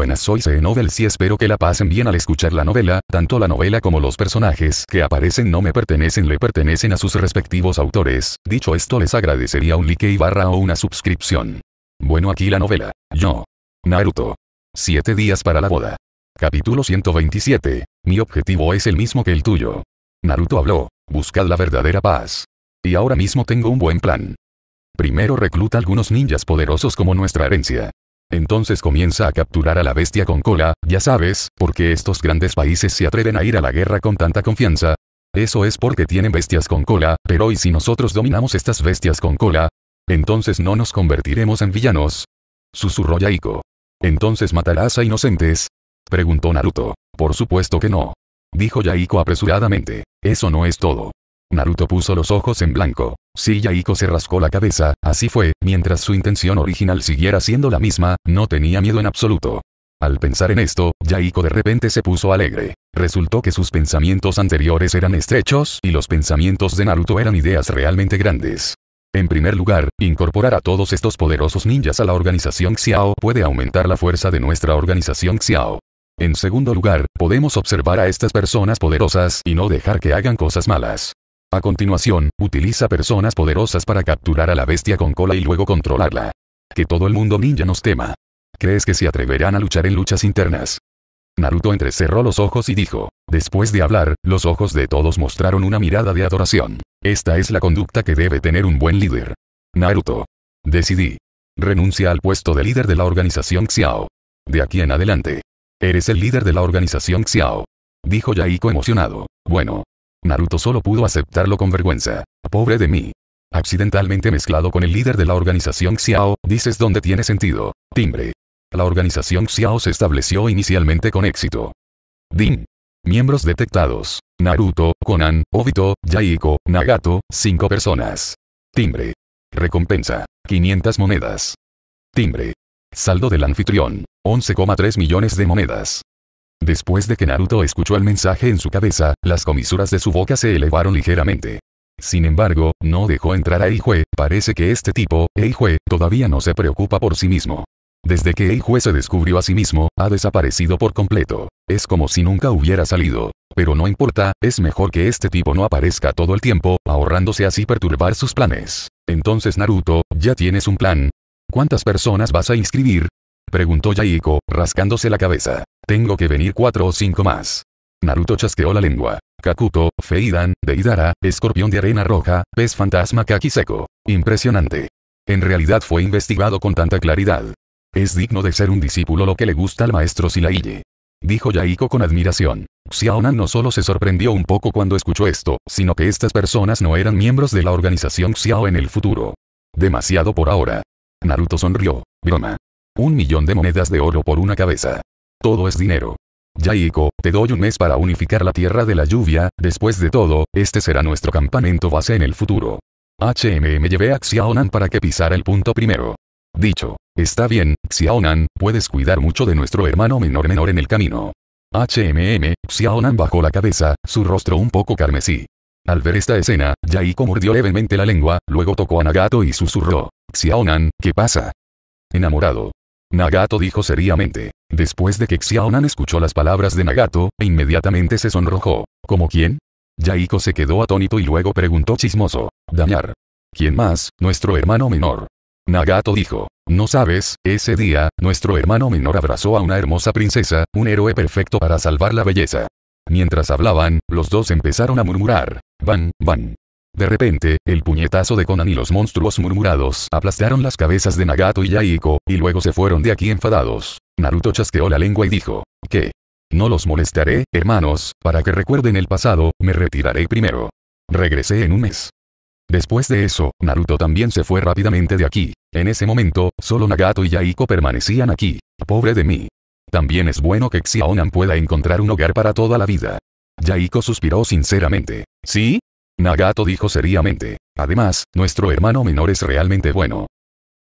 buenas soy c Novels y espero que la pasen bien al escuchar la novela, tanto la novela como los personajes que aparecen no me pertenecen le pertenecen a sus respectivos autores, dicho esto les agradecería un like y barra o una suscripción. Bueno aquí la novela. Yo. Naruto. Siete días para la boda. Capítulo 127. Mi objetivo es el mismo que el tuyo. Naruto habló. Buscad la verdadera paz. Y ahora mismo tengo un buen plan. Primero recluta algunos ninjas poderosos como nuestra herencia. Entonces comienza a capturar a la bestia con cola, ya sabes, porque estos grandes países se atreven a ir a la guerra con tanta confianza. Eso es porque tienen bestias con cola, pero ¿y si nosotros dominamos estas bestias con cola? Entonces no nos convertiremos en villanos. Susurró Yaiko. Entonces matarás a inocentes. Preguntó Naruto. Por supuesto que no. Dijo Yaiko apresuradamente. Eso no es todo. Naruto puso los ojos en blanco. Si Yaiko se rascó la cabeza, así fue, mientras su intención original siguiera siendo la misma, no tenía miedo en absoluto. Al pensar en esto, Yaiko de repente se puso alegre. Resultó que sus pensamientos anteriores eran estrechos y los pensamientos de Naruto eran ideas realmente grandes. En primer lugar, incorporar a todos estos poderosos ninjas a la organización Xiao puede aumentar la fuerza de nuestra organización Xiao. En segundo lugar, podemos observar a estas personas poderosas y no dejar que hagan cosas malas. A continuación, utiliza personas poderosas para capturar a la bestia con cola y luego controlarla. Que todo el mundo ninja nos tema. ¿Crees que se atreverán a luchar en luchas internas? Naruto entrecerró los ojos y dijo. Después de hablar, los ojos de todos mostraron una mirada de adoración. Esta es la conducta que debe tener un buen líder. Naruto. Decidí. Renuncia al puesto de líder de la organización Xiao. De aquí en adelante. Eres el líder de la organización Xiao. Dijo Yaiko emocionado. Bueno, Naruto solo pudo aceptarlo con vergüenza. Pobre de mí. Accidentalmente mezclado con el líder de la organización Xiao, dices dónde tiene sentido. Timbre. La organización Xiao se estableció inicialmente con éxito. DIN. Miembros detectados. Naruto, Conan, Obito, Yaiko, Nagato, 5 personas. Timbre. Recompensa. 500 monedas. Timbre. Saldo del anfitrión. 11,3 millones de monedas. Después de que Naruto escuchó el mensaje en su cabeza, las comisuras de su boca se elevaron ligeramente. Sin embargo, no dejó entrar a Eijue, parece que este tipo, Eijue, todavía no se preocupa por sí mismo. Desde que Eijue se descubrió a sí mismo, ha desaparecido por completo. Es como si nunca hubiera salido. Pero no importa, es mejor que este tipo no aparezca todo el tiempo, ahorrándose así perturbar sus planes. Entonces Naruto, ya tienes un plan. ¿Cuántas personas vas a inscribir? Preguntó Yaiko, rascándose la cabeza. Tengo que venir cuatro o cinco más. Naruto chasqueó la lengua. Kakuto, Feidan, Deidara, escorpión de arena roja, pez fantasma Kakiseko. Impresionante. En realidad fue investigado con tanta claridad. Es digno de ser un discípulo lo que le gusta al maestro Silaille. Dijo Yaiko con admiración. Xiaonan no solo se sorprendió un poco cuando escuchó esto, sino que estas personas no eran miembros de la organización Xiao en el futuro. Demasiado por ahora. Naruto sonrió. Broma. Un millón de monedas de oro por una cabeza. Todo es dinero. Yaiko, te doy un mes para unificar la tierra de la lluvia, después de todo, este será nuestro campamento base en el futuro. HMM llevé a Xiaonan para que pisara el punto primero. Dicho. Está bien, Xiaonan, puedes cuidar mucho de nuestro hermano menor menor en el camino. HMM, Xiaonan bajó la cabeza, su rostro un poco carmesí. Al ver esta escena, Yaiko mordió levemente la lengua, luego tocó a Nagato y susurró. Xiaonan, ¿qué pasa? Enamorado. Nagato dijo seriamente. Después de que Xiaonan escuchó las palabras de Nagato, e inmediatamente se sonrojó. ¿Como quién? Yaiko se quedó atónito y luego preguntó chismoso. Dañar. ¿Quién más? Nuestro hermano menor. Nagato dijo. No sabes, ese día, nuestro hermano menor abrazó a una hermosa princesa, un héroe perfecto para salvar la belleza. Mientras hablaban, los dos empezaron a murmurar. Van, van. De repente, el puñetazo de Conan y los monstruos murmurados aplastaron las cabezas de Nagato y Yaiko, y luego se fueron de aquí enfadados. Naruto chasqueó la lengua y dijo, ¿qué? No los molestaré, hermanos, para que recuerden el pasado, me retiraré primero. Regresé en un mes. Después de eso, Naruto también se fue rápidamente de aquí. En ese momento, solo Nagato y Yaiko permanecían aquí. Pobre de mí. También es bueno que Xiaonan pueda encontrar un hogar para toda la vida. Yaiko suspiró sinceramente. ¿Sí? Nagato dijo seriamente. Además, nuestro hermano menor es realmente bueno.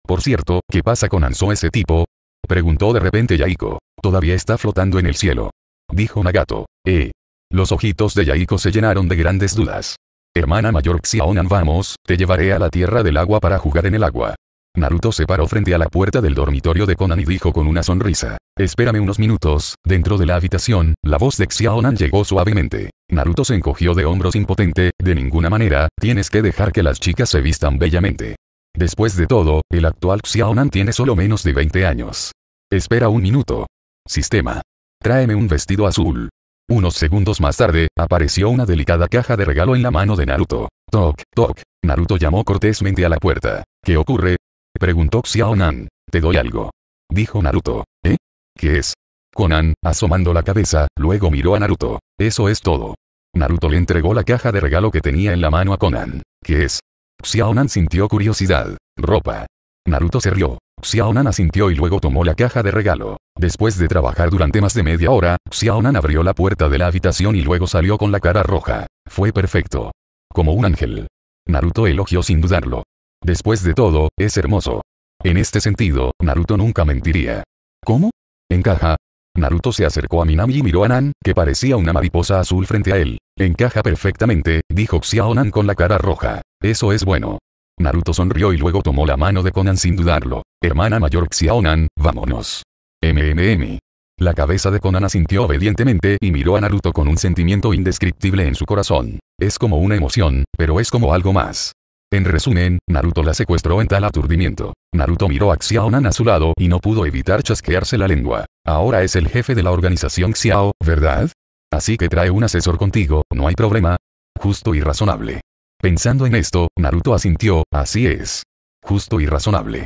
Por cierto, ¿qué pasa con Anso ese tipo? Preguntó de repente Yaiko. Todavía está flotando en el cielo. Dijo Nagato. Eh. Los ojitos de Yaiko se llenaron de grandes dudas. Hermana mayor Xiaonan vamos, te llevaré a la tierra del agua para jugar en el agua. Naruto se paró frente a la puerta del dormitorio de Conan y dijo con una sonrisa. Espérame unos minutos, dentro de la habitación, la voz de Xiaonan llegó suavemente. Naruto se encogió de hombros impotente, de ninguna manera, tienes que dejar que las chicas se vistan bellamente. Después de todo, el actual Xiaonan tiene solo menos de 20 años. Espera un minuto. Sistema. Tráeme un vestido azul. Unos segundos más tarde, apareció una delicada caja de regalo en la mano de Naruto. Toc, toc. Naruto llamó cortésmente a la puerta. ¿Qué ocurre? Preguntó Xiaonan. Te doy algo. Dijo Naruto. ¿Eh? ¿Qué es? Conan, asomando la cabeza, luego miró a Naruto. Eso es todo. Naruto le entregó la caja de regalo que tenía en la mano a Conan. ¿Qué es? Xiaonan sintió curiosidad. Ropa. Naruto se rió. Xiaonan asintió y luego tomó la caja de regalo. Después de trabajar durante más de media hora, Xiaonan abrió la puerta de la habitación y luego salió con la cara roja. Fue perfecto. Como un ángel. Naruto elogió sin dudarlo. Después de todo, es hermoso. En este sentido, Naruto nunca mentiría. ¿Cómo? Encaja. Naruto se acercó a Minami y miró a Nan, que parecía una mariposa azul frente a él. Encaja perfectamente, dijo Xiaonan con la cara roja. Eso es bueno. Naruto sonrió y luego tomó la mano de Conan sin dudarlo. Hermana mayor Xiaonan, vámonos. MMM. La cabeza de Conan asintió obedientemente y miró a Naruto con un sentimiento indescriptible en su corazón. Es como una emoción, pero es como algo más. En resumen, Naruto la secuestró en tal aturdimiento. Naruto miró a Xiao Nan a su lado y no pudo evitar chasquearse la lengua. Ahora es el jefe de la organización Xiao, ¿verdad? Así que trae un asesor contigo, no hay problema. Justo y razonable. Pensando en esto, Naruto asintió, así es. Justo y razonable.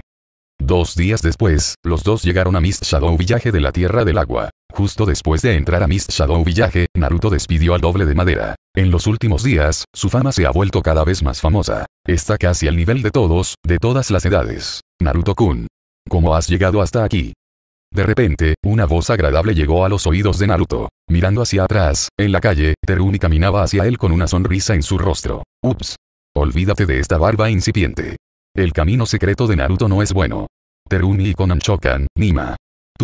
Dos días después, los dos llegaron a Mist Shadow Village de la Tierra del Agua. Justo después de entrar a Mist Shadow Village, Naruto despidió al doble de madera. En los últimos días, su fama se ha vuelto cada vez más famosa. Está casi al nivel de todos, de todas las edades. Naruto-kun. ¿Cómo has llegado hasta aquí? De repente, una voz agradable llegó a los oídos de Naruto. Mirando hacia atrás, en la calle, Terumi caminaba hacia él con una sonrisa en su rostro. Ups. Olvídate de esta barba incipiente. El camino secreto de Naruto no es bueno. Terumi y Konan chocan, Nima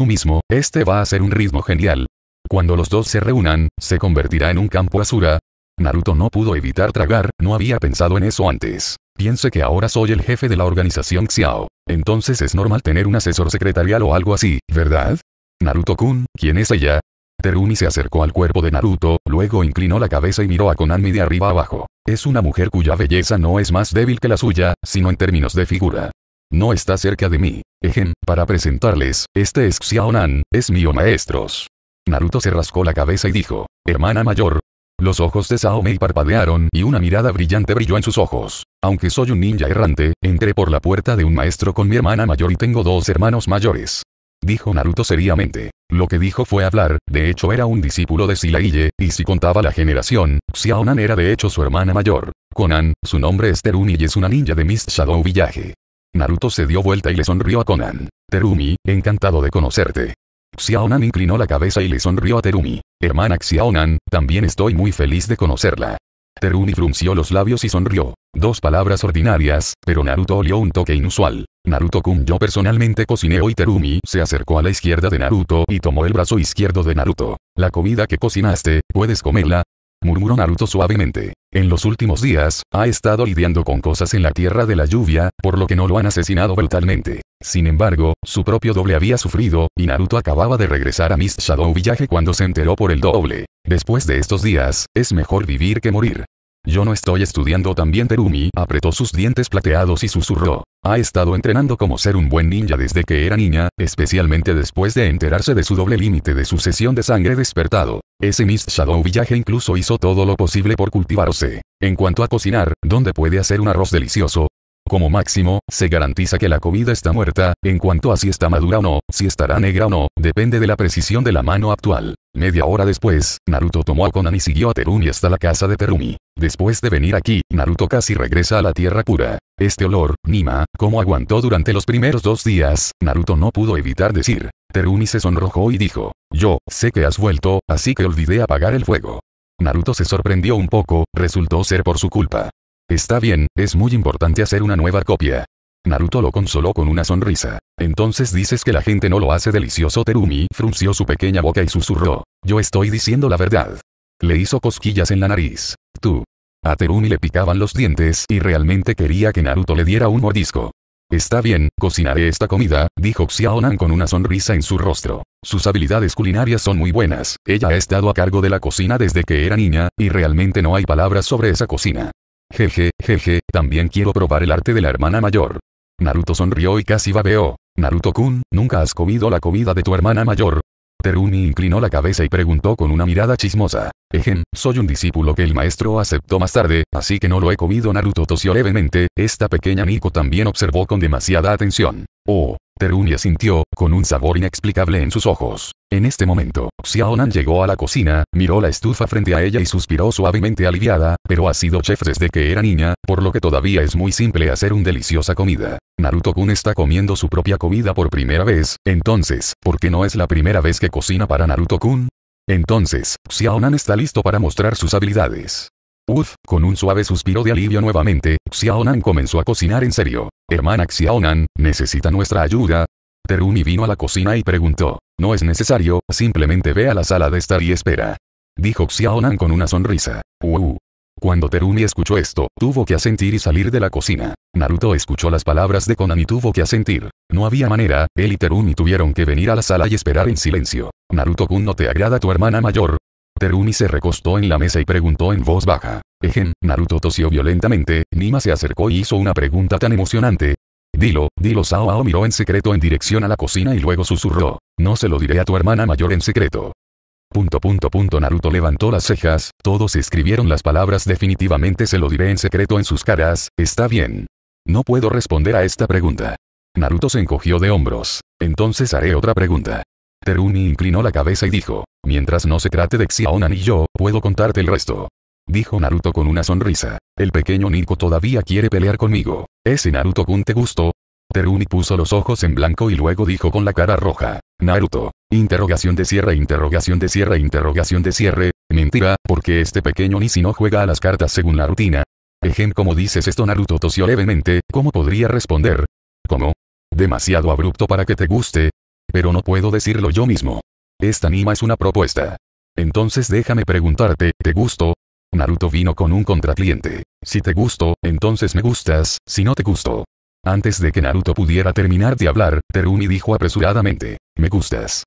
mismo, este va a ser un ritmo genial. Cuando los dos se reúnan, se convertirá en un campo Asura. Naruto no pudo evitar tragar, no había pensado en eso antes. Piense que ahora soy el jefe de la organización Xiao. Entonces es normal tener un asesor secretarial o algo así, ¿verdad? Naruto-kun, ¿quién es ella? Terumi se acercó al cuerpo de Naruto, luego inclinó la cabeza y miró a Konami de arriba abajo. Es una mujer cuya belleza no es más débil que la suya, sino en términos de figura. No está cerca de mí. Ejem, para presentarles, este es Xiaonan, es mío maestros. Naruto se rascó la cabeza y dijo, hermana mayor. Los ojos de Saomei parpadearon y una mirada brillante brilló en sus ojos. Aunque soy un ninja errante, entré por la puerta de un maestro con mi hermana mayor y tengo dos hermanos mayores. Dijo Naruto seriamente. Lo que dijo fue hablar, de hecho era un discípulo de Silaille y si contaba la generación, Xiaonan era de hecho su hermana mayor. Conan, su nombre es Teruni y es una ninja de Mist Shadow Village. Naruto se dio vuelta y le sonrió a Conan. Terumi, encantado de conocerte. Xiaonan inclinó la cabeza y le sonrió a Terumi. Hermana Xiaonan, también estoy muy feliz de conocerla. Terumi frunció los labios y sonrió. Dos palabras ordinarias, pero Naruto olió un toque inusual. Naruto-kun yo personalmente cociné hoy Terumi se acercó a la izquierda de Naruto y tomó el brazo izquierdo de Naruto. La comida que cocinaste, ¿puedes comerla? murmuró Naruto suavemente. En los últimos días, ha estado lidiando con cosas en la Tierra de la Lluvia, por lo que no lo han asesinado brutalmente. Sin embargo, su propio doble había sufrido, y Naruto acababa de regresar a Mist Shadow Village cuando se enteró por el doble. Después de estos días, es mejor vivir que morir. Yo no estoy estudiando también Terumi, apretó sus dientes plateados y susurró. Ha estado entrenando como ser un buen ninja desde que era niña, especialmente después de enterarse de su doble límite de sucesión de sangre despertado. Ese Mist Shadow Village incluso hizo todo lo posible por cultivarse. En cuanto a cocinar, ¿dónde puede hacer un arroz delicioso? Como máximo, se garantiza que la comida está muerta, en cuanto a si está madura o no, si estará negra o no, depende de la precisión de la mano actual. Media hora después, Naruto tomó a Konan y siguió a Terumi hasta la casa de Terumi. Después de venir aquí, Naruto casi regresa a la Tierra Pura. Este olor, Nima, como aguantó durante los primeros dos días, Naruto no pudo evitar decir. Terumi se sonrojó y dijo, yo, sé que has vuelto, así que olvidé apagar el fuego. Naruto se sorprendió un poco, resultó ser por su culpa. Está bien, es muy importante hacer una nueva copia. Naruto lo consoló con una sonrisa. Entonces dices que la gente no lo hace delicioso. Terumi frunció su pequeña boca y susurró. Yo estoy diciendo la verdad. Le hizo cosquillas en la nariz. Tú. A Terumi le picaban los dientes y realmente quería que Naruto le diera un mordisco. Está bien, cocinaré esta comida, dijo Xiaonan con una sonrisa en su rostro. Sus habilidades culinarias son muy buenas, ella ha estado a cargo de la cocina desde que era niña, y realmente no hay palabras sobre esa cocina. Jeje, jeje, también quiero probar el arte de la hermana mayor. Naruto sonrió y casi babeó. Naruto-kun, ¿nunca has comido la comida de tu hermana mayor? Terumi inclinó la cabeza y preguntó con una mirada chismosa. Ejen, soy un discípulo que el maestro aceptó más tarde, así que no lo he comido. Naruto tosió levemente, esta pequeña Nico también observó con demasiada atención. Oh, Teruni sintió con un sabor inexplicable en sus ojos. En este momento, Xiaonan llegó a la cocina, miró la estufa frente a ella y suspiró suavemente aliviada, pero ha sido chef desde que era niña, por lo que todavía es muy simple hacer una deliciosa comida. Naruto-kun está comiendo su propia comida por primera vez, entonces, ¿por qué no es la primera vez que cocina para Naruto-kun? Entonces, Xiaonan está listo para mostrar sus habilidades. Uf, con un suave suspiro de alivio nuevamente, Xiaonan comenzó a cocinar en serio. Hermana Xiaonan, ¿necesita nuestra ayuda? Terumi vino a la cocina y preguntó. No es necesario, simplemente ve a la sala de estar y espera. Dijo Xiaonan con una sonrisa. Uh. Cuando Terumi escuchó esto, tuvo que asentir y salir de la cocina. Naruto escuchó las palabras de Konan y tuvo que asentir. No había manera, él y Terumi tuvieron que venir a la sala y esperar en silencio. Naruto-kun no te agrada tu hermana mayor, Terumi se recostó en la mesa y preguntó en voz baja. Ejen, Naruto tosió violentamente, Nima se acercó y hizo una pregunta tan emocionante. Dilo, dilo Sao miró en secreto en dirección a la cocina y luego susurró. No se lo diré a tu hermana mayor en secreto. Punto punto punto Naruto levantó las cejas, todos escribieron las palabras definitivamente se lo diré en secreto en sus caras, está bien. No puedo responder a esta pregunta. Naruto se encogió de hombros. Entonces haré otra pregunta. Teruni inclinó la cabeza y dijo, mientras no se trate de Xiaonan y yo, puedo contarte el resto. Dijo Naruto con una sonrisa. El pequeño Nico todavía quiere pelear conmigo. ¿Ese Naruto-kun te gustó? Teruni puso los ojos en blanco y luego dijo con la cara roja. Naruto. Interrogación de cierre, interrogación de cierre, interrogación de cierre. Mentira, porque este pequeño si no juega a las cartas según la rutina. Ejem, como dices esto Naruto tosió levemente, ¿cómo podría responder? ¿Cómo? Demasiado abrupto para que te guste. Pero no puedo decirlo yo mismo. Esta anima es una propuesta. Entonces déjame preguntarte, ¿te gusto? Naruto vino con un contracliente. Si te gusto, entonces me gustas, si no te gusto. Antes de que Naruto pudiera terminar de hablar, Terumi dijo apresuradamente, me gustas.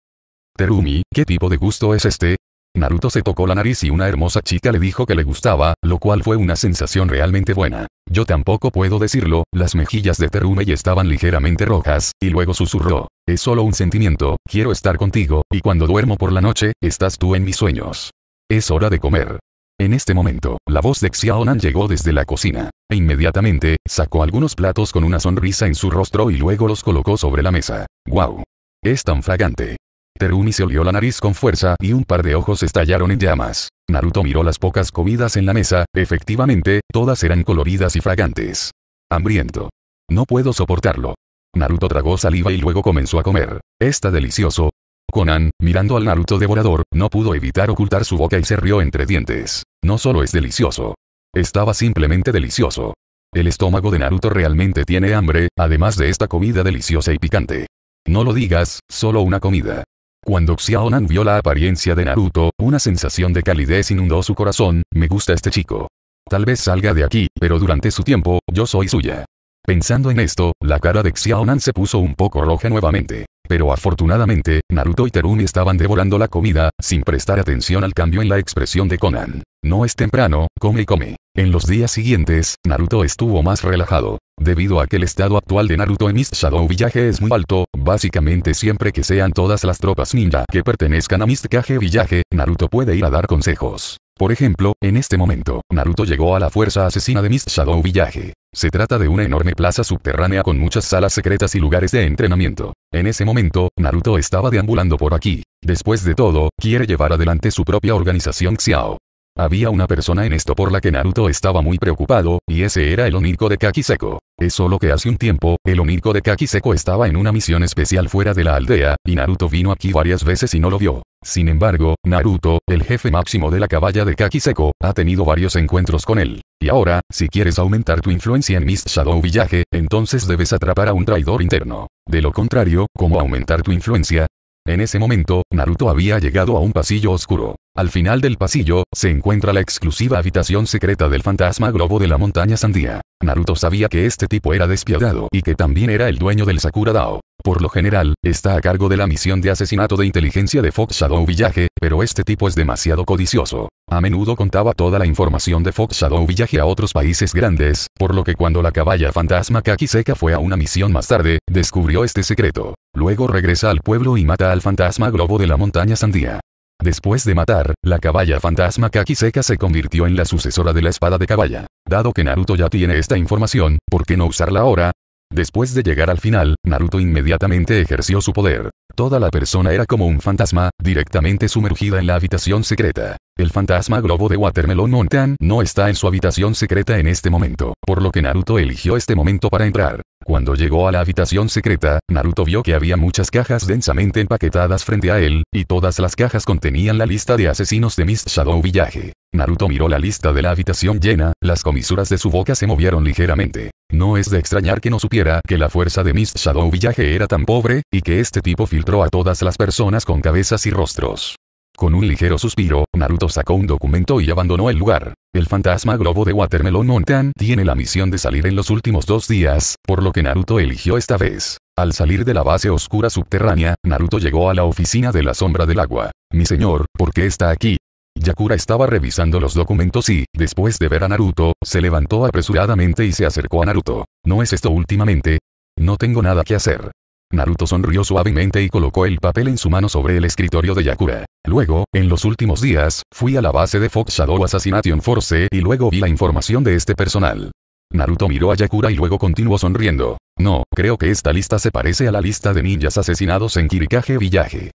Terumi, ¿qué tipo de gusto es este? Naruto se tocó la nariz y una hermosa chica le dijo que le gustaba, lo cual fue una sensación realmente buena. Yo tampoco puedo decirlo, las mejillas de Terumei estaban ligeramente rojas, y luego susurró. Es solo un sentimiento, quiero estar contigo, y cuando duermo por la noche, estás tú en mis sueños. Es hora de comer. En este momento, la voz de Xiaonan llegó desde la cocina, e inmediatamente, sacó algunos platos con una sonrisa en su rostro y luego los colocó sobre la mesa. ¡Guau! Wow. Es tan fragante. Terumi se olió la nariz con fuerza y un par de ojos estallaron en llamas. Naruto miró las pocas comidas en la mesa, efectivamente, todas eran coloridas y fragantes. Hambriento. No puedo soportarlo. Naruto tragó saliva y luego comenzó a comer. Está delicioso. Conan, mirando al Naruto devorador, no pudo evitar ocultar su boca y se rió entre dientes. No solo es delicioso. Estaba simplemente delicioso. El estómago de Naruto realmente tiene hambre, además de esta comida deliciosa y picante. No lo digas, solo una comida. Cuando Xiaonan vio la apariencia de Naruto, una sensación de calidez inundó su corazón, me gusta este chico. Tal vez salga de aquí, pero durante su tiempo, yo soy suya. Pensando en esto, la cara de Xiaonan se puso un poco roja nuevamente. Pero afortunadamente, Naruto y Terumi estaban devorando la comida, sin prestar atención al cambio en la expresión de Conan. No es temprano, come y come. En los días siguientes, Naruto estuvo más relajado. Debido a que el estado actual de Naruto en Mist Shadow Village es muy alto, básicamente siempre que sean todas las tropas ninja que pertenezcan a Mist Kage Village, Naruto puede ir a dar consejos. Por ejemplo, en este momento, Naruto llegó a la fuerza asesina de Mist Shadow Village. Se trata de una enorme plaza subterránea con muchas salas secretas y lugares de entrenamiento. En ese momento, Naruto estaba deambulando por aquí. Después de todo, quiere llevar adelante su propia organización Xiao. Había una persona en esto por la que Naruto estaba muy preocupado, y ese era el Onirko de Kakiseko. Es solo que hace un tiempo, el Onirko de Kakiseko estaba en una misión especial fuera de la aldea, y Naruto vino aquí varias veces y no lo vio. Sin embargo, Naruto, el jefe máximo de la caballa de Kakiseko, ha tenido varios encuentros con él. Y ahora, si quieres aumentar tu influencia en Mist Shadow Village, entonces debes atrapar a un traidor interno. De lo contrario, ¿cómo aumentar tu influencia? En ese momento, Naruto había llegado a un pasillo oscuro. Al final del pasillo, se encuentra la exclusiva habitación secreta del fantasma globo de la montaña sandía. Naruto sabía que este tipo era despiadado y que también era el dueño del Sakura Dao. Por lo general, está a cargo de la misión de asesinato de inteligencia de Fox Shadow Village, pero este tipo es demasiado codicioso. A menudo contaba toda la información de Fox Shadow Village a otros países grandes, por lo que cuando la caballa fantasma Kakiseka fue a una misión más tarde, descubrió este secreto. Luego regresa al pueblo y mata al fantasma globo de la montaña sandía. Después de matar, la caballa fantasma Kakiseka se convirtió en la sucesora de la espada de caballa. Dado que Naruto ya tiene esta información, ¿por qué no usarla ahora? Después de llegar al final, Naruto inmediatamente ejerció su poder. Toda la persona era como un fantasma, directamente sumergida en la habitación secreta. El fantasma globo de Watermelon Mountain no está en su habitación secreta en este momento, por lo que Naruto eligió este momento para entrar. Cuando llegó a la habitación secreta, Naruto vio que había muchas cajas densamente empaquetadas frente a él, y todas las cajas contenían la lista de asesinos de Mist Shadow Village. Naruto miró la lista de la habitación llena, las comisuras de su boca se movieron ligeramente. No es de extrañar que no supiera que la fuerza de Mist Shadow Village era tan pobre, y que este tipo filtró a todas las personas con cabezas y rostros. Con un ligero suspiro, Naruto sacó un documento y abandonó el lugar. El fantasma globo de Watermelon Mountain tiene la misión de salir en los últimos dos días, por lo que Naruto eligió esta vez. Al salir de la base oscura subterránea, Naruto llegó a la oficina de la sombra del agua. Mi señor, ¿por qué está aquí? Yakura estaba revisando los documentos y, después de ver a Naruto, se levantó apresuradamente y se acercó a Naruto. ¿No es esto últimamente? No tengo nada que hacer. Naruto sonrió suavemente y colocó el papel en su mano sobre el escritorio de Yakura. Luego, en los últimos días, fui a la base de Fox Shadow Assassination Force y luego vi la información de este personal. Naruto miró a Yakura y luego continuó sonriendo. No, creo que esta lista se parece a la lista de ninjas asesinados en Kirikage Village.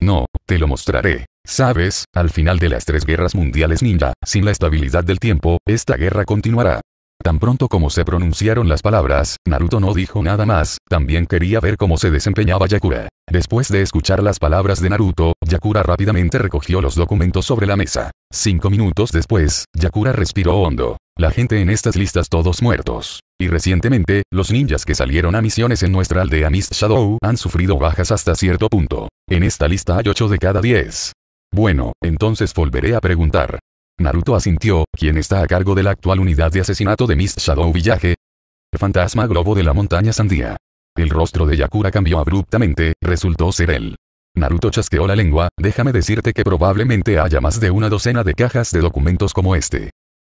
No, te lo mostraré. Sabes, al final de las tres guerras mundiales ninja, sin la estabilidad del tiempo, esta guerra continuará. Tan pronto como se pronunciaron las palabras, Naruto no dijo nada más, también quería ver cómo se desempeñaba Yakura. Después de escuchar las palabras de Naruto, Yakura rápidamente recogió los documentos sobre la mesa. Cinco minutos después, Yakura respiró hondo. La gente en estas listas todos muertos. Y recientemente, los ninjas que salieron a misiones en nuestra aldea Mist Shadow han sufrido bajas hasta cierto punto. En esta lista hay ocho de cada 10. Bueno, entonces volveré a preguntar. Naruto asintió, quien está a cargo de la actual unidad de asesinato de Mist Shadow Village. Fantasma Globo de la Montaña Sandía. El rostro de Yakura cambió abruptamente, resultó ser él. Naruto chasqueó la lengua, déjame decirte que probablemente haya más de una docena de cajas de documentos como este.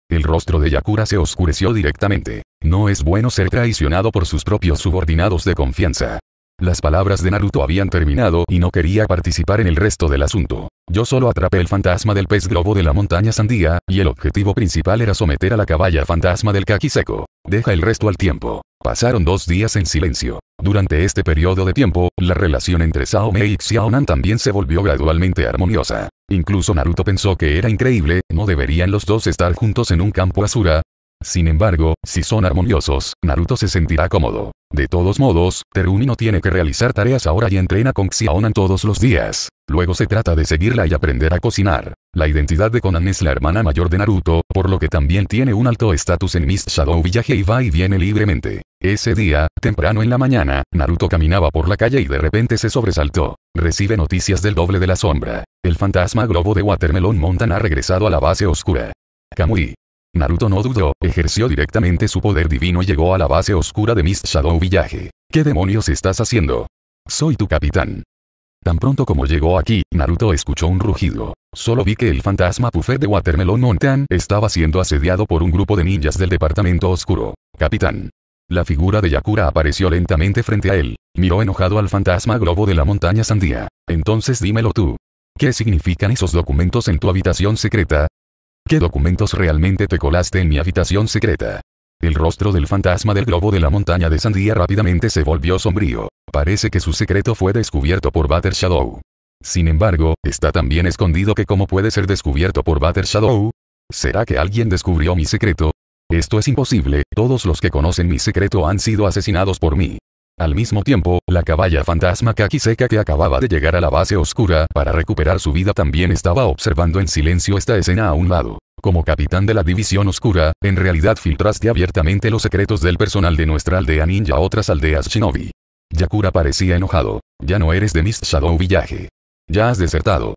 El rostro de Yakura se oscureció directamente. No es bueno ser traicionado por sus propios subordinados de confianza. Las palabras de Naruto habían terminado y no quería participar en el resto del asunto. Yo solo atrapé el fantasma del pez globo de la montaña sandía, y el objetivo principal era someter a la caballa fantasma del kaki Deja el resto al tiempo. Pasaron dos días en silencio. Durante este periodo de tiempo, la relación entre Saome y Xiaonan también se volvió gradualmente armoniosa. Incluso Naruto pensó que era increíble, no deberían los dos estar juntos en un campo Asura, sin embargo, si son armoniosos, Naruto se sentirá cómodo. De todos modos, Terumi no tiene que realizar tareas ahora y entrena con Xiaonan todos los días. Luego se trata de seguirla y aprender a cocinar. La identidad de Conan es la hermana mayor de Naruto, por lo que también tiene un alto estatus en Mist Shadow Village y va y viene libremente. Ese día, temprano en la mañana, Naruto caminaba por la calle y de repente se sobresaltó. Recibe noticias del doble de la sombra. El fantasma globo de Watermelon Mountain ha regresado a la base oscura. Kamui, Naruto no dudó, ejerció directamente su poder divino y llegó a la base oscura de Mist Shadow Village. ¿Qué demonios estás haciendo? Soy tu capitán. Tan pronto como llegó aquí, Naruto escuchó un rugido. Solo vi que el fantasma Puffer de Watermelon Mountain estaba siendo asediado por un grupo de ninjas del departamento oscuro. Capitán. La figura de Yakura apareció lentamente frente a él. Miró enojado al fantasma globo de la montaña sandía. Entonces dímelo tú. ¿Qué significan esos documentos en tu habitación secreta? ¿Qué documentos realmente te colaste en mi habitación secreta? El rostro del fantasma del globo de la montaña de Sandía rápidamente se volvió sombrío. Parece que su secreto fue descubierto por Butter Shadow. Sin embargo, está tan bien escondido que cómo puede ser descubierto por Butter Shadow? ¿Será que alguien descubrió mi secreto? Esto es imposible, todos los que conocen mi secreto han sido asesinados por mí. Al mismo tiempo, la caballa fantasma Kakiseka que acababa de llegar a la base oscura para recuperar su vida también estaba observando en silencio esta escena a un lado. Como capitán de la división oscura, en realidad filtraste abiertamente los secretos del personal de nuestra aldea ninja a otras aldeas shinobi. Yakura parecía enojado. Ya no eres de Mist Shadow Village. Ya has desertado.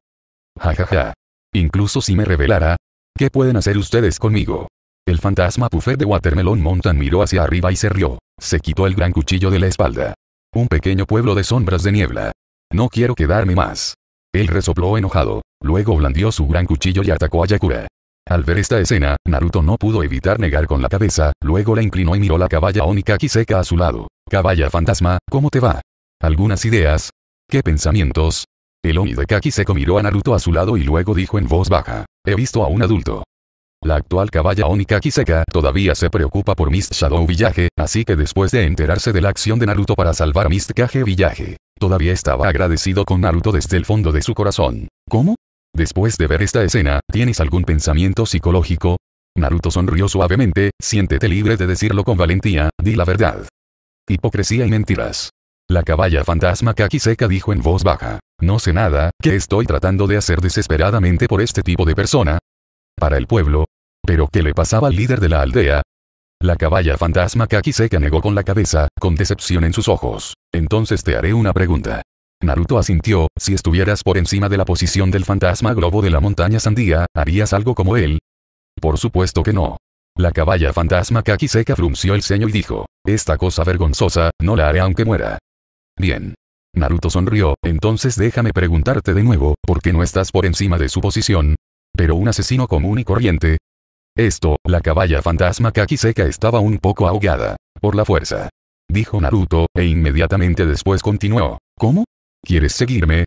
Jajaja. Ja, ja. Incluso si me revelara, ¿qué pueden hacer ustedes conmigo? El fantasma puffer de Watermelon Mountain miró hacia arriba y se rió. Se quitó el gran cuchillo de la espalda. Un pequeño pueblo de sombras de niebla. No quiero quedarme más. Él resopló enojado, luego blandió su gran cuchillo y atacó a Yakura. Al ver esta escena, Naruto no pudo evitar negar con la cabeza, luego la inclinó y miró la caballa Oni seca a su lado. Caballa fantasma, ¿cómo te va? ¿Algunas ideas? ¿Qué pensamientos? El Oni de Kaki miró a Naruto a su lado y luego dijo en voz baja, he visto a un adulto. La actual caballa Oni Kakiseka todavía se preocupa por Mist Shadow Village, así que después de enterarse de la acción de Naruto para salvar a Mist Kage Village, todavía estaba agradecido con Naruto desde el fondo de su corazón. ¿Cómo? Después de ver esta escena, ¿tienes algún pensamiento psicológico? Naruto sonrió suavemente, siéntete libre de decirlo con valentía, di la verdad. Hipocresía y mentiras. La caballa fantasma Kakiseka dijo en voz baja. No sé nada, que estoy tratando de hacer desesperadamente por este tipo de persona, para el pueblo. ¿Pero qué le pasaba al líder de la aldea? La caballa fantasma Kakiseka negó con la cabeza, con decepción en sus ojos. Entonces te haré una pregunta. Naruto asintió, si estuvieras por encima de la posición del fantasma globo de la montaña sandía, ¿harías algo como él? Por supuesto que no. La caballa fantasma Kakiseka frunció el ceño y dijo, esta cosa vergonzosa, no la haré aunque muera. Bien. Naruto sonrió, entonces déjame preguntarte de nuevo, ¿por qué no estás por encima de su posición? pero un asesino común y corriente. Esto, la caballa fantasma Kakiseka estaba un poco ahogada. Por la fuerza. Dijo Naruto, e inmediatamente después continuó. ¿Cómo? ¿Quieres seguirme?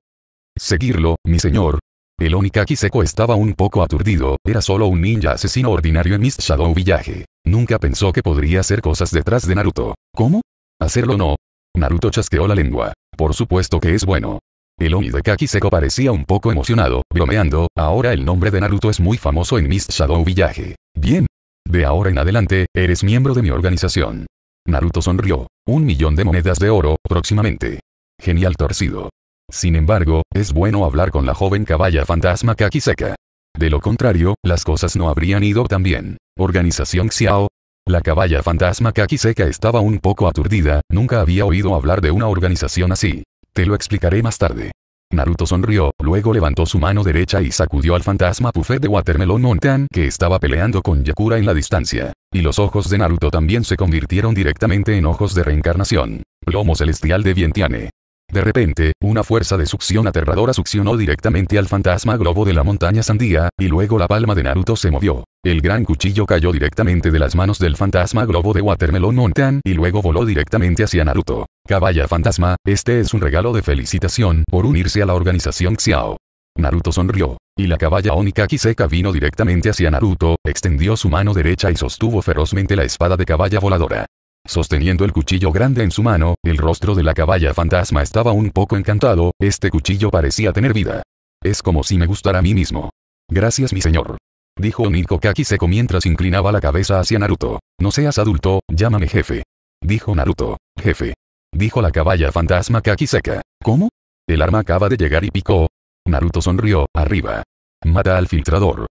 Seguirlo, mi señor. El y estaba un poco aturdido, era solo un ninja asesino ordinario en Mist Shadow Village. Nunca pensó que podría hacer cosas detrás de Naruto. ¿Cómo? ¿Hacerlo no? Naruto chasqueó la lengua. Por supuesto que es bueno. El de Kakiseko parecía un poco emocionado, bromeando, ahora el nombre de Naruto es muy famoso en Miss Shadow Village. Bien. De ahora en adelante, eres miembro de mi organización. Naruto sonrió. Un millón de monedas de oro, próximamente. Genial torcido. Sin embargo, es bueno hablar con la joven caballa fantasma Kakiseka. De lo contrario, las cosas no habrían ido tan bien. Organización Xiao. La caballa fantasma Kakiseka estaba un poco aturdida, nunca había oído hablar de una organización así. Te lo explicaré más tarde. Naruto sonrió, luego levantó su mano derecha y sacudió al fantasma Puffet de Watermelon Mountain que estaba peleando con Yakura en la distancia. Y los ojos de Naruto también se convirtieron directamente en ojos de reencarnación. Lomo celestial de Vientiane. De repente, una fuerza de succión aterradora succionó directamente al fantasma globo de la montaña sandía, y luego la palma de Naruto se movió. El gran cuchillo cayó directamente de las manos del fantasma globo de Watermelon Mountain y luego voló directamente hacia Naruto. Caballa fantasma, este es un regalo de felicitación por unirse a la organización Xiao. Naruto sonrió, y la caballa Onika Kiseka vino directamente hacia Naruto, extendió su mano derecha y sostuvo ferozmente la espada de caballa voladora. Sosteniendo el cuchillo grande en su mano, el rostro de la caballa fantasma estaba un poco encantado, este cuchillo parecía tener vida. Es como si me gustara a mí mismo. Gracias mi señor. Dijo Niko Kakiseko mientras inclinaba la cabeza hacia Naruto. No seas adulto, llámame jefe. Dijo Naruto. Jefe. Dijo la caballa fantasma Kakiseka. ¿Cómo? El arma acaba de llegar y picó. Naruto sonrió, arriba. Mata al filtrador.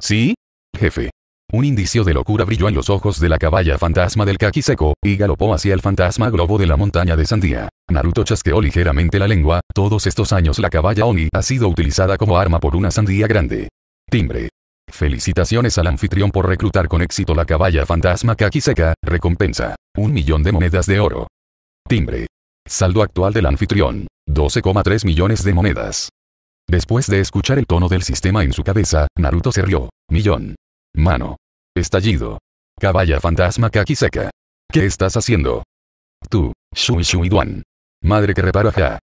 ¿Sí? Jefe. Un indicio de locura brilló en los ojos de la caballa fantasma del kaki y galopó hacia el fantasma globo de la montaña de sandía. Naruto chasqueó ligeramente la lengua, todos estos años la caballa Oni ha sido utilizada como arma por una sandía grande. Timbre. Felicitaciones al anfitrión por reclutar con éxito la caballa fantasma kaki recompensa. Un millón de monedas de oro. Timbre. Saldo actual del anfitrión. 12,3 millones de monedas. Después de escuchar el tono del sistema en su cabeza, Naruto se rió. Millón. Mano. Estallido. Caballa fantasma Kakiseka. ¿Qué estás haciendo? Tú, Shui Shui Duan. Madre que repara ja.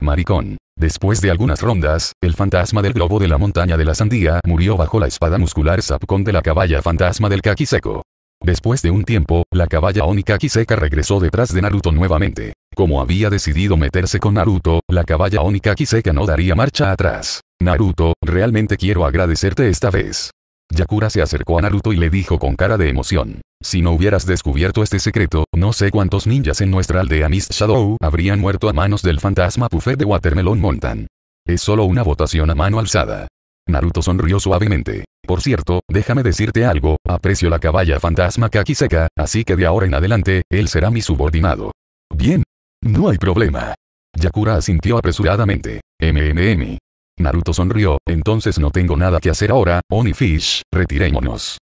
Maricón. Después de algunas rondas, el fantasma del globo de la montaña de la sandía murió bajo la espada muscular Sapcon de la caballa fantasma del Kakiseko. Después de un tiempo, la caballa Oni Kakiseka regresó detrás de Naruto nuevamente. Como había decidido meterse con Naruto, la caballa Oni Kakiseka no daría marcha atrás. Naruto, realmente quiero agradecerte esta vez. Yakura se acercó a Naruto y le dijo con cara de emoción. Si no hubieras descubierto este secreto, no sé cuántos ninjas en nuestra aldea Mist Shadow habrían muerto a manos del fantasma Puffer de Watermelon Mountain. Es solo una votación a mano alzada. Naruto sonrió suavemente. Por cierto, déjame decirte algo, aprecio la caballa fantasma Kakiseka, así que de ahora en adelante, él será mi subordinado. Bien. No hay problema. Yakura asintió apresuradamente. MMM. Naruto sonrió, entonces no tengo nada que hacer ahora, Onifish, retirémonos.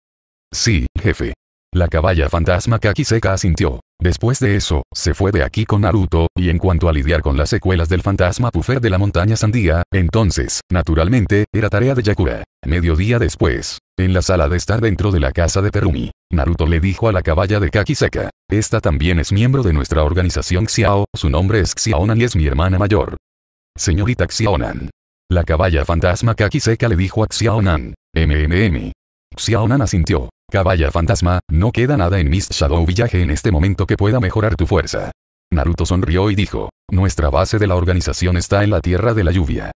Sí, jefe. La caballa fantasma Kakiseka asintió. Después de eso, se fue de aquí con Naruto, y en cuanto a lidiar con las secuelas del fantasma Puffer de la montaña Sandía, entonces, naturalmente, era tarea de Yakura. Mediodía después, en la sala de estar dentro de la casa de Perumi, Naruto le dijo a la caballa de Kakiseka, esta también es miembro de nuestra organización Xiao, su nombre es Xiaonan y es mi hermana mayor. Señorita Xiaonan. La caballa fantasma Kakiseka le dijo a Xiaonan. MMM. Xiaonan asintió. Caballa fantasma, no queda nada en Mist Shadow Village en este momento que pueda mejorar tu fuerza. Naruto sonrió y dijo. Nuestra base de la organización está en la Tierra de la Lluvia.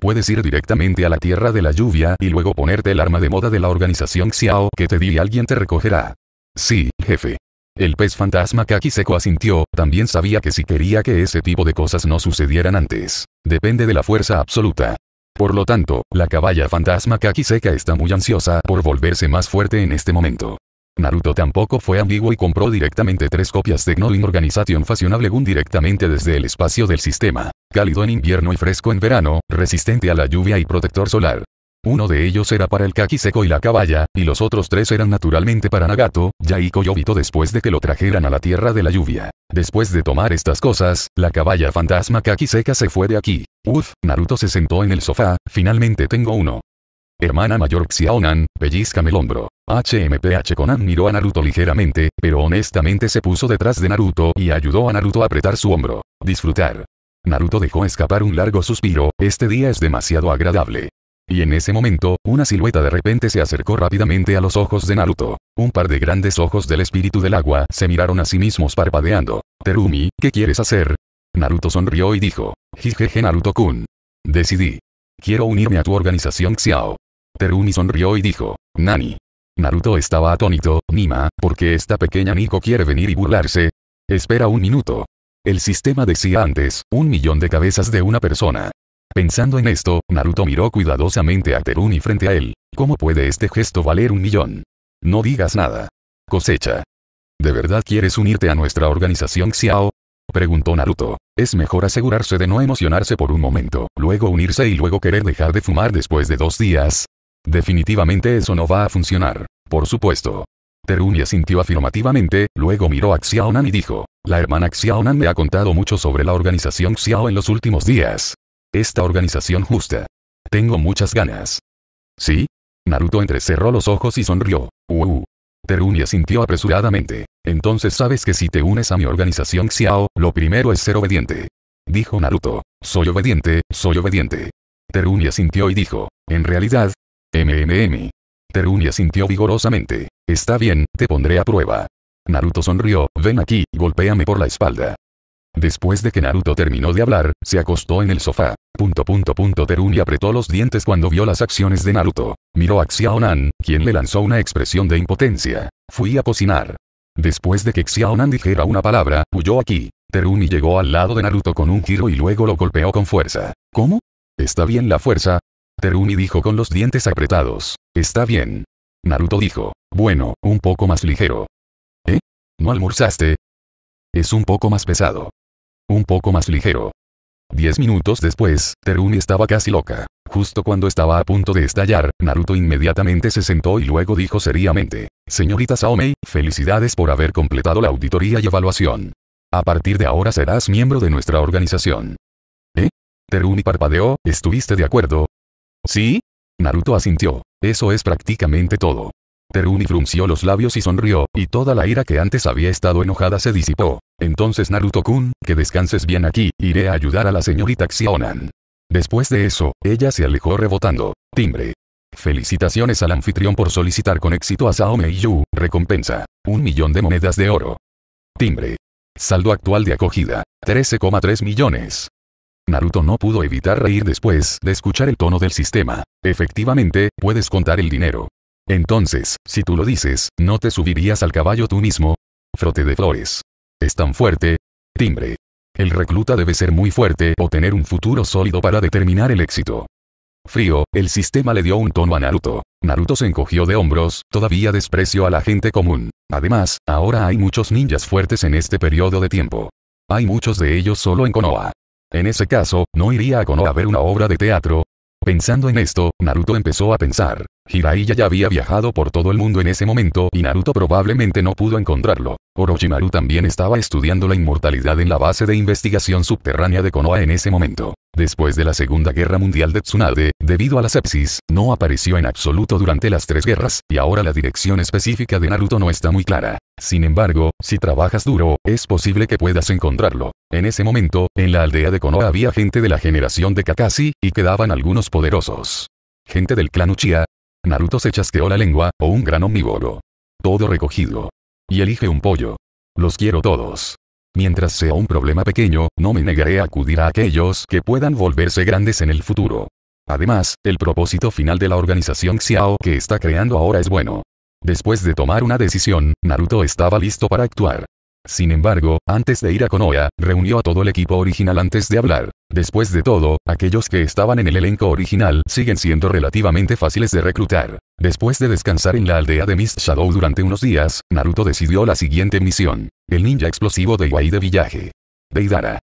Puedes ir directamente a la Tierra de la Lluvia y luego ponerte el arma de moda de la organización Xiao que te di alguien te recogerá. Sí, jefe. El pez fantasma Kakiseko asintió, también sabía que si quería que ese tipo de cosas no sucedieran antes, depende de la fuerza absoluta. Por lo tanto, la caballa fantasma Kakiseka está muy ansiosa por volverse más fuerte en este momento. Naruto tampoco fue ambiguo y compró directamente tres copias de Gnodin Organization Fashionable directamente desde el espacio del sistema. Cálido en invierno y fresco en verano, resistente a la lluvia y protector solar. Uno de ellos era para el kakiseko y la caballa, y los otros tres eran naturalmente para Nagato, Yaiko y Obito después de que lo trajeran a la tierra de la lluvia. Después de tomar estas cosas, la caballa fantasma kakiseka se fue de aquí. Uf, Naruto se sentó en el sofá, finalmente tengo uno. Hermana mayor Xiaonan, pellizcame el hombro. HMPH Conan miró a Naruto ligeramente, pero honestamente se puso detrás de Naruto y ayudó a Naruto a apretar su hombro. Disfrutar. Naruto dejó escapar un largo suspiro, este día es demasiado agradable. Y en ese momento, una silueta de repente se acercó rápidamente a los ojos de Naruto. Un par de grandes ojos del espíritu del agua se miraron a sí mismos parpadeando. Terumi, ¿qué quieres hacer? Naruto sonrió y dijo. Jijeje Naruto-kun. Decidí. Quiero unirme a tu organización Xiao. Terumi sonrió y dijo. Nani. Naruto estaba atónito, Nima, ¿por qué esta pequeña Nico quiere venir y burlarse? Espera un minuto. El sistema decía antes, un millón de cabezas de una persona. Pensando en esto, Naruto miró cuidadosamente a Teruni frente a él. ¿Cómo puede este gesto valer un millón? No digas nada. Cosecha. ¿De verdad quieres unirte a nuestra organización Xiao? Preguntó Naruto. Es mejor asegurarse de no emocionarse por un momento, luego unirse y luego querer dejar de fumar después de dos días. Definitivamente eso no va a funcionar. Por supuesto. Teruni asintió afirmativamente, luego miró a Xiaonan y dijo, la hermana Xiaonan me ha contado mucho sobre la organización Xiao en los últimos días esta organización justa. Tengo muchas ganas. ¿Sí? Naruto entrecerró los ojos y sonrió. Uh. Terunia sintió apresuradamente. Entonces sabes que si te unes a mi organización Xiao, lo primero es ser obediente. Dijo Naruto. Soy obediente, soy obediente. Terunia sintió y dijo. En realidad. MMM. Terunia sintió vigorosamente. Está bien, te pondré a prueba. Naruto sonrió, ven aquí, golpéame por la espalda. Después de que Naruto terminó de hablar, se acostó en el sofá. Punto punto punto Terumi apretó los dientes cuando vio las acciones de Naruto. Miró a Xiaonan, quien le lanzó una expresión de impotencia. Fui a cocinar. Después de que Xiaonan dijera una palabra, huyó aquí. Terumi llegó al lado de Naruto con un giro y luego lo golpeó con fuerza. ¿Cómo? ¿Está bien la fuerza? Terumi dijo con los dientes apretados. Está bien. Naruto dijo. Bueno, un poco más ligero. ¿Eh? ¿No almorzaste? Es un poco más pesado. Un poco más ligero. Diez minutos después, Terumi estaba casi loca. Justo cuando estaba a punto de estallar, Naruto inmediatamente se sentó y luego dijo seriamente, Señorita Saomei, felicidades por haber completado la auditoría y evaluación. A partir de ahora serás miembro de nuestra organización. ¿Eh? Terumi parpadeó, ¿estuviste de acuerdo? ¿Sí? Naruto asintió. Eso es prácticamente todo. Terumi frunció los labios y sonrió, y toda la ira que antes había estado enojada se disipó. Entonces Naruto-kun, que descanses bien aquí, iré a ayudar a la señorita Xionan. Después de eso, ella se alejó rebotando. Timbre. Felicitaciones al anfitrión por solicitar con éxito a Saome Yu, recompensa. Un millón de monedas de oro. Timbre. Saldo actual de acogida. 13,3 millones. Naruto no pudo evitar reír después de escuchar el tono del sistema. Efectivamente, puedes contar el dinero. Entonces, si tú lo dices, ¿no te subirías al caballo tú mismo? Frote de flores. Es tan fuerte. Timbre. El recluta debe ser muy fuerte o tener un futuro sólido para determinar el éxito. Frío, el sistema le dio un tono a Naruto. Naruto se encogió de hombros, todavía desprecio a la gente común. Además, ahora hay muchos ninjas fuertes en este periodo de tiempo. Hay muchos de ellos solo en Konoha. En ese caso, no iría a Konoha a ver una obra de teatro. Pensando en esto, Naruto empezó a pensar, Hiraiya ya había viajado por todo el mundo en ese momento y Naruto probablemente no pudo encontrarlo. Orochimaru también estaba estudiando la inmortalidad en la base de investigación subterránea de Konoha en ese momento. Después de la Segunda Guerra Mundial de Tsunade, debido a la sepsis, no apareció en absoluto durante las tres guerras, y ahora la dirección específica de Naruto no está muy clara. Sin embargo, si trabajas duro, es posible que puedas encontrarlo. En ese momento, en la aldea de Konoha había gente de la generación de Kakashi, y quedaban algunos poderosos gente del clan Uchiha, Naruto se chasqueó la lengua, o un gran omnívoro. Todo recogido. Y elige un pollo. Los quiero todos. Mientras sea un problema pequeño, no me negaré a acudir a aquellos que puedan volverse grandes en el futuro. Además, el propósito final de la organización Xiao que está creando ahora es bueno. Después de tomar una decisión, Naruto estaba listo para actuar. Sin embargo, antes de ir a Konoha, reunió a todo el equipo original antes de hablar. Después de todo, aquellos que estaban en el elenco original siguen siendo relativamente fáciles de reclutar. Después de descansar en la aldea de Mist Shadow durante unos días, Naruto decidió la siguiente misión. El ninja explosivo de Iwai de Villaje. Deidara.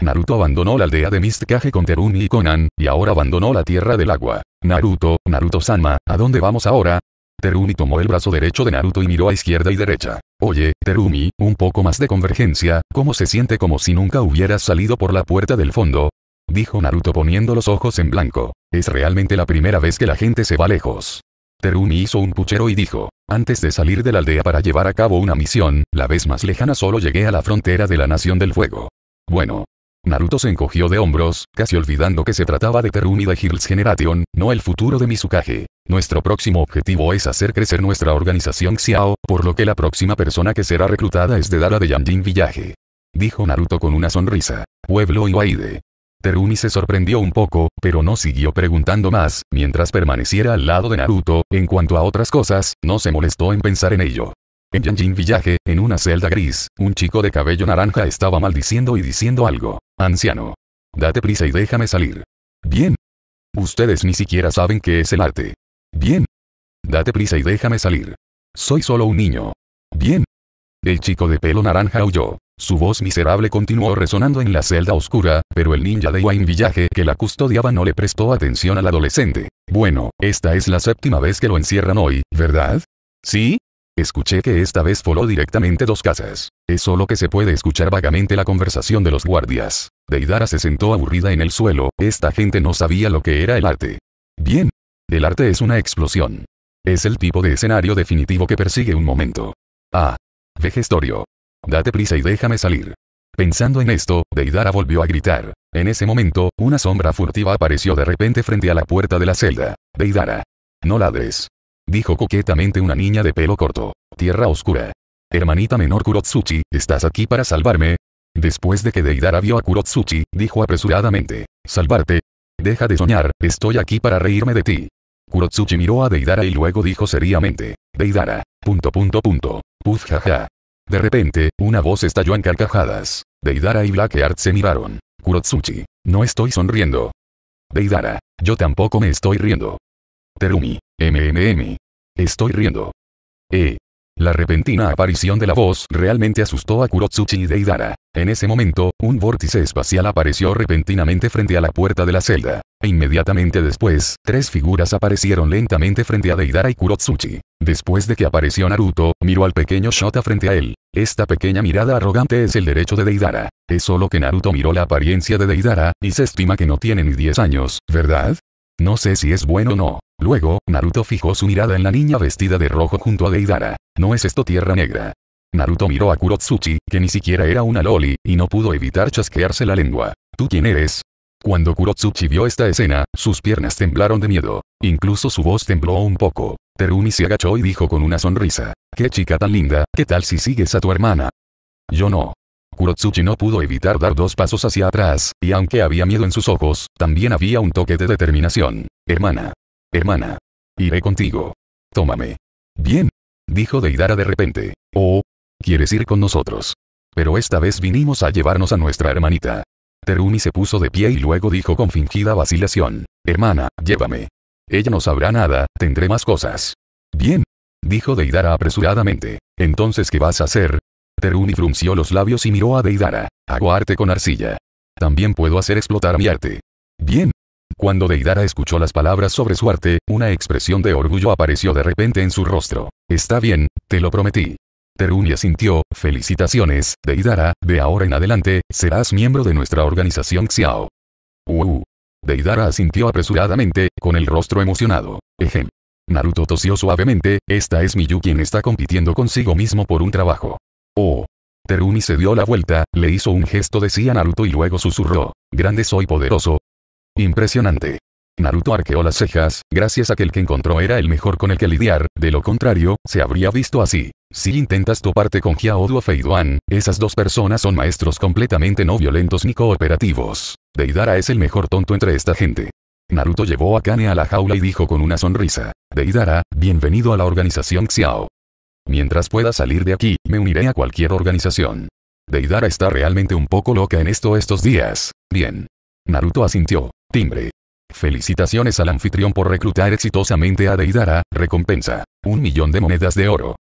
Naruto abandonó la aldea de Mist Kage con Terumi y Conan, y ahora abandonó la Tierra del Agua. Naruto, Naruto-sama, ¿a dónde vamos ahora? Terumi tomó el brazo derecho de Naruto y miró a izquierda y derecha. Oye, Terumi, un poco más de convergencia, ¿cómo se siente como si nunca hubieras salido por la puerta del fondo? Dijo Naruto poniendo los ojos en blanco. Es realmente la primera vez que la gente se va lejos. Terumi hizo un puchero y dijo, antes de salir de la aldea para llevar a cabo una misión, la vez más lejana solo llegué a la frontera de la Nación del Fuego. Bueno, Naruto se encogió de hombros, casi olvidando que se trataba de Terumi de Hills Generation, no el futuro de Mizukage. Nuestro próximo objetivo es hacer crecer nuestra organización Xiao, por lo que la próxima persona que será reclutada es de Dara de Yanjin Villaje. Dijo Naruto con una sonrisa. Pueblo Iwaide. Terumi se sorprendió un poco, pero no siguió preguntando más, mientras permaneciera al lado de Naruto, en cuanto a otras cosas, no se molestó en pensar en ello. En Yanjin Villaje, en una celda gris, un chico de cabello naranja estaba maldiciendo y diciendo algo. Anciano. Date prisa y déjame salir. Bien. Ustedes ni siquiera saben qué es el arte. Bien. Date prisa y déjame salir. Soy solo un niño. Bien. El chico de pelo naranja huyó. Su voz miserable continuó resonando en la celda oscura, pero el ninja de Wayne Villaje que la custodiaba no le prestó atención al adolescente. Bueno, esta es la séptima vez que lo encierran hoy, ¿verdad? ¿Sí? Escuché que esta vez voló directamente dos casas. Es solo que se puede escuchar vagamente la conversación de los guardias. Deidara se sentó aburrida en el suelo, esta gente no sabía lo que era el arte. Bien. El arte es una explosión. Es el tipo de escenario definitivo que persigue un momento. Ah. Vegestorio. Date prisa y déjame salir. Pensando en esto, Deidara volvió a gritar. En ese momento, una sombra furtiva apareció de repente frente a la puerta de la celda. Deidara. No ladres dijo coquetamente una niña de pelo corto. Tierra oscura. Hermanita menor Kurotsuchi, ¿estás aquí para salvarme? Después de que Deidara vio a Kurotsuchi, dijo apresuradamente. ¿Salvarte? Deja de soñar, estoy aquí para reírme de ti. Kurotsuchi miró a Deidara y luego dijo seriamente. Deidara. Punto punto punto. Puz jaja. De repente, una voz estalló en carcajadas. Deidara y Blackheart se miraron. Kurotsuchi. No estoy sonriendo. Deidara. Yo tampoco me estoy riendo. Terumi. MMM. Estoy riendo. Eh. La repentina aparición de la voz realmente asustó a Kurotsuchi y Deidara. En ese momento, un vórtice espacial apareció repentinamente frente a la puerta de la celda. E inmediatamente después, tres figuras aparecieron lentamente frente a Deidara y Kurotsuchi. Después de que apareció Naruto, miró al pequeño Shota frente a él. Esta pequeña mirada arrogante es el derecho de Deidara. Es solo que Naruto miró la apariencia de Deidara, y se estima que no tiene ni 10 años, ¿verdad? No sé si es bueno o no. Luego, Naruto fijó su mirada en la niña vestida de rojo junto a Deidara. ¿No es esto tierra negra? Naruto miró a Kurotsuchi, que ni siquiera era una loli, y no pudo evitar chasquearse la lengua. ¿Tú quién eres? Cuando Kurotsuchi vio esta escena, sus piernas temblaron de miedo. Incluso su voz tembló un poco. Terumi se agachó y dijo con una sonrisa. ¡Qué chica tan linda! ¿Qué tal si sigues a tu hermana? Yo no. Kurotsuchi no pudo evitar dar dos pasos hacia atrás, y aunque había miedo en sus ojos, también había un toque de determinación. Hermana. Hermana. Iré contigo. Tómame. Bien. Dijo Deidara de repente. Oh. ¿Quieres ir con nosotros? Pero esta vez vinimos a llevarnos a nuestra hermanita. Terumi se puso de pie y luego dijo con fingida vacilación. Hermana, llévame. Ella no sabrá nada, tendré más cosas. Bien. Dijo Deidara apresuradamente. Entonces, ¿qué vas a hacer? Terumi frunció los labios y miró a Deidara. Hago arte con arcilla. También puedo hacer explotar mi arte. Bien. Cuando Deidara escuchó las palabras sobre su arte, una expresión de orgullo apareció de repente en su rostro. Está bien, te lo prometí. Terumi asintió, felicitaciones, Deidara, de ahora en adelante, serás miembro de nuestra organización Xiao. Uh, uh. Deidara asintió apresuradamente, con el rostro emocionado. Ejem. Naruto tosió suavemente, esta es Miyu quien está compitiendo consigo mismo por un trabajo. Oh. Terumi se dio la vuelta, le hizo un gesto de sí a Naruto y luego susurró. Grande soy poderoso, Impresionante. Naruto arqueó las cejas, gracias a que el que encontró era el mejor con el que lidiar, de lo contrario, se habría visto así. Si intentas toparte con Xiao o Feiduan, esas dos personas son maestros completamente no violentos ni cooperativos. Deidara es el mejor tonto entre esta gente. Naruto llevó a Kane a la jaula y dijo con una sonrisa, Deidara, bienvenido a la organización Xiao. Mientras pueda salir de aquí, me uniré a cualquier organización. Deidara está realmente un poco loca en esto estos días. Bien. Naruto asintió. Timbre. Felicitaciones al anfitrión por reclutar exitosamente a Deidara, recompensa. Un millón de monedas de oro.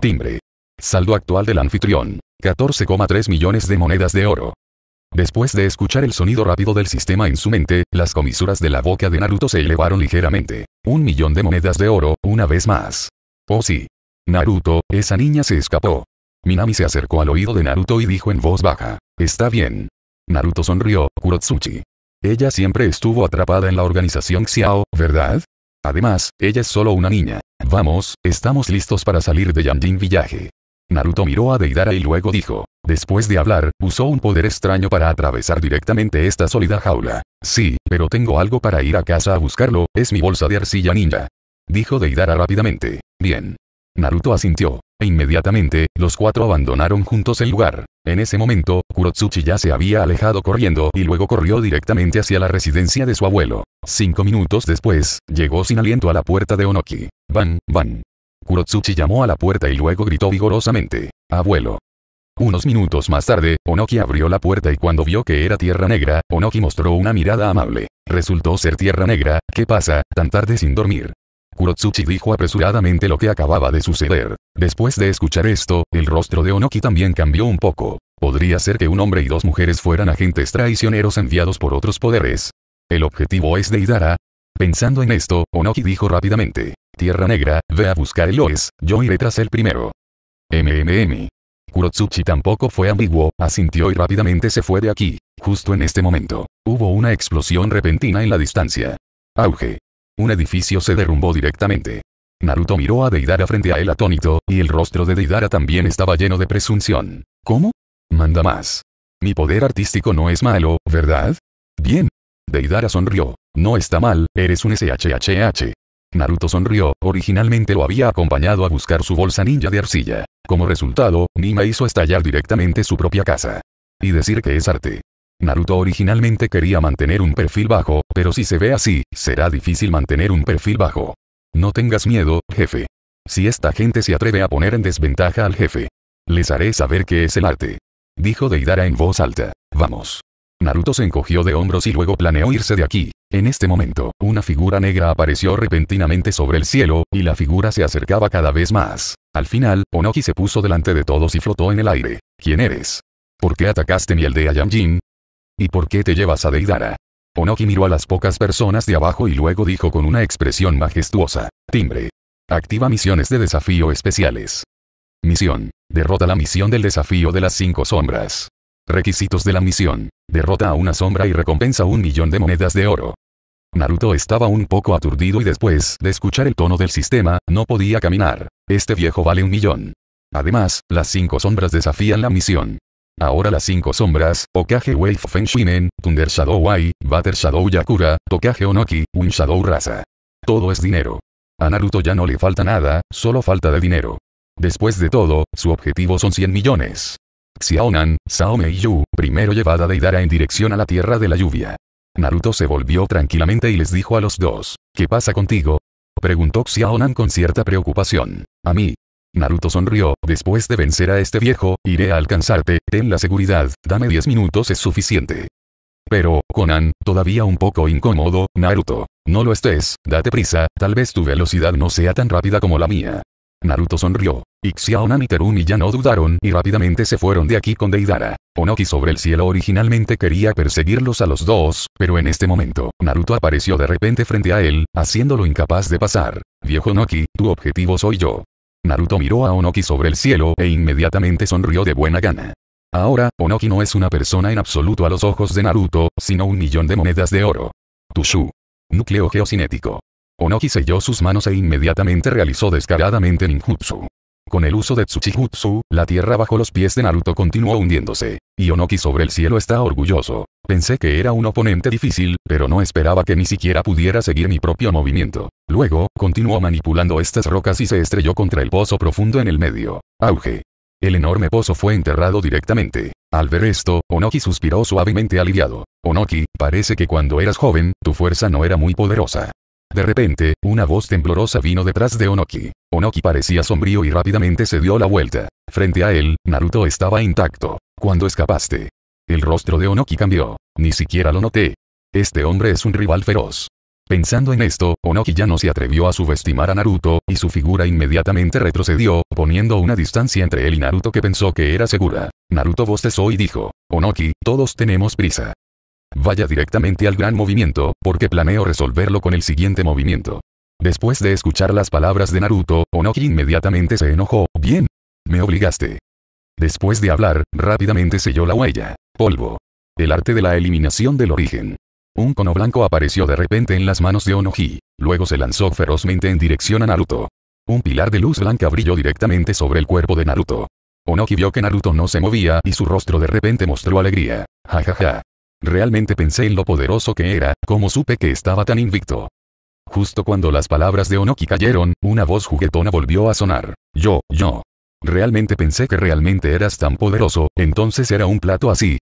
Timbre. Saldo actual del anfitrión. 14,3 millones de monedas de oro. Después de escuchar el sonido rápido del sistema en su mente, las comisuras de la boca de Naruto se elevaron ligeramente. Un millón de monedas de oro, una vez más. Oh sí. Naruto, esa niña se escapó. Minami se acercó al oído de Naruto y dijo en voz baja. Está bien. Naruto sonrió, Kurotsuchi. Ella siempre estuvo atrapada en la organización Xiao, ¿verdad? Además, ella es solo una niña. Vamos, estamos listos para salir de Yanjin Villaje. Naruto miró a Deidara y luego dijo. Después de hablar, usó un poder extraño para atravesar directamente esta sólida jaula. Sí, pero tengo algo para ir a casa a buscarlo, es mi bolsa de arcilla ninja. Dijo Deidara rápidamente. Bien. Naruto asintió. E inmediatamente, los cuatro abandonaron juntos el lugar. En ese momento, Kurotsuchi ya se había alejado corriendo y luego corrió directamente hacia la residencia de su abuelo. Cinco minutos después, llegó sin aliento a la puerta de Onoki. Van, van. Kurotsuchi llamó a la puerta y luego gritó vigorosamente. Abuelo. Unos minutos más tarde, Onoki abrió la puerta y cuando vio que era Tierra Negra, Onoki mostró una mirada amable. Resultó ser Tierra Negra, ¿qué pasa, tan tarde sin dormir? Kurotsuchi dijo apresuradamente lo que acababa de suceder. Después de escuchar esto, el rostro de Onoki también cambió un poco. Podría ser que un hombre y dos mujeres fueran agentes traicioneros enviados por otros poderes. El objetivo es de Hidara. Pensando en esto, Onoki dijo rápidamente. Tierra Negra, ve a buscar el OES, yo iré tras el primero. MMM. Kurotsuchi tampoco fue ambiguo, asintió y rápidamente se fue de aquí. Justo en este momento, hubo una explosión repentina en la distancia. Auge. Un edificio se derrumbó directamente. Naruto miró a Deidara frente a él atónito, y el rostro de Deidara también estaba lleno de presunción. ¿Cómo? Manda más. Mi poder artístico no es malo, ¿verdad? Bien. Deidara sonrió. No está mal, eres un SHHH. Naruto sonrió, originalmente lo había acompañado a buscar su bolsa ninja de arcilla. Como resultado, Nima hizo estallar directamente su propia casa. Y decir que es arte. Naruto originalmente quería mantener un perfil bajo, pero si se ve así, será difícil mantener un perfil bajo. No tengas miedo, jefe. Si esta gente se atreve a poner en desventaja al jefe, les haré saber qué es el arte. Dijo Deidara en voz alta. Vamos. Naruto se encogió de hombros y luego planeó irse de aquí. En este momento, una figura negra apareció repentinamente sobre el cielo, y la figura se acercaba cada vez más. Al final, Onoki se puso delante de todos y flotó en el aire. ¿Quién eres? ¿Por qué atacaste mi aldea Yamjin? ¿Y por qué te llevas a Deidara? Onoki miró a las pocas personas de abajo y luego dijo con una expresión majestuosa, timbre. Activa misiones de desafío especiales. Misión. Derrota la misión del desafío de las cinco sombras. Requisitos de la misión. Derrota a una sombra y recompensa un millón de monedas de oro. Naruto estaba un poco aturdido y después de escuchar el tono del sistema, no podía caminar. Este viejo vale un millón. Además, las cinco sombras desafían la misión. Ahora las cinco sombras, Okage Wave Shinen, Thunder Shadow Wai, Butter Shadow Yakura, Tokage Onoki, Wind Shadow Rasa. Todo es dinero. A Naruto ya no le falta nada, solo falta de dinero. Después de todo, su objetivo son 100 millones. Xiaonan, Saome y Yu, primero llevada de Idara en dirección a la tierra de la lluvia. Naruto se volvió tranquilamente y les dijo a los dos, ¿qué pasa contigo? Preguntó Xiaonan con cierta preocupación. A mí, Naruto sonrió, después de vencer a este viejo, iré a alcanzarte, ten la seguridad, dame 10 minutos es suficiente. Pero, Conan, todavía un poco incómodo, Naruto. No lo estés, date prisa, tal vez tu velocidad no sea tan rápida como la mía. Naruto sonrió. Xiaonan y Terumi ya no dudaron y rápidamente se fueron de aquí con Deidara. Onoki sobre el cielo originalmente quería perseguirlos a los dos, pero en este momento, Naruto apareció de repente frente a él, haciéndolo incapaz de pasar. Viejo Onoki, tu objetivo soy yo. Naruto miró a Onoki sobre el cielo e inmediatamente sonrió de buena gana. Ahora, Onoki no es una persona en absoluto a los ojos de Naruto, sino un millón de monedas de oro. Tushu. Núcleo geocinético. Onoki selló sus manos e inmediatamente realizó descaradamente ninjutsu. Con el uso de tsuchihutsu, la tierra bajo los pies de Naruto continuó hundiéndose. Y Onoki sobre el cielo está orgulloso. Pensé que era un oponente difícil, pero no esperaba que ni siquiera pudiera seguir mi propio movimiento. Luego, continuó manipulando estas rocas y se estrelló contra el pozo profundo en el medio. Auge. El enorme pozo fue enterrado directamente. Al ver esto, Onoki suspiró suavemente aliviado. Onoki, parece que cuando eras joven, tu fuerza no era muy poderosa. De repente, una voz temblorosa vino detrás de Onoki. Onoki parecía sombrío y rápidamente se dio la vuelta. Frente a él, Naruto estaba intacto. Cuando escapaste, el rostro de Onoki cambió. Ni siquiera lo noté. Este hombre es un rival feroz. Pensando en esto, Onoki ya no se atrevió a subestimar a Naruto, y su figura inmediatamente retrocedió, poniendo una distancia entre él y Naruto que pensó que era segura. Naruto bostezó y dijo, Onoki, todos tenemos prisa. Vaya directamente al gran movimiento, porque planeo resolverlo con el siguiente movimiento. Después de escuchar las palabras de Naruto, Onoki inmediatamente se enojó, bien. Me obligaste. Después de hablar, rápidamente selló la huella. Polvo. El arte de la eliminación del origen. Un cono blanco apareció de repente en las manos de Onoki. luego se lanzó ferozmente en dirección a Naruto. Un pilar de luz blanca brilló directamente sobre el cuerpo de Naruto. Onoki vio que Naruto no se movía y su rostro de repente mostró alegría. Jajaja. Realmente pensé en lo poderoso que era, como supe que estaba tan invicto. Justo cuando las palabras de Onoki cayeron, una voz juguetona volvió a sonar. Yo, yo. Realmente pensé que realmente eras tan poderoso, entonces era un plato así,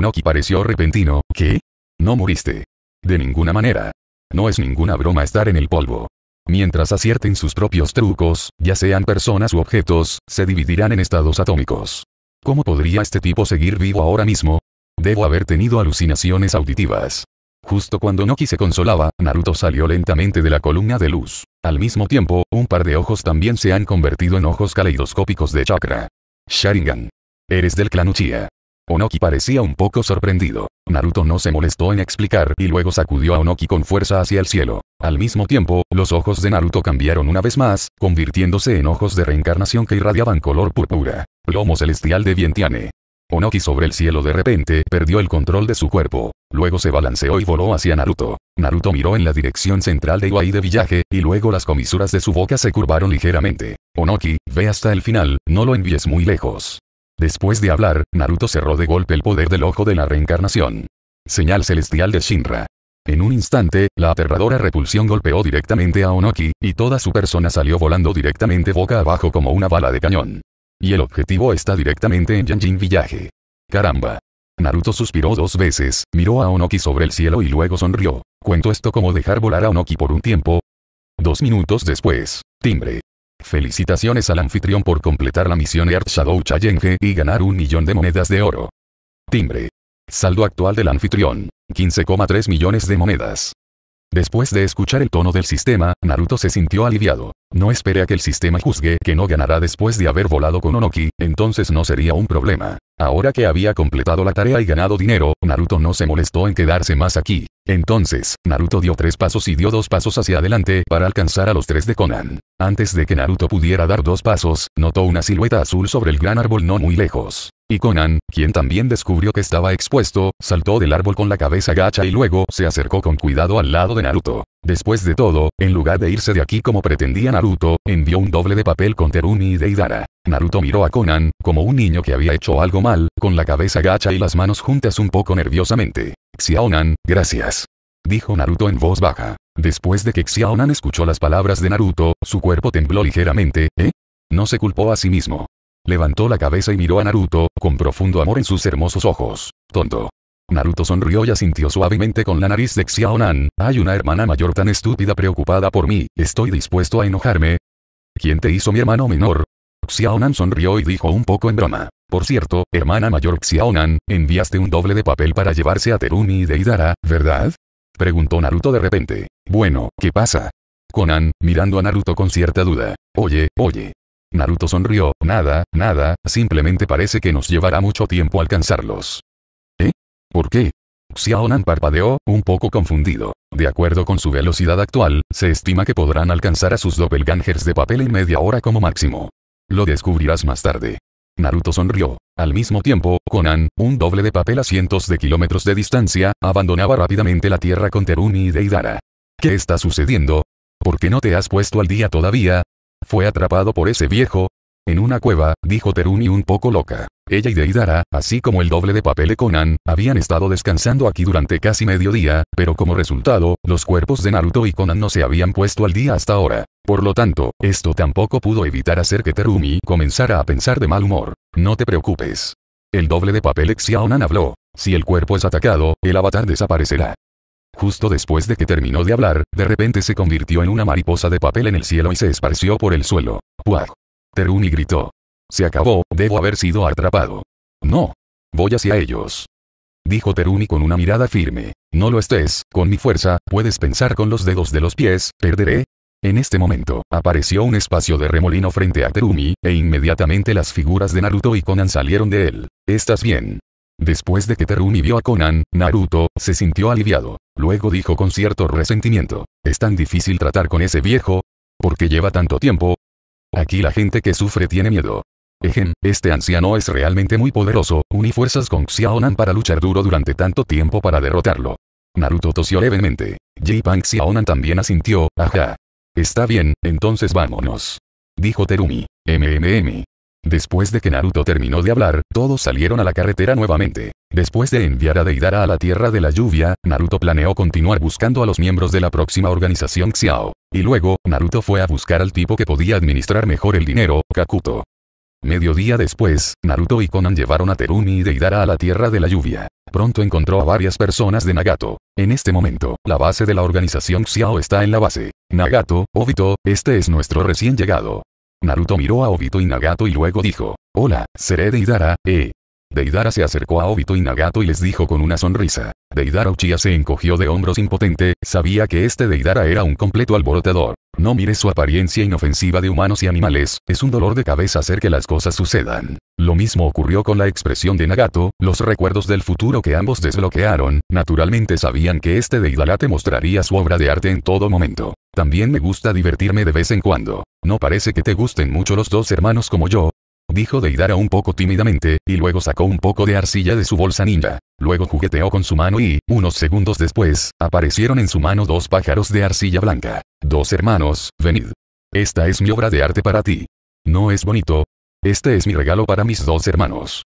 Noki pareció repentino, ¿qué? No moriste. De ninguna manera. No es ninguna broma estar en el polvo. Mientras acierten sus propios trucos, ya sean personas u objetos, se dividirán en estados atómicos. ¿Cómo podría este tipo seguir vivo ahora mismo? Debo haber tenido alucinaciones auditivas. Justo cuando Noki se consolaba, Naruto salió lentamente de la columna de luz. Al mismo tiempo, un par de ojos también se han convertido en ojos caleidoscópicos de chakra. Sharingan. Eres del clan Uchiha. Onoki parecía un poco sorprendido. Naruto no se molestó en explicar y luego sacudió a Onoki con fuerza hacia el cielo. Al mismo tiempo, los ojos de Naruto cambiaron una vez más, convirtiéndose en ojos de reencarnación que irradiaban color púrpura. Lomo celestial de Vientiane. Onoki sobre el cielo de repente perdió el control de su cuerpo. Luego se balanceó y voló hacia Naruto. Naruto miró en la dirección central de Iwai de Villaje, y luego las comisuras de su boca se curvaron ligeramente. Onoki, ve hasta el final, no lo envíes muy lejos. Después de hablar, Naruto cerró de golpe el poder del ojo de la reencarnación. Señal celestial de Shinra. En un instante, la aterradora repulsión golpeó directamente a Onoki, y toda su persona salió volando directamente boca abajo como una bala de cañón. Y el objetivo está directamente en Yanjin Village. Caramba. Naruto suspiró dos veces, miró a Onoki sobre el cielo y luego sonrió. Cuento esto como dejar volar a Onoki por un tiempo. Dos minutos después. Timbre. Felicitaciones al anfitrión por completar la misión Earth Shadow Challenge y ganar un millón de monedas de oro. Timbre. Saldo actual del anfitrión. 15,3 millones de monedas. Después de escuchar el tono del sistema, Naruto se sintió aliviado. No espere a que el sistema juzgue que no ganará después de haber volado con Onoki, entonces no sería un problema. Ahora que había completado la tarea y ganado dinero, Naruto no se molestó en quedarse más aquí. Entonces, Naruto dio tres pasos y dio dos pasos hacia adelante para alcanzar a los tres de Conan. Antes de que Naruto pudiera dar dos pasos, notó una silueta azul sobre el gran árbol no muy lejos. Y Conan, quien también descubrió que estaba expuesto, saltó del árbol con la cabeza gacha y luego se acercó con cuidado al lado de Naruto. Después de todo, en lugar de irse de aquí como pretendía Naruto, envió un doble de papel con Terumi y Deidara. Naruto miró a Conan, como un niño que había hecho algo mal, con la cabeza gacha y las manos juntas un poco nerviosamente. Xiaonan, gracias. Dijo Naruto en voz baja. Después de que Xiaonan escuchó las palabras de Naruto, su cuerpo tembló ligeramente, ¿eh? No se culpó a sí mismo. Levantó la cabeza y miró a Naruto, con profundo amor en sus hermosos ojos. Tonto. Naruto sonrió y asintió suavemente con la nariz de Xiaonan. Hay una hermana mayor tan estúpida preocupada por mí, estoy dispuesto a enojarme. ¿Quién te hizo mi hermano menor? Xiaonan sonrió y dijo un poco en broma. Por cierto, hermana mayor Xiaonan, enviaste un doble de papel para llevarse a Terumi y Deidara, ¿verdad? Preguntó Naruto de repente. Bueno, ¿qué pasa? Conan, mirando a Naruto con cierta duda. Oye, oye, Naruto sonrió, nada, nada, simplemente parece que nos llevará mucho tiempo alcanzarlos. ¿Eh? ¿Por qué? Xiaonan parpadeó, un poco confundido. De acuerdo con su velocidad actual, se estima que podrán alcanzar a sus doppelgangers de papel en media hora como máximo. Lo descubrirás más tarde. Naruto sonrió. Al mismo tiempo, Conan, un doble de papel a cientos de kilómetros de distancia, abandonaba rápidamente la Tierra con Terumi y Deidara. ¿Qué está sucediendo? ¿Por qué no te has puesto al día todavía? Fue atrapado por ese viejo. En una cueva, dijo Terumi un poco loca. Ella y Deidara, así como el doble de papel de Conan, habían estado descansando aquí durante casi medio día, pero como resultado, los cuerpos de Naruto y Conan no se habían puesto al día hasta ahora. Por lo tanto, esto tampoco pudo evitar hacer que Terumi comenzara a pensar de mal humor. No te preocupes. El doble de papel Xiaonan habló. Si el cuerpo es atacado, el avatar desaparecerá. Justo después de que terminó de hablar, de repente se convirtió en una mariposa de papel en el cielo y se esparció por el suelo. ¡Puah! Terumi gritó. Se acabó, debo haber sido atrapado. No. Voy hacia ellos. Dijo Terumi con una mirada firme. No lo estés, con mi fuerza, puedes pensar con los dedos de los pies, perderé, en este momento, apareció un espacio de remolino frente a Terumi, e inmediatamente las figuras de Naruto y Conan salieron de él. ¿Estás bien? Después de que Terumi vio a Conan, Naruto, se sintió aliviado. Luego dijo con cierto resentimiento, ¿es tan difícil tratar con ese viejo? ¿Por qué lleva tanto tiempo? Aquí la gente que sufre tiene miedo. Ejem, este anciano es realmente muy poderoso, uní fuerzas con Xiaonan para luchar duro durante tanto tiempo para derrotarlo. Naruto tosió levemente. j pan Xiaonan también asintió, ajá. Está bien, entonces vámonos. Dijo Terumi. MMM. Después de que Naruto terminó de hablar, todos salieron a la carretera nuevamente. Después de enviar a Deidara a la Tierra de la Lluvia, Naruto planeó continuar buscando a los miembros de la próxima organización Xiao. Y luego, Naruto fue a buscar al tipo que podía administrar mejor el dinero, Kakuto. Mediodía después, Naruto y Conan llevaron a Terumi y Deidara a la Tierra de la Lluvia. Pronto encontró a varias personas de Nagato. En este momento, la base de la organización Xiao está en la base. Nagato, Obito, este es nuestro recién llegado. Naruto miró a Obito y Nagato y luego dijo, Hola, seré de Deidara, eh, Deidara se acercó a Obito y Nagato y les dijo con una sonrisa. Deidara Uchiha se encogió de hombros impotente, sabía que este Deidara era un completo alborotador. No mire su apariencia inofensiva de humanos y animales, es un dolor de cabeza hacer que las cosas sucedan. Lo mismo ocurrió con la expresión de Nagato, los recuerdos del futuro que ambos desbloquearon, naturalmente sabían que este Deidara te mostraría su obra de arte en todo momento. También me gusta divertirme de vez en cuando. No parece que te gusten mucho los dos hermanos como yo, dijo Deidara un poco tímidamente, y luego sacó un poco de arcilla de su bolsa ninja. Luego jugueteó con su mano y, unos segundos después, aparecieron en su mano dos pájaros de arcilla blanca. Dos hermanos, venid. Esta es mi obra de arte para ti. ¿No es bonito? Este es mi regalo para mis dos hermanos.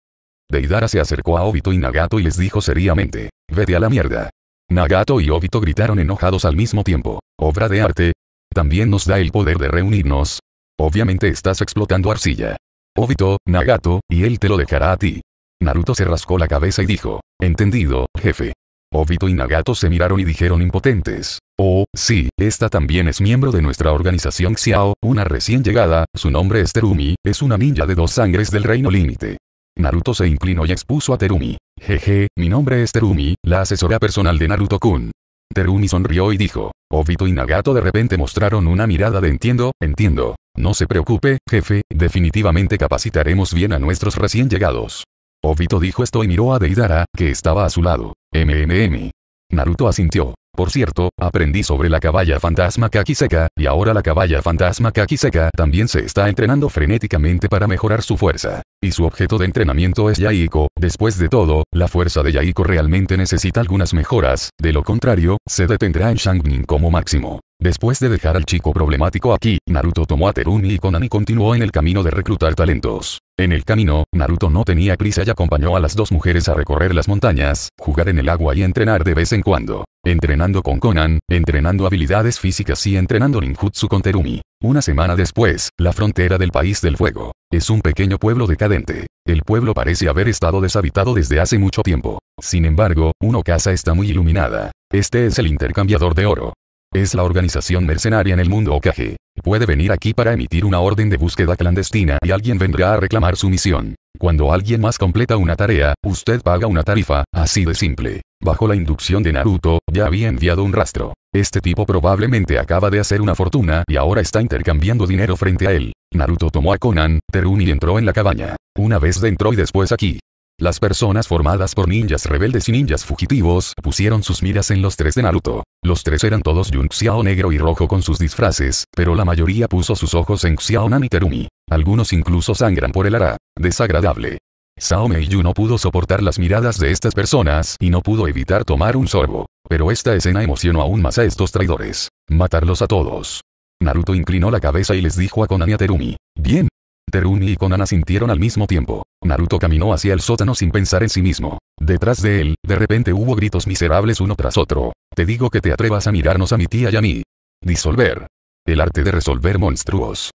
Deidara se acercó a Obito y Nagato y les dijo seriamente, vete a la mierda. Nagato y Obito gritaron enojados al mismo tiempo, obra de arte. También nos da el poder de reunirnos. Obviamente estás explotando arcilla. Obito, Nagato, y él te lo dejará a ti. Naruto se rascó la cabeza y dijo, entendido, jefe. Obito y Nagato se miraron y dijeron impotentes. Oh, sí, esta también es miembro de nuestra organización Xiao, una recién llegada, su nombre es Terumi, es una ninja de dos sangres del reino límite. Naruto se inclinó y expuso a Terumi. Jeje, mi nombre es Terumi, la asesora personal de Naruto-kun. Terumi sonrió y dijo, Obito y Nagato de repente mostraron una mirada de entiendo, entiendo. No se preocupe, jefe, definitivamente capacitaremos bien a nuestros recién llegados. Obito dijo esto y miró a Deidara, que estaba a su lado. MMM. Naruto asintió. Por cierto, aprendí sobre la caballa fantasma Kakiseka, y ahora la caballa fantasma Kakiseka también se está entrenando frenéticamente para mejorar su fuerza. Y su objeto de entrenamiento es Yaiko, después de todo, la fuerza de Yaiko realmente necesita algunas mejoras, de lo contrario, se detendrá en Shangnin como máximo. Después de dejar al chico problemático aquí, Naruto tomó a Terumi y Konan y continuó en el camino de reclutar talentos. En el camino, Naruto no tenía prisa y acompañó a las dos mujeres a recorrer las montañas, jugar en el agua y entrenar de vez en cuando. Entrenando con Conan, entrenando habilidades físicas y entrenando ninjutsu con Terumi. Una semana después, la frontera del país del fuego. Es un pequeño pueblo decadente. El pueblo parece haber estado deshabitado desde hace mucho tiempo. Sin embargo, una casa está muy iluminada. Este es el intercambiador de oro es la organización mercenaria en el mundo Okage. Puede venir aquí para emitir una orden de búsqueda clandestina y alguien vendrá a reclamar su misión. Cuando alguien más completa una tarea, usted paga una tarifa, así de simple. Bajo la inducción de Naruto, ya había enviado un rastro. Este tipo probablemente acaba de hacer una fortuna y ahora está intercambiando dinero frente a él. Naruto tomó a Conan, Terun y entró en la cabaña. Una vez dentro y después aquí. Las personas formadas por ninjas rebeldes y ninjas fugitivos pusieron sus miras en los tres de Naruto. Los tres eran todos Yun Xiao negro y rojo con sus disfraces, pero la mayoría puso sus ojos en xiao y Terumi. Algunos incluso sangran por el ara. Desagradable. Saomei Yu no pudo soportar las miradas de estas personas y no pudo evitar tomar un sorbo. Pero esta escena emocionó aún más a estos traidores. Matarlos a todos. Naruto inclinó la cabeza y les dijo a Konami Terumi. Bien, Terumi y Konan asintieron al mismo tiempo. Naruto caminó hacia el sótano sin pensar en sí mismo. Detrás de él, de repente hubo gritos miserables uno tras otro. Te digo que te atrevas a mirarnos a mi tía y a mí. Disolver. El arte de resolver monstruos.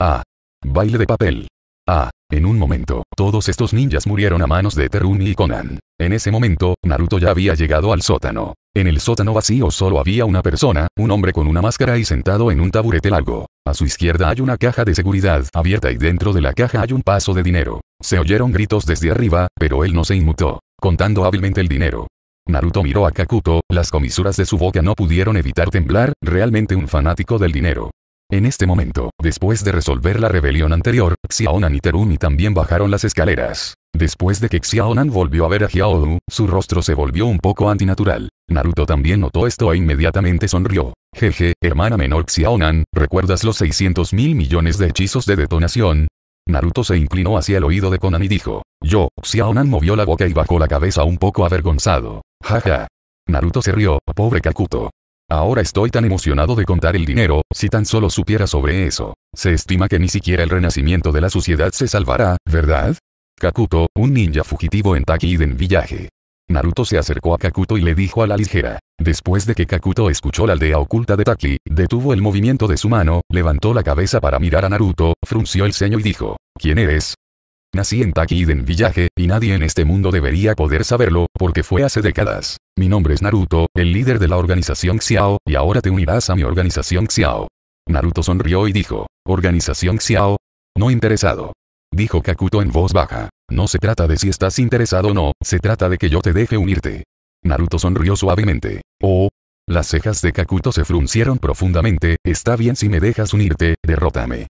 Ah. Baile de papel. Ah, en un momento, todos estos ninjas murieron a manos de Terumi y Conan. En ese momento, Naruto ya había llegado al sótano. En el sótano vacío solo había una persona, un hombre con una máscara y sentado en un taburete largo. A su izquierda hay una caja de seguridad abierta y dentro de la caja hay un paso de dinero. Se oyeron gritos desde arriba, pero él no se inmutó, contando hábilmente el dinero. Naruto miró a Kakuto, las comisuras de su boca no pudieron evitar temblar, realmente un fanático del dinero. En este momento, después de resolver la rebelión anterior, Xiaonan y Terumi también bajaron las escaleras. Después de que Xiaonan volvió a ver a Xiaodu, su rostro se volvió un poco antinatural. Naruto también notó esto e inmediatamente sonrió. Jeje, hermana menor Xiaonan, ¿recuerdas los 600 mil millones de hechizos de detonación? Naruto se inclinó hacia el oído de Conan y dijo. Yo, Xiaonan movió la boca y bajó la cabeza un poco avergonzado. Jaja. Naruto se rió, pobre Kakuto. Ahora estoy tan emocionado de contar el dinero, si tan solo supiera sobre eso. Se estima que ni siquiera el renacimiento de la sociedad se salvará, ¿verdad? Kakuto, un ninja fugitivo en Takiden Village. Naruto se acercó a Kakuto y le dijo a la ligera. Después de que Kakuto escuchó la aldea oculta de Taki, detuvo el movimiento de su mano, levantó la cabeza para mirar a Naruto, frunció el ceño y dijo, ¿Quién eres? Nací en Takiden Village, y nadie en este mundo debería poder saberlo, porque fue hace décadas. Mi nombre es Naruto, el líder de la organización Xiao, y ahora te unirás a mi organización Xiao. Naruto sonrió y dijo, ¿Organización Xiao? No interesado dijo Kakuto en voz baja. No se trata de si estás interesado o no, se trata de que yo te deje unirte. Naruto sonrió suavemente. Oh. Las cejas de Kakuto se fruncieron profundamente, está bien si me dejas unirte, derrótame.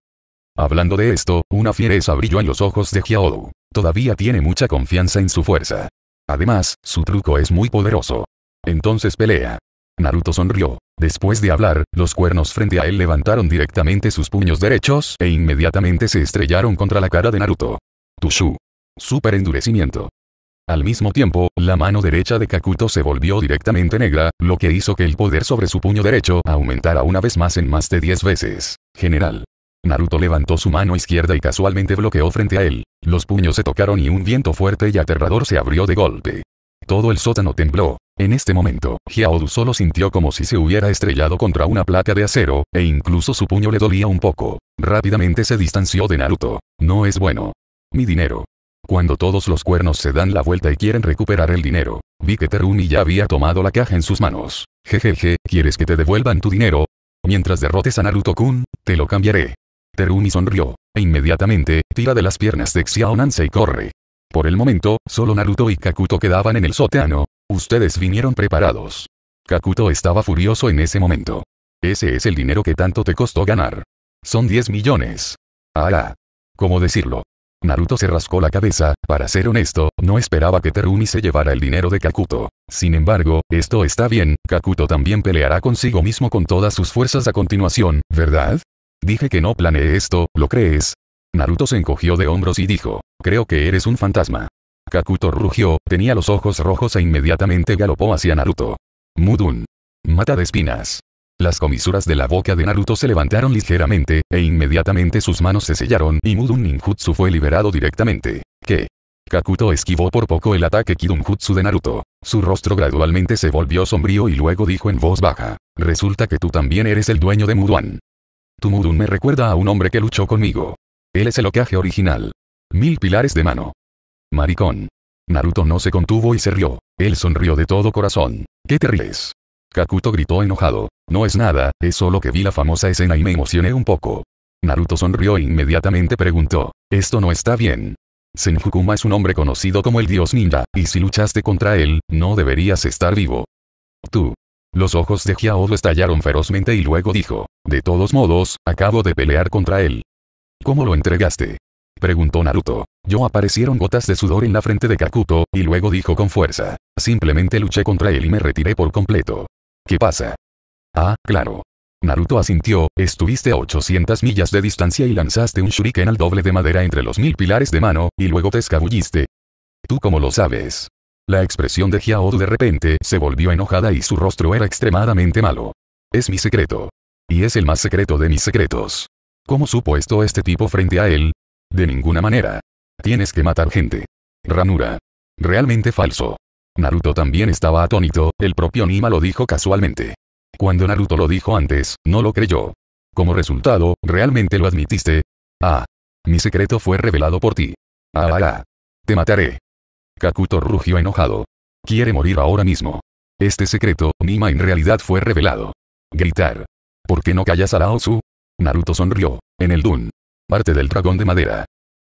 Hablando de esto, una fiereza brilló en los ojos de Hyaodu. Todavía tiene mucha confianza en su fuerza. Además, su truco es muy poderoso. Entonces pelea. Naruto sonrió. Después de hablar, los cuernos frente a él levantaron directamente sus puños derechos e inmediatamente se estrellaron contra la cara de Naruto. Tushu. Super endurecimiento. Al mismo tiempo, la mano derecha de Kakuto se volvió directamente negra, lo que hizo que el poder sobre su puño derecho aumentara una vez más en más de 10 veces. General. Naruto levantó su mano izquierda y casualmente bloqueó frente a él. Los puños se tocaron y un viento fuerte y aterrador se abrió de golpe. Todo el sótano tembló. En este momento, Xiaodu solo sintió como si se hubiera estrellado contra una placa de acero, e incluso su puño le dolía un poco. Rápidamente se distanció de Naruto. No es bueno. Mi dinero. Cuando todos los cuernos se dan la vuelta y quieren recuperar el dinero, vi que Terumi ya había tomado la caja en sus manos. Jejeje, ¿quieres que te devuelvan tu dinero? Mientras derrotes a Naruto-kun, te lo cambiaré. Terumi sonrió, e inmediatamente, tira de las piernas de Xiaonan y corre. Por el momento, solo Naruto y Kakuto quedaban en el sótano. Ustedes vinieron preparados. Kakuto estaba furioso en ese momento. Ese es el dinero que tanto te costó ganar. Son 10 millones. Ah, ah. ¿Cómo decirlo? Naruto se rascó la cabeza, para ser honesto, no esperaba que Terumi se llevara el dinero de Kakuto. Sin embargo, esto está bien, Kakuto también peleará consigo mismo con todas sus fuerzas a continuación, ¿verdad? Dije que no planeé esto, ¿lo crees? Naruto se encogió de hombros y dijo, creo que eres un fantasma. Kakuto rugió, tenía los ojos rojos e inmediatamente galopó hacia Naruto. Mudun. Mata de espinas. Las comisuras de la boca de Naruto se levantaron ligeramente, e inmediatamente sus manos se sellaron y Mudun Ninjutsu fue liberado directamente. ¿Qué? Kakuto esquivó por poco el ataque Kidunjutsu de Naruto. Su rostro gradualmente se volvió sombrío y luego dijo en voz baja, resulta que tú también eres el dueño de Mudun. Tu Mudun me recuerda a un hombre que luchó conmigo. Él es el ocaje original. Mil pilares de mano. Maricón. Naruto no se contuvo y se rió. Él sonrió de todo corazón. ¿Qué te ríes? Kakuto gritó enojado. No es nada, es solo que vi la famosa escena y me emocioné un poco. Naruto sonrió e inmediatamente preguntó. Esto no está bien. Senjukuma es un hombre conocido como el dios ninja, y si luchaste contra él, no deberías estar vivo. Tú. Los ojos de Hyao estallaron ferozmente y luego dijo, de todos modos, acabo de pelear contra él, ¿Cómo lo entregaste? Preguntó Naruto. Yo aparecieron gotas de sudor en la frente de Kakuto, y luego dijo con fuerza. Simplemente luché contra él y me retiré por completo. ¿Qué pasa? Ah, claro. Naruto asintió, estuviste a 800 millas de distancia y lanzaste un shuriken al doble de madera entre los mil pilares de mano, y luego te escabulliste. ¿Tú cómo lo sabes? La expresión de Hiaodu de repente se volvió enojada y su rostro era extremadamente malo. Es mi secreto. Y es el más secreto de mis secretos. ¿Cómo supo esto este tipo frente a él? De ninguna manera. Tienes que matar gente. Ranura. Realmente falso. Naruto también estaba atónito, el propio Nima lo dijo casualmente. Cuando Naruto lo dijo antes, no lo creyó. Como resultado, ¿realmente lo admitiste? Ah. Mi secreto fue revelado por ti. Ah, ah, ah. Te mataré. Kakuto rugió enojado. Quiere morir ahora mismo. Este secreto, Nima en realidad fue revelado. Gritar. ¿Por qué no callas a Ozu? Naruto sonrió. En el Dun. Parte del dragón de madera.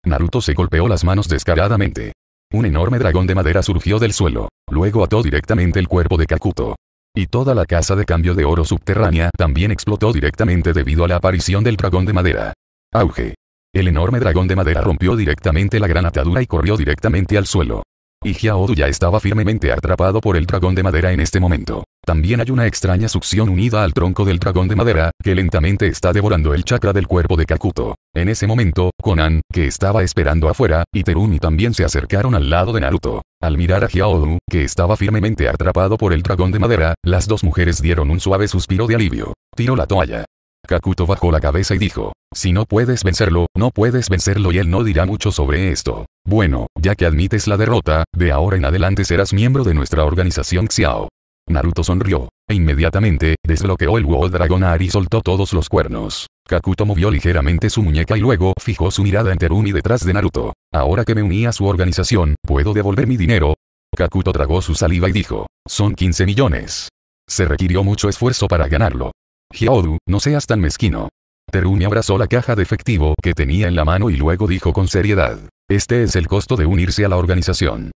Naruto se golpeó las manos descaradamente. Un enorme dragón de madera surgió del suelo. Luego ató directamente el cuerpo de Kakuto. Y toda la casa de cambio de oro subterránea también explotó directamente debido a la aparición del dragón de madera. Auge. El enorme dragón de madera rompió directamente la gran atadura y corrió directamente al suelo. Y Odu ya estaba firmemente atrapado por el dragón de madera en este momento. También hay una extraña succión unida al tronco del dragón de madera, que lentamente está devorando el chakra del cuerpo de Kakuto. En ese momento, Conan, que estaba esperando afuera, y Terumi también se acercaron al lado de Naruto. Al mirar a Hyaodu, que estaba firmemente atrapado por el dragón de madera, las dos mujeres dieron un suave suspiro de alivio. Tiró la toalla. Kakuto bajó la cabeza y dijo, si no puedes vencerlo, no puedes vencerlo y él no dirá mucho sobre esto. Bueno, ya que admites la derrota, de ahora en adelante serás miembro de nuestra organización Xiao. Naruto sonrió, e inmediatamente, desbloqueó el Dragon Ari y soltó todos los cuernos. Kakuto movió ligeramente su muñeca y luego fijó su mirada en Terumi detrás de Naruto. Ahora que me uní a su organización, ¿puedo devolver mi dinero? Kakuto tragó su saliva y dijo, son 15 millones. Se requirió mucho esfuerzo para ganarlo. Hyodu, no seas tan mezquino. Terumi abrazó la caja de efectivo que tenía en la mano y luego dijo con seriedad, este es el costo de unirse a la organización.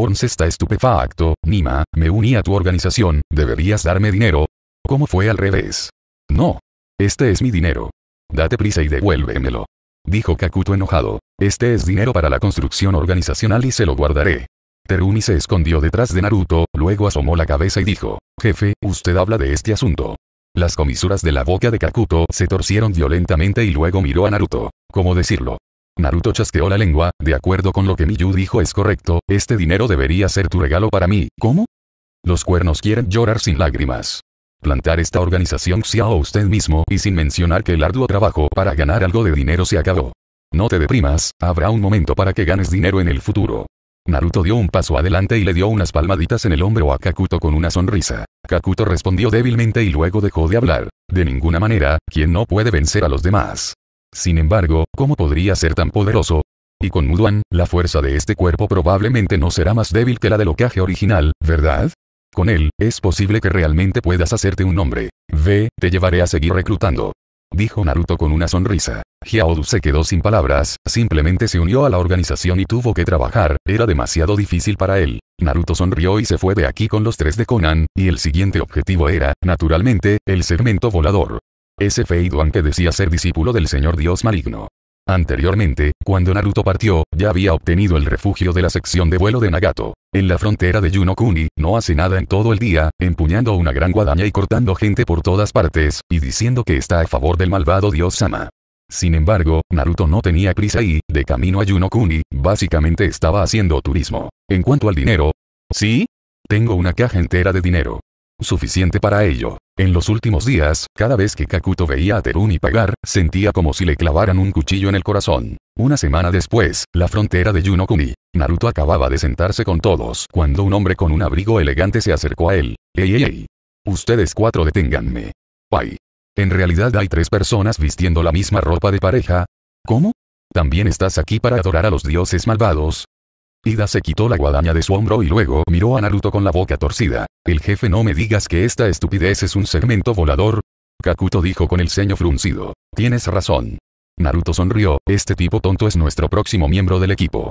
Orms está estupefacto, Nima, me uní a tu organización, deberías darme dinero. ¿Cómo fue al revés? No. Este es mi dinero. Date prisa y devuélvemelo. Dijo Kakuto enojado. Este es dinero para la construcción organizacional y se lo guardaré. Terumi se escondió detrás de Naruto, luego asomó la cabeza y dijo, Jefe, usted habla de este asunto. Las comisuras de la boca de Kakuto se torcieron violentamente y luego miró a Naruto. ¿Cómo decirlo? Naruto chasqueó la lengua, de acuerdo con lo que Miyu dijo es correcto, este dinero debería ser tu regalo para mí. ¿Cómo? Los cuernos quieren llorar sin lágrimas. Plantar esta organización Xiao usted mismo y sin mencionar que el arduo trabajo para ganar algo de dinero se acabó. No te deprimas, habrá un momento para que ganes dinero en el futuro. Naruto dio un paso adelante y le dio unas palmaditas en el hombro a Kakuto con una sonrisa. Kakuto respondió débilmente y luego dejó de hablar. De ninguna manera, quien no puede vencer a los demás, sin embargo, ¿cómo podría ser tan poderoso? Y con Muduan, la fuerza de este cuerpo probablemente no será más débil que la del ocaje original, ¿verdad? Con él, es posible que realmente puedas hacerte un nombre. Ve, te llevaré a seguir reclutando. Dijo Naruto con una sonrisa. Hiaodu se quedó sin palabras, simplemente se unió a la organización y tuvo que trabajar, era demasiado difícil para él. Naruto sonrió y se fue de aquí con los tres de Conan, y el siguiente objetivo era, naturalmente, el segmento volador. Ese Feiduan que decía ser discípulo del señor dios maligno. Anteriormente, cuando Naruto partió, ya había obtenido el refugio de la sección de vuelo de Nagato. En la frontera de Yunokuni, no hace nada en todo el día, empuñando una gran guadaña y cortando gente por todas partes, y diciendo que está a favor del malvado dios Sama. Sin embargo, Naruto no tenía prisa y, de camino a Yunokuni, básicamente estaba haciendo turismo. En cuanto al dinero, ¿sí? Tengo una caja entera de dinero suficiente para ello. En los últimos días, cada vez que Kakuto veía a Teruni pagar, sentía como si le clavaran un cuchillo en el corazón. Una semana después, la frontera de Yunokuni. Naruto acababa de sentarse con todos cuando un hombre con un abrigo elegante se acercó a él. ¡Ey, ey, ey! Ustedes cuatro deténganme. Pai. En realidad hay tres personas vistiendo la misma ropa de pareja. ¿Cómo? ¿También estás aquí para adorar a los dioses malvados? Ida se quitó la guadaña de su hombro y luego miró a Naruto con la boca torcida. El jefe no me digas que esta estupidez es un segmento volador. Kakuto dijo con el ceño fruncido. Tienes razón. Naruto sonrió, este tipo tonto es nuestro próximo miembro del equipo.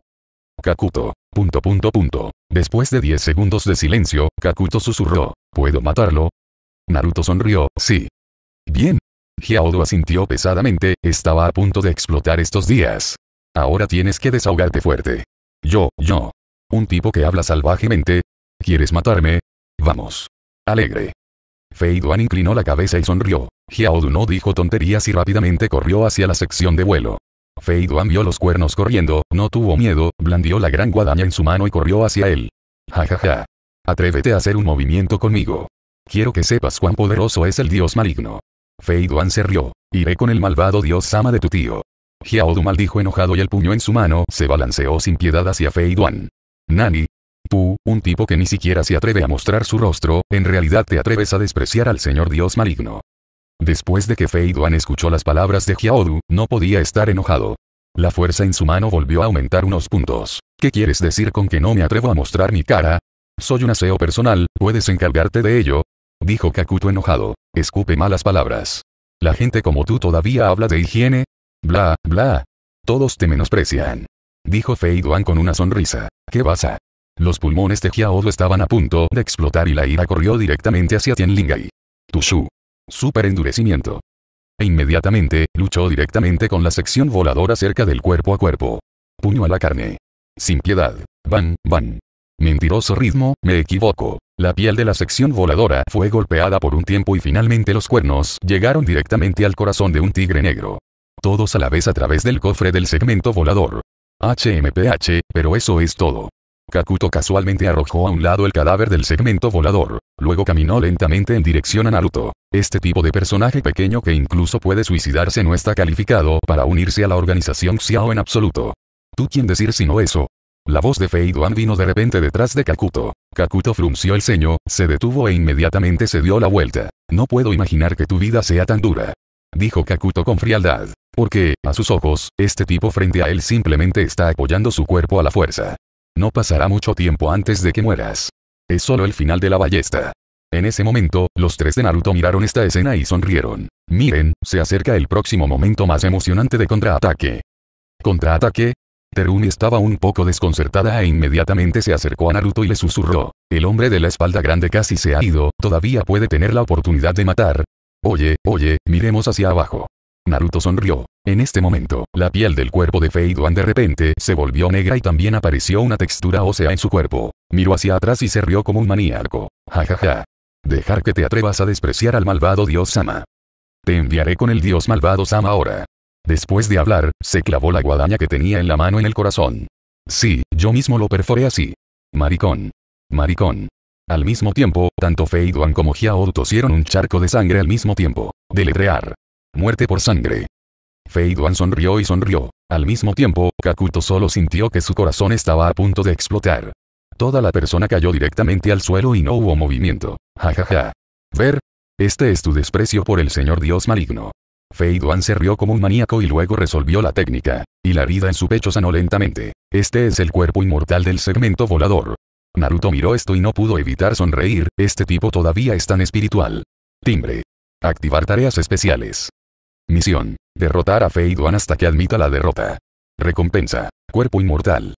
Kakuto. Punto punto punto. Después de 10 segundos de silencio, Kakuto susurró. ¿Puedo matarlo? Naruto sonrió, sí. Bien. Hiaodo asintió pesadamente, estaba a punto de explotar estos días. Ahora tienes que desahogarte fuerte. Yo, yo. Un tipo que habla salvajemente. ¿Quieres matarme? Vamos. Alegre. Fei inclinó la cabeza y sonrió. Hiaodu no dijo tonterías y rápidamente corrió hacia la sección de vuelo. Fei vio los cuernos corriendo, no tuvo miedo, blandió la gran guadaña en su mano y corrió hacia él. Ja ja ja. Atrévete a hacer un movimiento conmigo. Quiero que sepas cuán poderoso es el dios maligno. Fei Duan se rió. Iré con el malvado dios ama de tu tío. Xiaodu maldijo enojado y el puño en su mano se balanceó sin piedad hacia Fei Duan. Nani. Tú, un tipo que ni siquiera se atreve a mostrar su rostro, en realidad te atreves a despreciar al señor Dios maligno. Después de que Fei Duan escuchó las palabras de Jiaodu, no podía estar enojado. La fuerza en su mano volvió a aumentar unos puntos. ¿Qué quieres decir con que no me atrevo a mostrar mi cara? Soy un aseo personal, ¿puedes encargarte de ello? Dijo Kakuto enojado. Escupe malas palabras. La gente como tú todavía habla de higiene, Bla, bla. Todos te menosprecian. Dijo Fei Duan con una sonrisa. ¿Qué pasa? Los pulmones de Jiaodo estaban a punto de explotar y la ira corrió directamente hacia Tianlingai. Tushu. Super endurecimiento. E inmediatamente, luchó directamente con la sección voladora cerca del cuerpo a cuerpo. Puño a la carne. Sin piedad. Van, van. Mentiroso ritmo, me equivoco. La piel de la sección voladora fue golpeada por un tiempo y finalmente los cuernos llegaron directamente al corazón de un tigre negro todos a la vez a través del cofre del segmento volador. HMPH, pero eso es todo. Kakuto casualmente arrojó a un lado el cadáver del segmento volador, luego caminó lentamente en dirección a Naruto. Este tipo de personaje pequeño que incluso puede suicidarse no está calificado para unirse a la organización Xiao en absoluto. ¿Tú quién decir si no eso? La voz de Fei Duan vino de repente detrás de Kakuto. Kakuto frunció el ceño, se detuvo e inmediatamente se dio la vuelta. No puedo imaginar que tu vida sea tan dura dijo Kakuto con frialdad. Porque, a sus ojos, este tipo frente a él simplemente está apoyando su cuerpo a la fuerza. No pasará mucho tiempo antes de que mueras. Es solo el final de la ballesta. En ese momento, los tres de Naruto miraron esta escena y sonrieron. Miren, se acerca el próximo momento más emocionante de contraataque. ¿Contraataque? Terumi estaba un poco desconcertada e inmediatamente se acercó a Naruto y le susurró. El hombre de la espalda grande casi se ha ido, todavía puede tener la oportunidad de matar, Oye, oye, miremos hacia abajo. Naruto sonrió. En este momento, la piel del cuerpo de Feiduan de repente se volvió negra y también apareció una textura ósea en su cuerpo. Miró hacia atrás y se rió como un maníaco. Ja Ja, ja. Dejar que te atrevas a despreciar al malvado dios Sama. Te enviaré con el dios malvado Sama ahora. Después de hablar, se clavó la guadaña que tenía en la mano en el corazón. Sí, yo mismo lo perforé así. Maricón. Maricón. Al mismo tiempo, tanto Fei Duan como Hiao tosieron un charco de sangre al mismo tiempo. Deletrear. Muerte por sangre. Fei Duan sonrió y sonrió. Al mismo tiempo, Kakuto solo sintió que su corazón estaba a punto de explotar. Toda la persona cayó directamente al suelo y no hubo movimiento. Ja Ja, ja. Ver. Este es tu desprecio por el señor Dios maligno. Fei Duan se rió como un maníaco y luego resolvió la técnica, y la herida en su pecho sanó lentamente. Este es el cuerpo inmortal del segmento volador. Naruto miró esto y no pudo evitar sonreír, este tipo todavía es tan espiritual. Timbre. Activar tareas especiales. Misión. Derrotar a Feiduan hasta que admita la derrota. Recompensa. Cuerpo inmortal.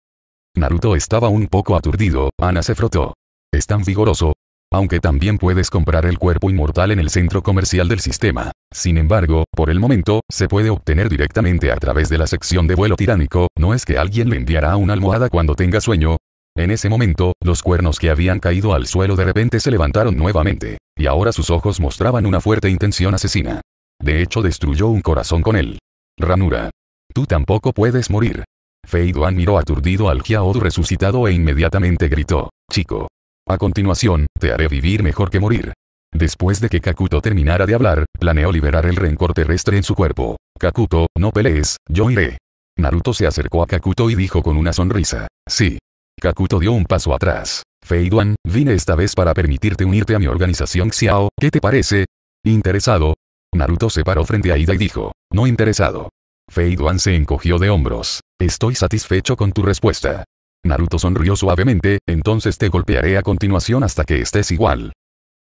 Naruto estaba un poco aturdido, Ana se frotó. Es tan vigoroso. Aunque también puedes comprar el cuerpo inmortal en el centro comercial del sistema. Sin embargo, por el momento, se puede obtener directamente a través de la sección de vuelo tiránico, no es que alguien le enviará una almohada cuando tenga sueño, en ese momento, los cuernos que habían caído al suelo de repente se levantaron nuevamente, y ahora sus ojos mostraban una fuerte intención asesina. De hecho destruyó un corazón con él. Ranura. Tú tampoco puedes morir. Fei miró aturdido al Kiaod resucitado e inmediatamente gritó, chico. A continuación, te haré vivir mejor que morir. Después de que Kakuto terminara de hablar, planeó liberar el rencor terrestre en su cuerpo. Kakuto, no pelees, yo iré. Naruto se acercó a Kakuto y dijo con una sonrisa, sí, Kakuto dio un paso atrás. Feiduan, vine esta vez para permitirte unirte a mi organización Xiao, ¿qué te parece? ¿Interesado? Naruto se paró frente a Ida y dijo, no interesado. Feiduan se encogió de hombros. Estoy satisfecho con tu respuesta. Naruto sonrió suavemente, entonces te golpearé a continuación hasta que estés igual.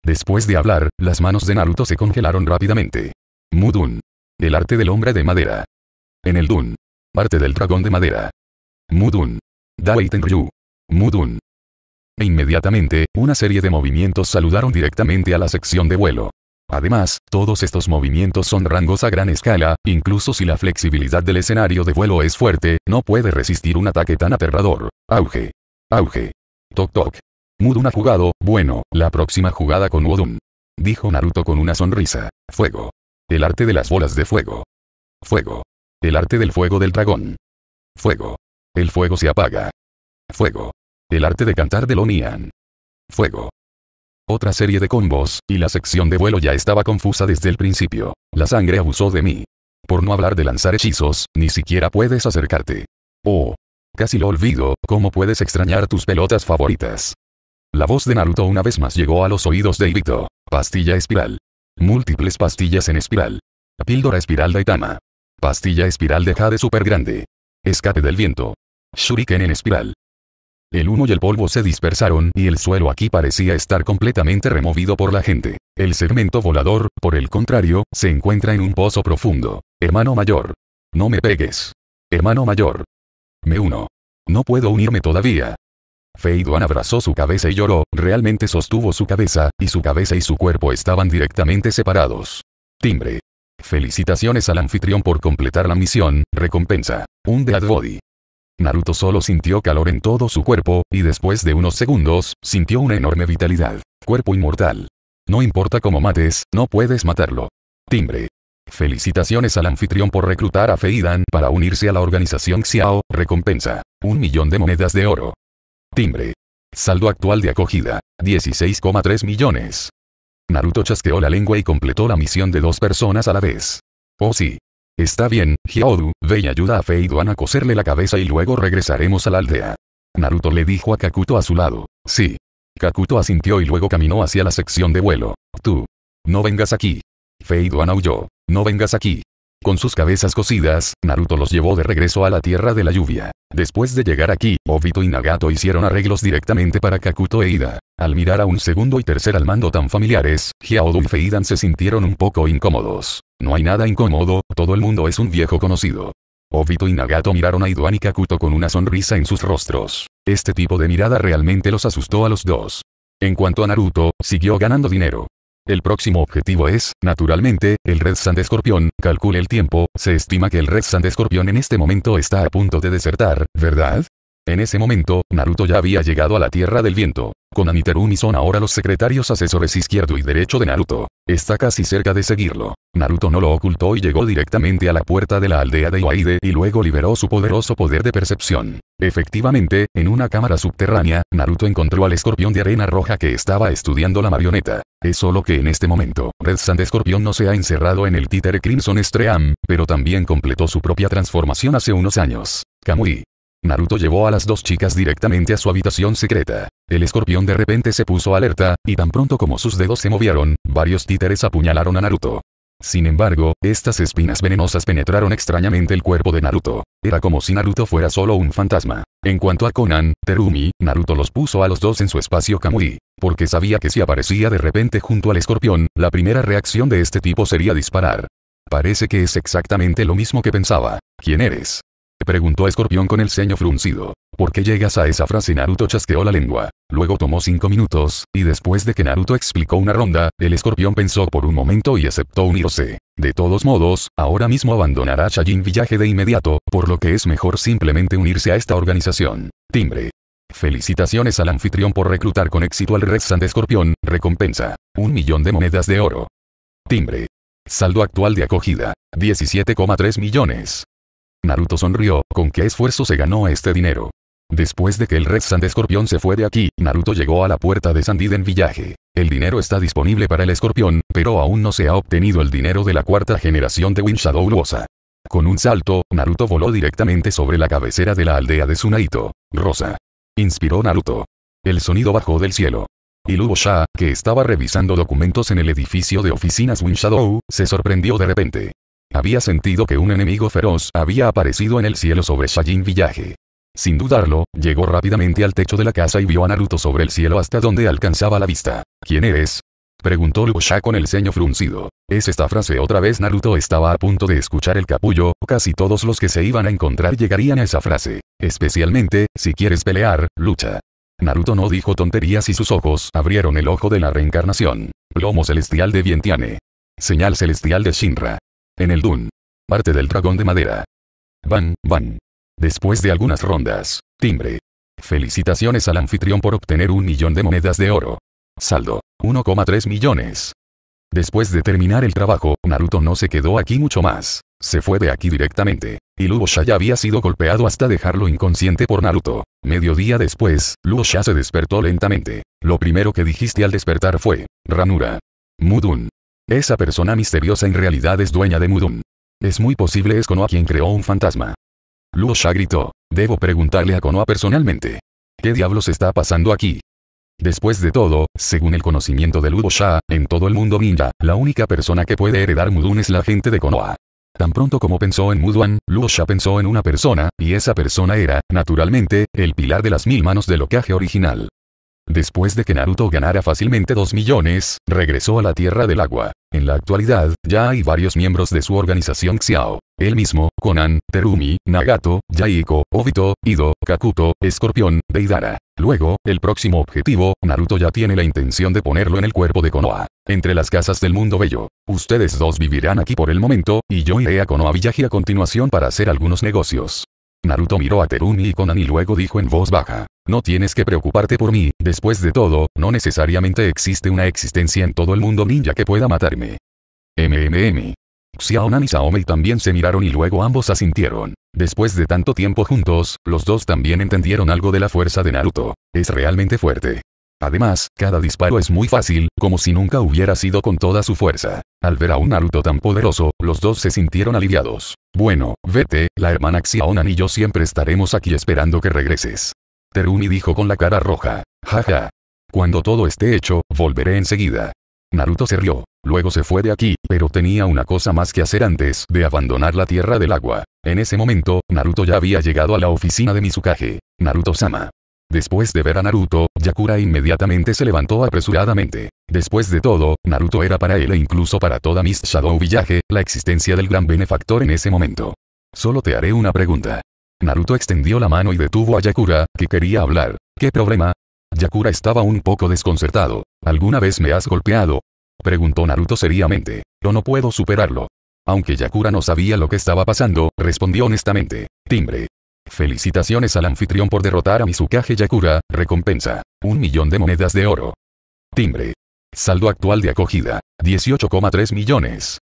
Después de hablar, las manos de Naruto se congelaron rápidamente. Mudun. El arte del hombre de madera. En el Dun. Parte del dragón de madera. Mudun. Dai Tenryu. Mudun. E inmediatamente, una serie de movimientos saludaron directamente a la sección de vuelo. Además, todos estos movimientos son rangos a gran escala, incluso si la flexibilidad del escenario de vuelo es fuerte, no puede resistir un ataque tan aterrador. Auge. Auge. Toc toc. Mudun ha jugado, bueno, la próxima jugada con Wodun. Dijo Naruto con una sonrisa. Fuego. El arte de las bolas de fuego. Fuego. El arte del fuego del dragón. Fuego. El fuego se apaga. Fuego. El arte de cantar de Lonian. Fuego. Otra serie de combos, y la sección de vuelo ya estaba confusa desde el principio. La sangre abusó de mí. Por no hablar de lanzar hechizos, ni siquiera puedes acercarte. Oh. Casi lo olvido, ¿cómo puedes extrañar tus pelotas favoritas? La voz de Naruto una vez más llegó a los oídos de Ibito. Pastilla espiral. Múltiples pastillas en espiral. Píldora espiral de Itama. Pastilla espiral de Jade super grande. Escape del viento. Shuriken en espiral. El humo y el polvo se dispersaron y el suelo aquí parecía estar completamente removido por la gente. El segmento volador, por el contrario, se encuentra en un pozo profundo. Hermano mayor. No me pegues. Hermano mayor. Me uno. No puedo unirme todavía. Feiduan abrazó su cabeza y lloró, realmente sostuvo su cabeza, y su cabeza y su cuerpo estaban directamente separados. Timbre. Felicitaciones al anfitrión por completar la misión, recompensa. Un Dead Body. Naruto solo sintió calor en todo su cuerpo, y después de unos segundos, sintió una enorme vitalidad. Cuerpo inmortal. No importa cómo mates, no puedes matarlo. Timbre. Felicitaciones al anfitrión por reclutar a Feidan para unirse a la organización Xiao, recompensa. Un millón de monedas de oro. Timbre. Saldo actual de acogida. 16,3 millones. Naruto chasqueó la lengua y completó la misión de dos personas a la vez. Oh sí, Está bien, Hyodu, ve y ayuda a Feiduan a coserle la cabeza y luego regresaremos a la aldea. Naruto le dijo a Kakuto a su lado. Sí. Kakuto asintió y luego caminó hacia la sección de vuelo. Tú. No vengas aquí. Feiduan aulló. No vengas aquí. Con sus cabezas cosidas, Naruto los llevó de regreso a la Tierra de la Lluvia. Después de llegar aquí, Obito y Nagato hicieron arreglos directamente para Kakuto e Ida. Al mirar a un segundo y tercer al mando tan familiares, Hyaodo y Feidan se sintieron un poco incómodos. No hay nada incómodo, todo el mundo es un viejo conocido. Obito y Nagato miraron a Idoan y Kakuto con una sonrisa en sus rostros. Este tipo de mirada realmente los asustó a los dos. En cuanto a Naruto, siguió ganando dinero. El próximo objetivo es, naturalmente, el Red Sand Escorpión, calcule el tiempo, se estima que el Red Sand Escorpión en este momento está a punto de desertar, ¿verdad? En ese momento, Naruto ya había llegado a la Tierra del Viento. Con y son ahora los secretarios asesores izquierdo y derecho de Naruto. Está casi cerca de seguirlo. Naruto no lo ocultó y llegó directamente a la puerta de la aldea de Iwaide y luego liberó su poderoso poder de percepción. Efectivamente, en una cámara subterránea, Naruto encontró al escorpión de arena roja que estaba estudiando la marioneta. Es solo que en este momento, Red Sand Escorpión no se ha encerrado en el títere Crimson Stream, pero también completó su propia transformación hace unos años. Kamui, Naruto llevó a las dos chicas directamente a su habitación secreta. El escorpión de repente se puso alerta, y tan pronto como sus dedos se movieron, varios títeres apuñalaron a Naruto. Sin embargo, estas espinas venenosas penetraron extrañamente el cuerpo de Naruto. Era como si Naruto fuera solo un fantasma. En cuanto a Conan, Terumi, Naruto los puso a los dos en su espacio Kamui, porque sabía que si aparecía de repente junto al escorpión, la primera reacción de este tipo sería disparar. Parece que es exactamente lo mismo que pensaba. ¿Quién eres? Preguntó Escorpión con el ceño fruncido. ¿Por qué llegas a esa frase? Naruto chasqueó la lengua. Luego tomó cinco minutos, y después de que Naruto explicó una ronda, el escorpión pensó por un momento y aceptó unirse. De todos modos, ahora mismo abandonará Shajin Villaje de inmediato, por lo que es mejor simplemente unirse a esta organización. Timbre. Felicitaciones al anfitrión por reclutar con éxito al Red Sand Escorpión, recompensa. Un millón de monedas de oro. Timbre. Saldo actual de acogida. 17,3 millones. Naruto sonrió, ¿con qué esfuerzo se ganó este dinero? Después de que el Red Sand Escorpión se fue de aquí, Naruto llegó a la puerta de Sandiden Villaje. El dinero está disponible para el escorpión, pero aún no se ha obtenido el dinero de la cuarta generación de Shadow Luosa. Con un salto, Naruto voló directamente sobre la cabecera de la aldea de Sunaito. Rosa. Inspiró Naruto. El sonido bajó del cielo. Y Sha, que estaba revisando documentos en el edificio de oficinas Shadow, se sorprendió de repente. Había sentido que un enemigo feroz había aparecido en el cielo sobre Shajin Villaje. Sin dudarlo, llegó rápidamente al techo de la casa y vio a Naruto sobre el cielo hasta donde alcanzaba la vista. ¿Quién eres? Preguntó Sha con el ceño fruncido. Es esta frase otra vez Naruto estaba a punto de escuchar el capullo, casi todos los que se iban a encontrar llegarían a esa frase. Especialmente, si quieres pelear, lucha. Naruto no dijo tonterías y sus ojos abrieron el ojo de la reencarnación. Lomo celestial de Vientiane. Señal celestial de Shinra en el Dun. Parte del dragón de madera. Van, van. Después de algunas rondas, timbre. Felicitaciones al anfitrión por obtener un millón de monedas de oro. Saldo, 1,3 millones. Después de terminar el trabajo, Naruto no se quedó aquí mucho más. Se fue de aquí directamente. Y Luo ya había sido golpeado hasta dejarlo inconsciente por Naruto. Mediodía después, Luo Sha se despertó lentamente. Lo primero que dijiste al despertar fue, ranura. Mudun, esa persona misteriosa en realidad es dueña de Mudun. Es muy posible es Konoha quien creó un fantasma. Luo Sha gritó, debo preguntarle a Konoha personalmente. ¿Qué diablos está pasando aquí? Después de todo, según el conocimiento de Luo Sha, en todo el mundo ninja, la única persona que puede heredar Mudun es la gente de Konoha. Tan pronto como pensó en Muduan, Luo Sha pensó en una persona, y esa persona era, naturalmente, el pilar de las mil manos del locaje original. Después de que Naruto ganara fácilmente 2 millones, regresó a la Tierra del Agua. En la actualidad, ya hay varios miembros de su organización Xiao. Él mismo, Conan, Terumi, Nagato, Yaiko, Obito, Ido, Kakuto, Escorpión, Deidara. Luego, el próximo objetivo, Naruto ya tiene la intención de ponerlo en el cuerpo de Konoha. Entre las casas del mundo bello. Ustedes dos vivirán aquí por el momento, y yo iré a Konoha Village a continuación para hacer algunos negocios. Naruto miró a Terumi y Conan y luego dijo en voz baja. No tienes que preocuparte por mí, después de todo, no necesariamente existe una existencia en todo el mundo ninja que pueda matarme. MMM. Xiaonan y Saomei también se miraron y luego ambos asintieron. Después de tanto tiempo juntos, los dos también entendieron algo de la fuerza de Naruto. Es realmente fuerte. Además, cada disparo es muy fácil, como si nunca hubiera sido con toda su fuerza. Al ver a un Naruto tan poderoso, los dos se sintieron aliviados. Bueno, vete, la hermana Xiaonan y yo siempre estaremos aquí esperando que regreses. Terumi dijo con la cara roja. Jaja. Cuando todo esté hecho, volveré enseguida. Naruto se rió. Luego se fue de aquí, pero tenía una cosa más que hacer antes de abandonar la Tierra del Agua. En ese momento, Naruto ya había llegado a la oficina de Mizukage. Naruto-sama. Después de ver a Naruto, Yakura inmediatamente se levantó apresuradamente. Después de todo, Naruto era para él e incluso para toda Miss Shadow Village, la existencia del gran benefactor en ese momento. Solo te haré una pregunta. Naruto extendió la mano y detuvo a Yakura, que quería hablar. ¿Qué problema? Yakura estaba un poco desconcertado. ¿Alguna vez me has golpeado? Preguntó Naruto seriamente. Yo no puedo superarlo. Aunque Yakura no sabía lo que estaba pasando, respondió honestamente. Timbre. Felicitaciones al anfitrión por derrotar a Mizukage Yakura, recompensa. Un millón de monedas de oro. Timbre. Saldo actual de acogida. 18,3 millones.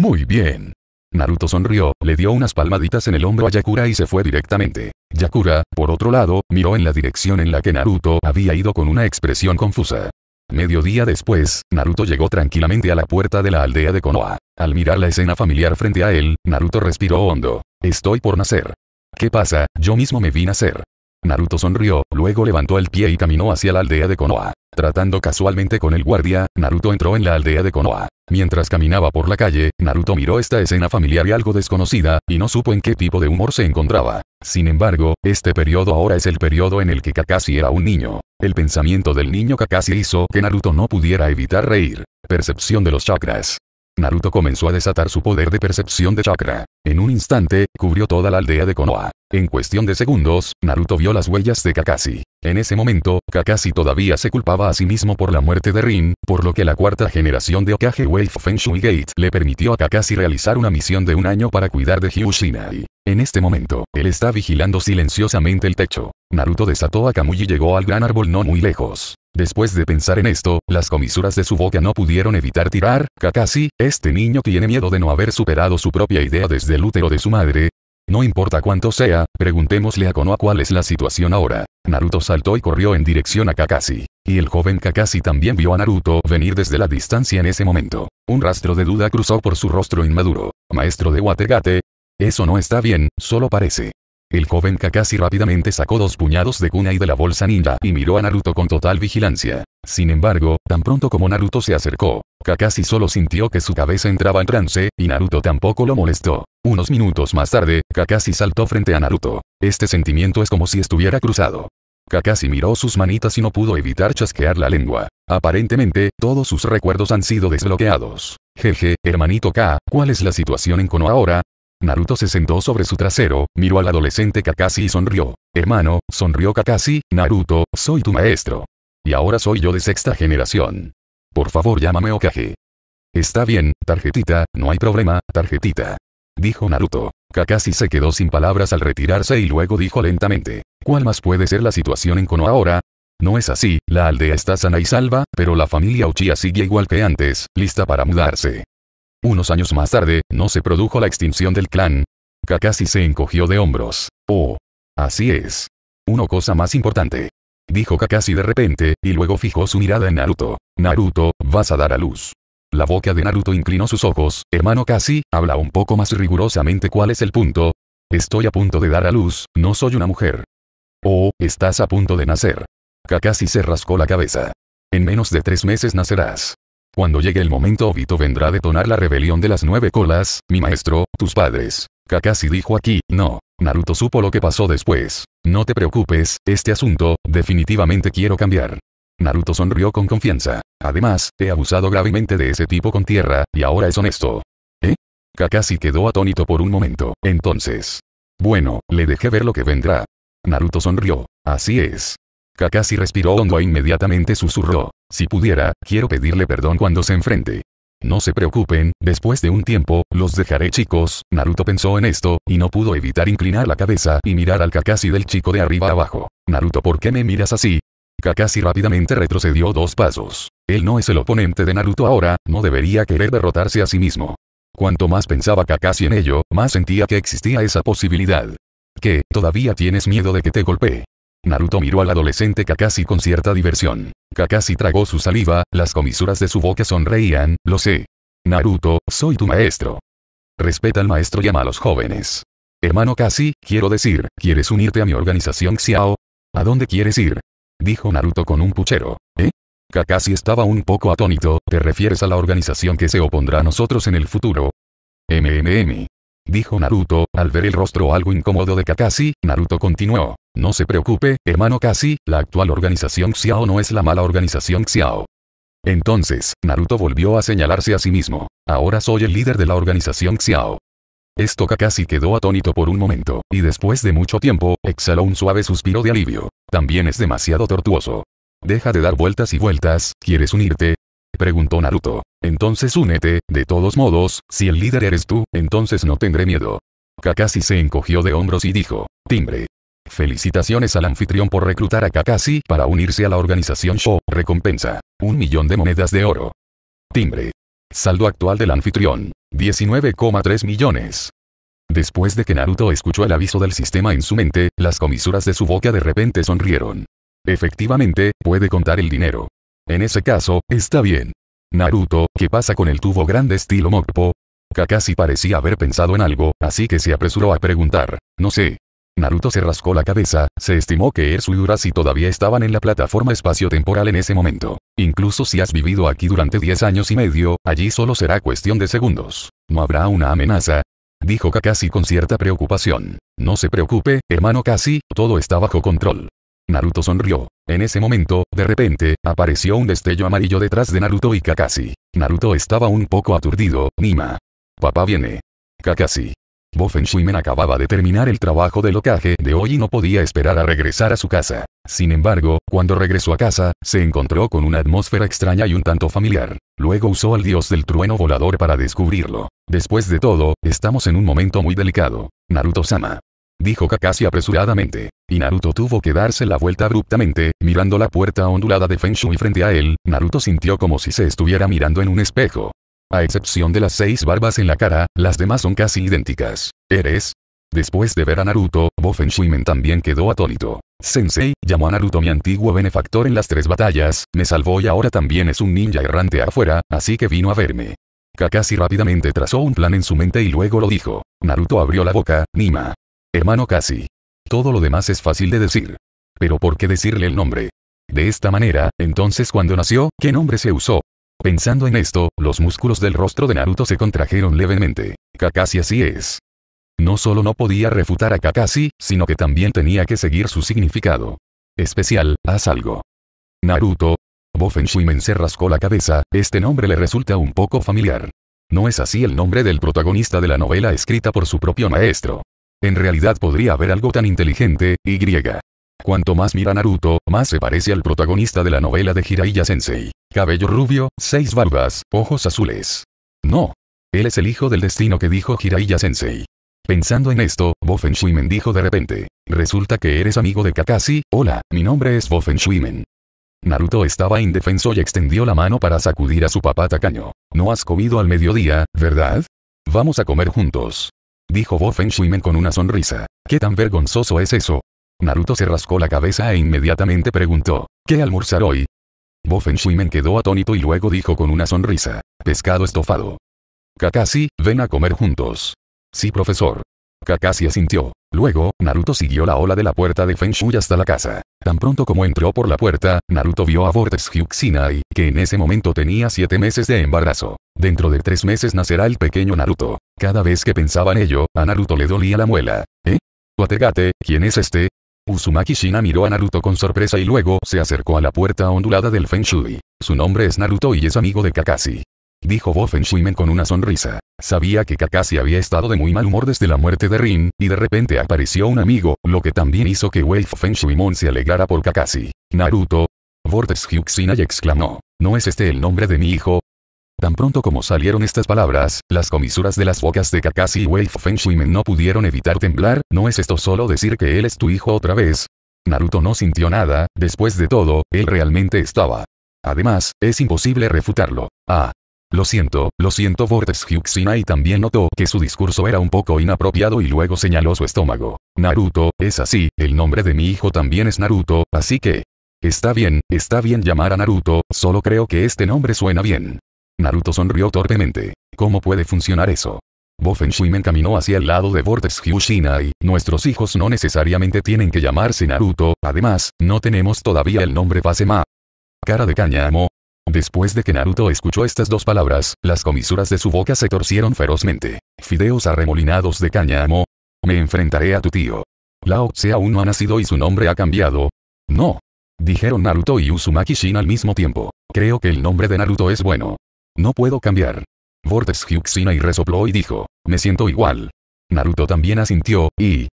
Muy bien. Naruto sonrió, le dio unas palmaditas en el hombro a Yakura y se fue directamente. Yakura, por otro lado, miró en la dirección en la que Naruto había ido con una expresión confusa. Mediodía después, Naruto llegó tranquilamente a la puerta de la aldea de Konoha. Al mirar la escena familiar frente a él, Naruto respiró hondo. Estoy por nacer. ¿Qué pasa? Yo mismo me vi nacer. Naruto sonrió, luego levantó el pie y caminó hacia la aldea de Konoha. Tratando casualmente con el guardia, Naruto entró en la aldea de Konoha. Mientras caminaba por la calle, Naruto miró esta escena familiar y algo desconocida, y no supo en qué tipo de humor se encontraba. Sin embargo, este periodo ahora es el periodo en el que Kakashi era un niño. El pensamiento del niño Kakashi hizo que Naruto no pudiera evitar reír. Percepción de los chakras. Naruto comenzó a desatar su poder de percepción de chakra. En un instante, cubrió toda la aldea de Konoha. En cuestión de segundos, Naruto vio las huellas de Kakashi. En ese momento, Kakashi todavía se culpaba a sí mismo por la muerte de Rin, por lo que la cuarta generación de Okage Wave Feng Gate le permitió a Kakashi realizar una misión de un año para cuidar de Hyushinai. En este momento, él está vigilando silenciosamente el techo. Naruto desató a Kamui y llegó al gran árbol no muy lejos. Después de pensar en esto, las comisuras de su boca no pudieron evitar tirar, Kakashi, este niño tiene miedo de no haber superado su propia idea desde el útero de su madre, no importa cuánto sea, preguntémosle a Konoha cuál es la situación ahora. Naruto saltó y corrió en dirección a Kakashi. Y el joven Kakashi también vio a Naruto venir desde la distancia en ese momento. Un rastro de duda cruzó por su rostro inmaduro. Maestro de Wategate, Eso no está bien, solo parece. El joven Kakashi rápidamente sacó dos puñados de Kunai de la bolsa ninja y miró a Naruto con total vigilancia. Sin embargo, tan pronto como Naruto se acercó, Kakashi solo sintió que su cabeza entraba en trance, y Naruto tampoco lo molestó. Unos minutos más tarde, Kakashi saltó frente a Naruto. Este sentimiento es como si estuviera cruzado. Kakashi miró sus manitas y no pudo evitar chasquear la lengua. Aparentemente, todos sus recuerdos han sido desbloqueados. Jeje, hermanito K, ¿cuál es la situación en Konoha ahora? Naruto se sentó sobre su trasero, miró al adolescente Kakashi y sonrió. Hermano, sonrió Kakashi, Naruto, soy tu maestro. Y ahora soy yo de sexta generación. Por favor llámame Okage. Está bien, tarjetita, no hay problema, tarjetita. Dijo Naruto. Kakashi se quedó sin palabras al retirarse y luego dijo lentamente. ¿Cuál más puede ser la situación en Konoha ahora? No es así, la aldea está sana y salva, pero la familia Uchiha sigue igual que antes, lista para mudarse. Unos años más tarde, no se produjo la extinción del clan. Kakashi se encogió de hombros. Oh. Así es. Una cosa más importante. Dijo Kakashi de repente, y luego fijó su mirada en Naruto. Naruto, vas a dar a luz. La boca de Naruto inclinó sus ojos, hermano Kasi, habla un poco más rigurosamente cuál es el punto. Estoy a punto de dar a luz, no soy una mujer. Oh, estás a punto de nacer. Kakashi se rascó la cabeza. En menos de tres meses nacerás. Cuando llegue el momento Obito vendrá a detonar la rebelión de las nueve colas, mi maestro, tus padres. Kakashi dijo aquí, no. Naruto supo lo que pasó después. No te preocupes, este asunto, definitivamente quiero cambiar. Naruto sonrió con confianza. Además, he abusado gravemente de ese tipo con tierra, y ahora es honesto. ¿Eh? Kakashi quedó atónito por un momento, entonces. Bueno, le dejé ver lo que vendrá. Naruto sonrió. Así es. Kakashi respiró hondo e inmediatamente susurró. Si pudiera, quiero pedirle perdón cuando se enfrente. No se preocupen, después de un tiempo, los dejaré chicos, Naruto pensó en esto, y no pudo evitar inclinar la cabeza y mirar al Kakashi del chico de arriba abajo. Naruto ¿por qué me miras así? Kakashi rápidamente retrocedió dos pasos. Él no es el oponente de Naruto ahora, no debería querer derrotarse a sí mismo. Cuanto más pensaba Kakashi en ello, más sentía que existía esa posibilidad. ¿Qué, todavía tienes miedo de que te golpee? Naruto miró al adolescente Kakashi con cierta diversión. Kakashi tragó su saliva, las comisuras de su boca sonreían, lo sé. Naruto, soy tu maestro. Respeta al maestro y ama a los jóvenes. Hermano Kakashi, quiero decir, ¿quieres unirte a mi organización Xiao? ¿A dónde quieres ir? Dijo Naruto con un puchero. ¿Eh? Kakashi estaba un poco atónito, ¿te refieres a la organización que se opondrá a nosotros en el futuro? MMM. Dijo Naruto, al ver el rostro algo incómodo de Kakashi, Naruto continuó. No se preocupe, hermano Kasi, la actual organización Xiao no es la mala organización Xiao. Entonces, Naruto volvió a señalarse a sí mismo. Ahora soy el líder de la organización Xiao. Esto Kakashi quedó atónito por un momento, y después de mucho tiempo, exhaló un suave suspiro de alivio. También es demasiado tortuoso. Deja de dar vueltas y vueltas, ¿quieres unirte? preguntó Naruto. Entonces únete, de todos modos, si el líder eres tú, entonces no tendré miedo. Kakashi se encogió de hombros y dijo, timbre. Felicitaciones al anfitrión por reclutar a Kakashi para unirse a la organización Show. Recompensa. Un millón de monedas de oro. Timbre. Saldo actual del anfitrión. 19,3 millones. Después de que Naruto escuchó el aviso del sistema en su mente, las comisuras de su boca de repente sonrieron. Efectivamente, puede contar el dinero. En ese caso, está bien. Naruto, ¿qué pasa con el tubo grande estilo Mokpo? Kakashi parecía haber pensado en algo, así que se apresuró a preguntar. No sé. Naruto se rascó la cabeza, se estimó que Ersu y Urasi todavía estaban en la plataforma espacio-temporal en ese momento. Incluso si has vivido aquí durante 10 años y medio, allí solo será cuestión de segundos. No habrá una amenaza. Dijo Kakashi con cierta preocupación. No se preocupe, hermano Kasi, todo está bajo control. Naruto sonrió. En ese momento, de repente, apareció un destello amarillo detrás de Naruto y Kakashi. Naruto estaba un poco aturdido, Nima. Papá viene. Kakashi. Bofen acababa de terminar el trabajo de locaje de hoy y no podía esperar a regresar a su casa. Sin embargo, cuando regresó a casa, se encontró con una atmósfera extraña y un tanto familiar. Luego usó al dios del trueno volador para descubrirlo. Después de todo, estamos en un momento muy delicado. Naruto-sama dijo Kakashi apresuradamente. Y Naruto tuvo que darse la vuelta abruptamente, mirando la puerta ondulada de Feng Shui frente a él, Naruto sintió como si se estuviera mirando en un espejo. A excepción de las seis barbas en la cara, las demás son casi idénticas. ¿Eres? Después de ver a Naruto, Bo Feng también quedó atónito. Sensei, llamó a Naruto mi antiguo benefactor en las tres batallas, me salvó y ahora también es un ninja errante afuera, así que vino a verme. Kakashi rápidamente trazó un plan en su mente y luego lo dijo. Naruto abrió la boca, Nima hermano casi. Todo lo demás es fácil de decir. Pero ¿por qué decirle el nombre? De esta manera, entonces cuando nació, ¿qué nombre se usó? Pensando en esto, los músculos del rostro de Naruto se contrajeron levemente. Kakashi así es. No solo no podía refutar a Kakashi, sino que también tenía que seguir su significado. Especial, haz algo. Naruto. Bofen se rascó la cabeza, este nombre le resulta un poco familiar. No es así el nombre del protagonista de la novela escrita por su propio maestro. En realidad podría haber algo tan inteligente, y griega. Cuanto más mira Naruto, más se parece al protagonista de la novela de Hiraiya Sensei. Cabello rubio, seis barbas, ojos azules. No. Él es el hijo del destino que dijo Hiraiya Sensei. Pensando en esto, Bofen dijo de repente, resulta que eres amigo de Kakashi, hola, mi nombre es Bofen Naruto estaba indefenso y extendió la mano para sacudir a su papá tacaño. No has comido al mediodía, ¿verdad? Vamos a comer juntos. Dijo Bo con una sonrisa. ¿Qué tan vergonzoso es eso? Naruto se rascó la cabeza e inmediatamente preguntó. ¿Qué almorzar hoy? Bo quedó atónito y luego dijo con una sonrisa. Pescado estofado. Kakashi, ven a comer juntos. Sí profesor. Kakashi asintió. Luego, Naruto siguió la ola de la puerta de Feng Shui hasta la casa. Tan pronto como entró por la puerta, Naruto vio a Vortex Hyuk-Sinai, que en ese momento tenía siete meses de embarazo. Dentro de tres meses nacerá el pequeño Naruto. Cada vez que pensaba en ello, a Naruto le dolía la muela. ¿Eh? Wategate, ¿quién es este? Uzumaki Shina miró a Naruto con sorpresa y luego se acercó a la puerta ondulada del Feng Shui. Su nombre es Naruto y es amigo de Kakashi. Dijo Bo Feng Men con una sonrisa. Sabía que Kakashi había estado de muy mal humor desde la muerte de Rin, y de repente apareció un amigo, lo que también hizo que Wave Feng Mon se alegrara por Kakashi. Naruto. Vortex Hyuxina y exclamó, ¿no es este el nombre de mi hijo? Tan pronto como salieron estas palabras, las comisuras de las bocas de Kakashi y Wave Feng Shuimen no pudieron evitar temblar, ¿no es esto solo decir que él es tu hijo otra vez? Naruto no sintió nada, después de todo, él realmente estaba. Además, es imposible refutarlo. Ah, lo siento, lo siento Vortex y también notó que su discurso era un poco inapropiado y luego señaló su estómago. Naruto, es así, el nombre de mi hijo también es Naruto, así que... Está bien, está bien llamar a Naruto, solo creo que este nombre suena bien. Naruto sonrió torpemente. ¿Cómo puede funcionar eso? Bofen me caminó hacia el lado de Vortex y Nuestros hijos no necesariamente tienen que llamarse Naruto, además, no tenemos todavía el nombre Fasema. Cara de cañamo. Después de que Naruto escuchó estas dos palabras, las comisuras de su boca se torcieron ferozmente. Fideos arremolinados de cáñamo. Me enfrentaré a tu tío. Lao sea aún no ha nacido y su nombre ha cambiado. No. Dijeron Naruto y Uzumaki Shin al mismo tiempo. Creo que el nombre de Naruto es bueno. No puedo cambiar. Vortex Hyuxina y resopló y dijo, me siento igual. Naruto también asintió, y...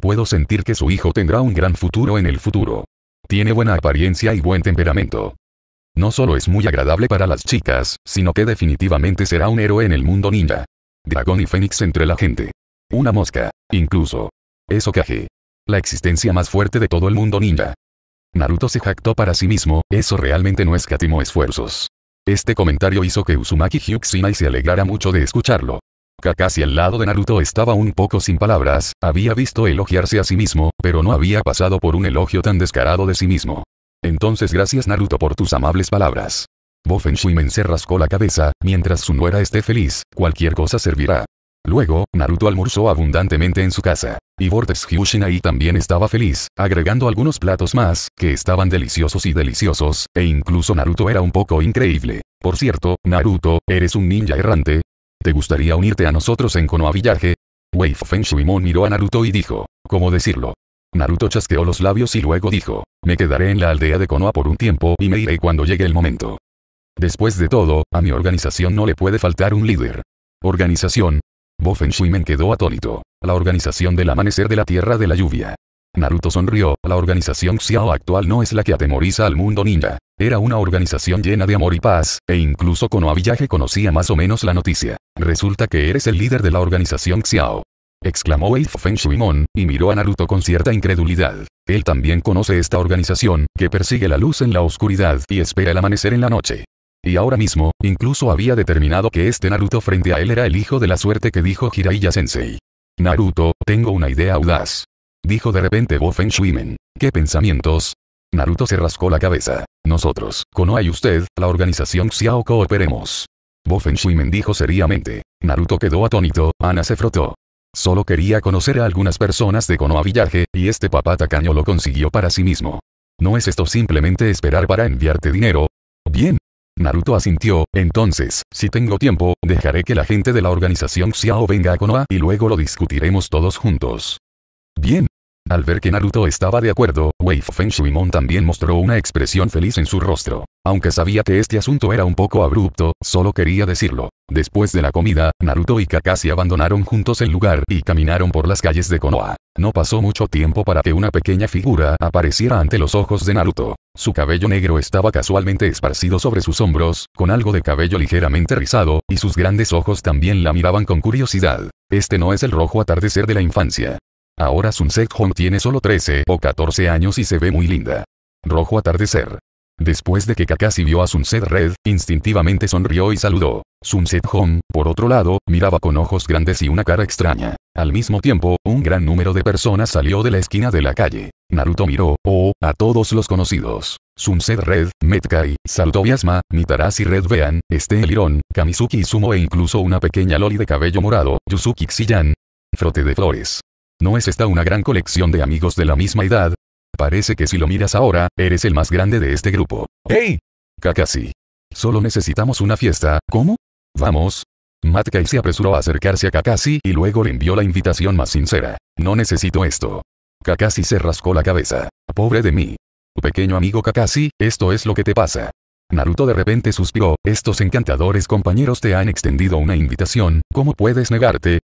Puedo sentir que su hijo tendrá un gran futuro en el futuro. Tiene buena apariencia y buen temperamento. No solo es muy agradable para las chicas, sino que definitivamente será un héroe en el mundo ninja. Dragón y Fénix entre la gente. Una mosca. Incluso. Eso caje. La existencia más fuerte de todo el mundo ninja. Naruto se jactó para sí mismo, eso realmente no escatimó esfuerzos. Este comentario hizo que Uzumaki y se alegrara mucho de escucharlo. Kakashi al lado de Naruto estaba un poco sin palabras, había visto elogiarse a sí mismo, pero no había pasado por un elogio tan descarado de sí mismo. Entonces gracias Naruto por tus amables palabras. Shui se rascó la cabeza, mientras su nuera esté feliz, cualquier cosa servirá. Luego, Naruto almorzó abundantemente en su casa. Y Vortex Hyushin ahí también estaba feliz, agregando algunos platos más, que estaban deliciosos y deliciosos, e incluso Naruto era un poco increíble. Por cierto, Naruto, ¿eres un ninja errante? ¿Te gustaría unirte a nosotros en Konoha Village? Wave miró a Naruto y dijo, ¿cómo decirlo? Naruto chasqueó los labios y luego dijo, me quedaré en la aldea de Konoha por un tiempo y me iré cuando llegue el momento. Después de todo, a mi organización no le puede faltar un líder. Organización. Bofen quedó atónito. La organización del amanecer de la tierra de la lluvia. Naruto sonrió, la organización Xiao actual no es la que atemoriza al mundo ninja. Era una organización llena de amor y paz, e incluso Konoha Village conocía más o menos la noticia. Resulta que eres el líder de la organización Xiao exclamó Shui Shuimon, y miró a Naruto con cierta incredulidad. Él también conoce esta organización, que persigue la luz en la oscuridad y espera el amanecer en la noche. Y ahora mismo, incluso había determinado que este Naruto frente a él era el hijo de la suerte que dijo hiraiya sensei Naruto, tengo una idea audaz. Dijo de repente Bo Shuimen. ¿Qué pensamientos? Naruto se rascó la cabeza. Nosotros, Konoha y usted, la organización Xiao cooperemos. Bo Shuimen dijo seriamente. Naruto quedó atónito, Ana se frotó. Solo quería conocer a algunas personas de Konoha Villaje, y este papá tacaño lo consiguió para sí mismo. ¿No es esto simplemente esperar para enviarte dinero? Bien. Naruto asintió, entonces, si tengo tiempo, dejaré que la gente de la organización Xiao venga a Konoha y luego lo discutiremos todos juntos. Bien. Al ver que Naruto estaba de acuerdo, Wei Feng Shuimon también mostró una expresión feliz en su rostro. Aunque sabía que este asunto era un poco abrupto, solo quería decirlo. Después de la comida, Naruto y Kakashi abandonaron juntos el lugar y caminaron por las calles de Konoha. No pasó mucho tiempo para que una pequeña figura apareciera ante los ojos de Naruto. Su cabello negro estaba casualmente esparcido sobre sus hombros, con algo de cabello ligeramente rizado, y sus grandes ojos también la miraban con curiosidad. Este no es el rojo atardecer de la infancia. Ahora Sun Home tiene solo 13 o 14 años y se ve muy linda. Rojo atardecer. Después de que Kakashi vio a Sunset Red, instintivamente sonrió y saludó. Sunset Home, por otro lado, miraba con ojos grandes y una cara extraña. Al mismo tiempo, un gran número de personas salió de la esquina de la calle. Naruto miró, oh, a todos los conocidos. Sunset Red, Metkai, Salto Yasma Red Vean, este Elirón, Kamizuki Sumo e incluso una pequeña loli de cabello morado, Yuzuki Xiyan. Frote de flores. ¿No es esta una gran colección de amigos de la misma edad? Parece que si lo miras ahora, eres el más grande de este grupo. ¡Hey! Kakashi. Solo necesitamos una fiesta, ¿cómo? Vamos. Matkai se apresuró a acercarse a Kakashi y luego le envió la invitación más sincera. No necesito esto. Kakashi se rascó la cabeza. Pobre de mí. Tu Pequeño amigo Kakashi, esto es lo que te pasa. Naruto de repente suspiró, estos encantadores compañeros te han extendido una invitación, ¿cómo puedes negarte?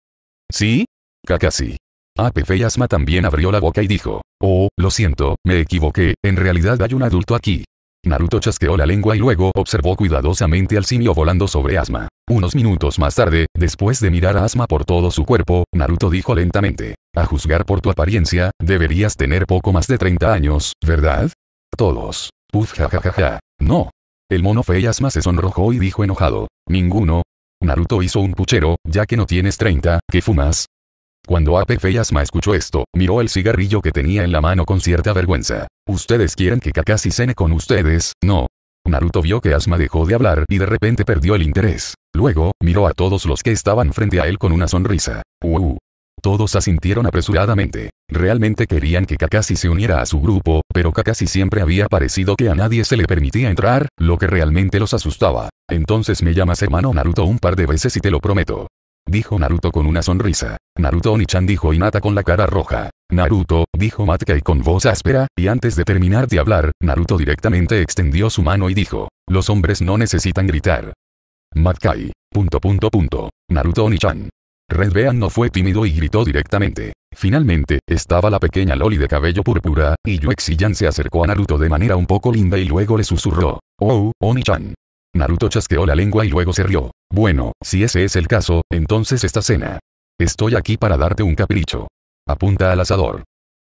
¿Sí? Kakashi. Ape Asma también abrió la boca y dijo, oh, lo siento, me equivoqué, en realidad hay un adulto aquí. Naruto chasqueó la lengua y luego observó cuidadosamente al simio volando sobre Asma. Unos minutos más tarde, después de mirar a Asma por todo su cuerpo, Naruto dijo lentamente, a juzgar por tu apariencia, deberías tener poco más de 30 años, ¿verdad? Todos. Puf jajajaja. No. El mono feyasma Asma se sonrojó y dijo enojado, ninguno. Naruto hizo un puchero, ya que no tienes 30, ¿qué fumas? Cuando Ape Feyasma escuchó esto, miró el cigarrillo que tenía en la mano con cierta vergüenza. ¿Ustedes quieren que Kakashi cene con ustedes? No. Naruto vio que Asma dejó de hablar y de repente perdió el interés. Luego, miró a todos los que estaban frente a él con una sonrisa. Uh. Todos asintieron apresuradamente. Realmente querían que Kakashi se uniera a su grupo, pero Kakashi siempre había parecido que a nadie se le permitía entrar, lo que realmente los asustaba. Entonces me llamas hermano Naruto un par de veces y te lo prometo dijo Naruto con una sonrisa. Naruto Oni-chan dijo Hinata con la cara roja. Naruto, dijo Matkai con voz áspera, y antes de terminar de hablar, Naruto directamente extendió su mano y dijo, los hombres no necesitan gritar. Matkai. Punto punto punto. Naruto Onichan. Red Bean no fue tímido y gritó directamente. Finalmente, estaba la pequeña Loli de cabello púrpura, y Yan se acercó a Naruto de manera un poco linda y luego le susurró. Oh, Oni-chan. Naruto chasqueó la lengua y luego se rió. Bueno, si ese es el caso, entonces esta cena. Estoy aquí para darte un capricho. Apunta al asador.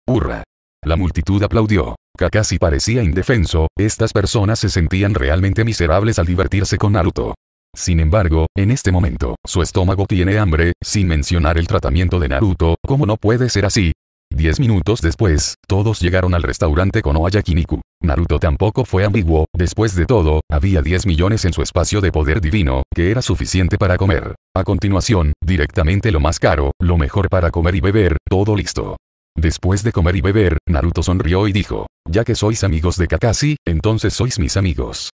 ¡Hurra! La multitud aplaudió. Kakashi parecía indefenso, estas personas se sentían realmente miserables al divertirse con Naruto. Sin embargo, en este momento, su estómago tiene hambre, sin mencionar el tratamiento de Naruto, ¿cómo no puede ser así? Diez minutos después, todos llegaron al restaurante con Oya Kiniku. Naruto tampoco fue ambiguo, después de todo, había 10 millones en su espacio de poder divino, que era suficiente para comer. A continuación, directamente lo más caro, lo mejor para comer y beber, todo listo. Después de comer y beber, Naruto sonrió y dijo, ya que sois amigos de Kakashi, entonces sois mis amigos.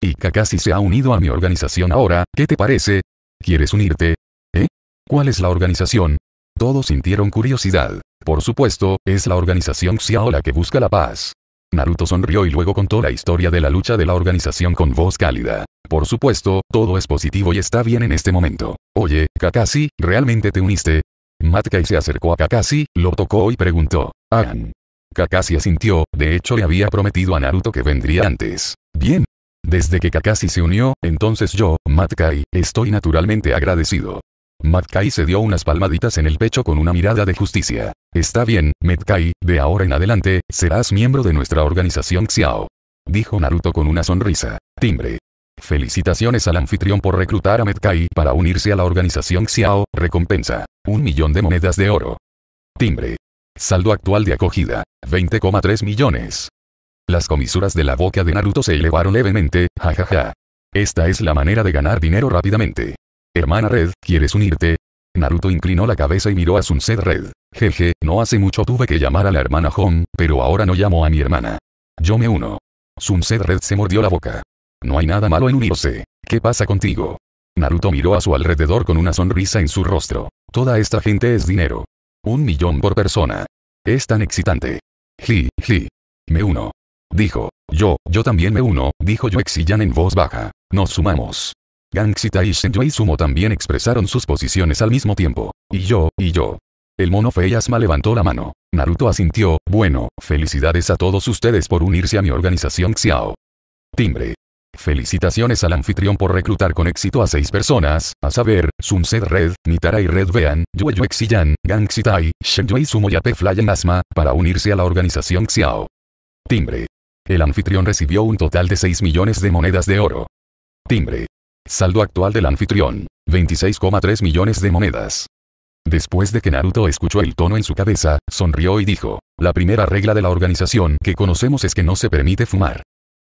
Y Kakashi se ha unido a mi organización ahora, ¿qué te parece? ¿Quieres unirte? ¿Eh? ¿Cuál es la organización? Todos sintieron curiosidad. Por supuesto, es la organización Xiao la que busca la paz. Naruto sonrió y luego contó la historia de la lucha de la organización con voz cálida. Por supuesto, todo es positivo y está bien en este momento. Oye, Kakashi, ¿realmente te uniste? Matkai se acercó a Kakashi, lo tocó y preguntó. Hagan. Kakashi asintió, de hecho le había prometido a Naruto que vendría antes. Bien. Desde que Kakashi se unió, entonces yo, Matkai, estoy naturalmente agradecido. Matkai se dio unas palmaditas en el pecho con una mirada de justicia. Está bien, Metkai, de ahora en adelante, serás miembro de nuestra organización Xiao. Dijo Naruto con una sonrisa. Timbre. Felicitaciones al anfitrión por reclutar a Metkai para unirse a la organización Xiao, recompensa. Un millón de monedas de oro. Timbre. Saldo actual de acogida. 20,3 millones. Las comisuras de la boca de Naruto se elevaron levemente, jajaja. Esta es la manera de ganar dinero rápidamente. Hermana Red, ¿quieres unirte? Naruto inclinó la cabeza y miró a Sunset Red. Jeje, no hace mucho tuve que llamar a la hermana Hon, pero ahora no llamo a mi hermana. Yo me uno. Sunset Red se mordió la boca. No hay nada malo en unirse. ¿Qué pasa contigo? Naruto miró a su alrededor con una sonrisa en su rostro. Toda esta gente es dinero. Un millón por persona. Es tan excitante. Ji, ji. Me uno. Dijo. Yo, yo también me uno, dijo Yuexiyan en voz baja. Nos sumamos. Gangsita y y Sumo también expresaron sus posiciones al mismo tiempo. Y yo, y yo. El mono Feyasma levantó la mano. Naruto asintió, bueno, felicidades a todos ustedes por unirse a mi organización Xiao. Timbre. Felicitaciones al anfitrión por reclutar con éxito a seis personas, a saber, Sunset Red, Nitara y Red Bean, Yueyuexiyan, Exiyan, Shenyue y Sumo y Ape Flyen Asma, para unirse a la organización Xiao. Timbre. El anfitrión recibió un total de 6 millones de monedas de oro. Timbre. Saldo actual del anfitrión. 26,3 millones de monedas. Después de que Naruto escuchó el tono en su cabeza, sonrió y dijo, la primera regla de la organización que conocemos es que no se permite fumar.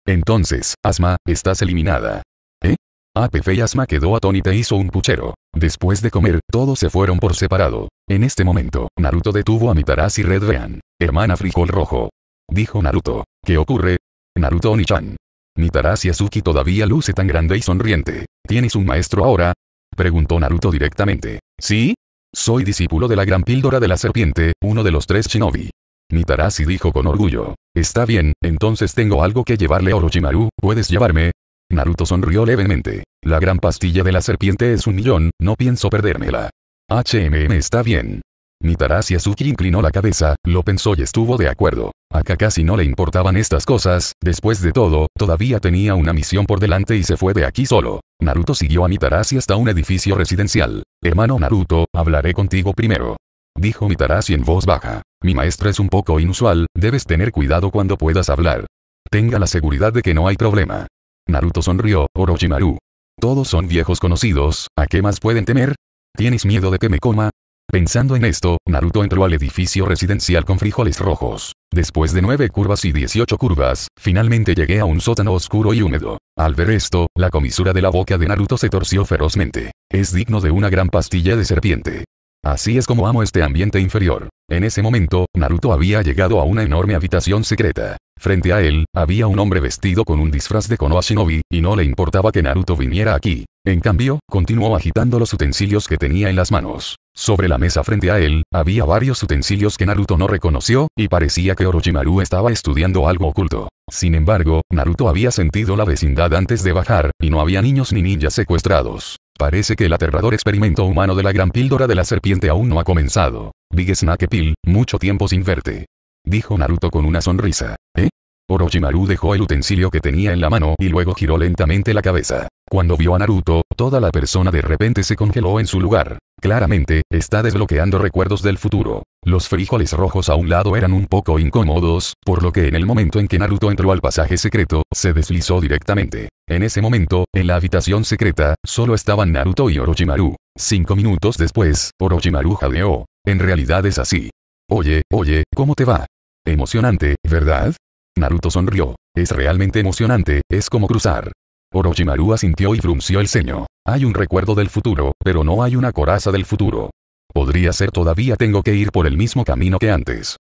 Entonces, Asma, estás eliminada. ¿Eh? APF ah, y Asma quedó atónita e hizo un puchero. Después de comer, todos se fueron por separado. En este momento, Naruto detuvo a Mitarashi y Red Vean, Hermana frijol rojo. Dijo Naruto. ¿Qué ocurre? Naruto Oni-chan Nitarashi Azuki todavía luce tan grande y sonriente. ¿Tienes un maestro ahora? Preguntó Naruto directamente. ¿Sí? Soy discípulo de la gran píldora de la serpiente, uno de los tres shinobi. Nitarashi dijo con orgullo. Está bien, entonces tengo algo que llevarle a Orochimaru, ¿puedes llevarme? Naruto sonrió levemente. La gran pastilla de la serpiente es un millón, no pienso perdérmela. HMM está bien. Mitarashi Azuki inclinó la cabeza, lo pensó y estuvo de acuerdo. A Kakashi no le importaban estas cosas, después de todo, todavía tenía una misión por delante y se fue de aquí solo. Naruto siguió a Mitarashi hasta un edificio residencial. Hermano Naruto, hablaré contigo primero. Dijo Mitarashi en voz baja. Mi maestra es un poco inusual, debes tener cuidado cuando puedas hablar. Tenga la seguridad de que no hay problema. Naruto sonrió, Orochimaru. Todos son viejos conocidos, ¿a qué más pueden temer? ¿Tienes miedo de que me coma? Pensando en esto, Naruto entró al edificio residencial con frijoles rojos. Después de nueve curvas y 18 curvas, finalmente llegué a un sótano oscuro y húmedo. Al ver esto, la comisura de la boca de Naruto se torció ferozmente. Es digno de una gran pastilla de serpiente. Así es como amo este ambiente inferior. En ese momento, Naruto había llegado a una enorme habitación secreta. Frente a él, había un hombre vestido con un disfraz de Konoha Shinobi, y no le importaba que Naruto viniera aquí. En cambio, continuó agitando los utensilios que tenía en las manos. Sobre la mesa frente a él, había varios utensilios que Naruto no reconoció, y parecía que Orochimaru estaba estudiando algo oculto. Sin embargo, Naruto había sentido la vecindad antes de bajar, y no había niños ni ninjas secuestrados. Parece que el aterrador experimento humano de la gran píldora de la serpiente aún no ha comenzado. Big Snake Pill, mucho tiempo sin verte. Dijo Naruto con una sonrisa. ¿Eh? Orochimaru dejó el utensilio que tenía en la mano y luego giró lentamente la cabeza. Cuando vio a Naruto, toda la persona de repente se congeló en su lugar. Claramente, está desbloqueando recuerdos del futuro. Los frijoles rojos a un lado eran un poco incómodos, por lo que en el momento en que Naruto entró al pasaje secreto, se deslizó directamente. En ese momento, en la habitación secreta, solo estaban Naruto y Orochimaru. Cinco minutos después, Orochimaru jadeó. En realidad es así. Oye, oye, ¿cómo te va? Emocionante, ¿verdad? Naruto sonrió. Es realmente emocionante, es como cruzar Orochimaru asintió y frunció el ceño. Hay un recuerdo del futuro, pero no hay una coraza del futuro. Podría ser todavía tengo que ir por el mismo camino que antes.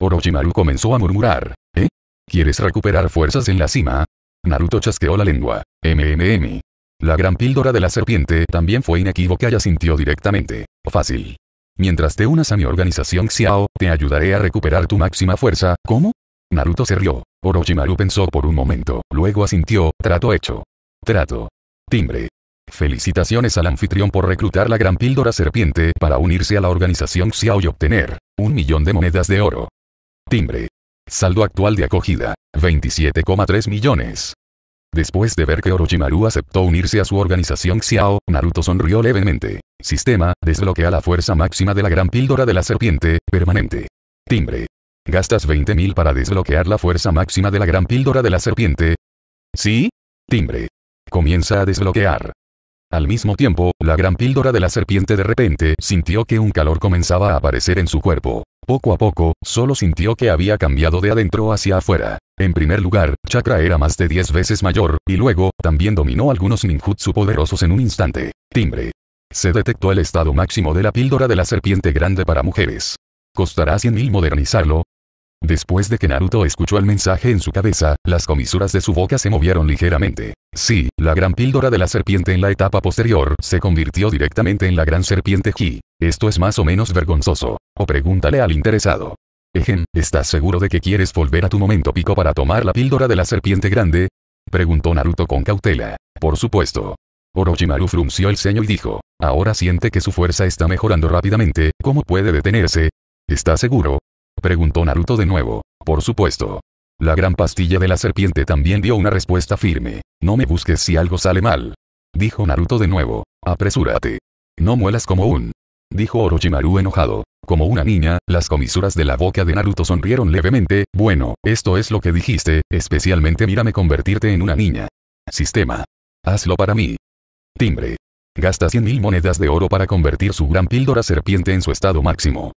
Orochimaru comenzó a murmurar. ¿Eh? ¿Quieres recuperar fuerzas en la cima? Naruto chasqueó la lengua. MMM. La gran píldora de la serpiente también fue inequívoca y asintió directamente. Fácil. Mientras te unas a mi organización Xiao, te ayudaré a recuperar tu máxima fuerza, ¿cómo? Naruto se rió. Orochimaru pensó por un momento, luego asintió, trato hecho. Trato. Timbre. Felicitaciones al anfitrión por reclutar la gran píldora serpiente para unirse a la organización Xiao y obtener un millón de monedas de oro. Timbre. Saldo actual de acogida, 27,3 millones. Después de ver que Orochimaru aceptó unirse a su organización Xiao, Naruto sonrió levemente. Sistema, desbloquea la fuerza máxima de la gran píldora de la serpiente, permanente. Timbre. ¿Gastas 20.000 para desbloquear la fuerza máxima de la gran píldora de la serpiente? ¿Sí? Timbre. Comienza a desbloquear. Al mismo tiempo, la gran píldora de la serpiente de repente sintió que un calor comenzaba a aparecer en su cuerpo. Poco a poco, solo sintió que había cambiado de adentro hacia afuera. En primer lugar, Chakra era más de 10 veces mayor, y luego, también dominó algunos ninjutsu poderosos en un instante. Timbre. Se detectó el estado máximo de la píldora de la serpiente grande para mujeres. ¿Costará 100.000 modernizarlo? Después de que Naruto escuchó el mensaje en su cabeza, las comisuras de su boca se movieron ligeramente. Sí, la gran píldora de la serpiente en la etapa posterior se convirtió directamente en la gran serpiente Ki. Esto es más o menos vergonzoso. O pregúntale al interesado. Ejen, ¿estás seguro de que quieres volver a tu momento pico para tomar la píldora de la serpiente grande? Preguntó Naruto con cautela. Por supuesto. Orochimaru frunció el ceño y dijo, ahora siente que su fuerza está mejorando rápidamente, ¿cómo puede detenerse? ¿Estás seguro? Preguntó Naruto de nuevo. Por supuesto. La gran pastilla de la serpiente también dio una respuesta firme. No me busques si algo sale mal. Dijo Naruto de nuevo. Apresúrate. No muelas como un. Dijo Orochimaru enojado. Como una niña, las comisuras de la boca de Naruto sonrieron levemente, bueno, esto es lo que dijiste, especialmente mírame convertirte en una niña. Sistema. Hazlo para mí. Timbre. Gasta 100.000 monedas de oro para convertir su gran píldora serpiente en su estado máximo.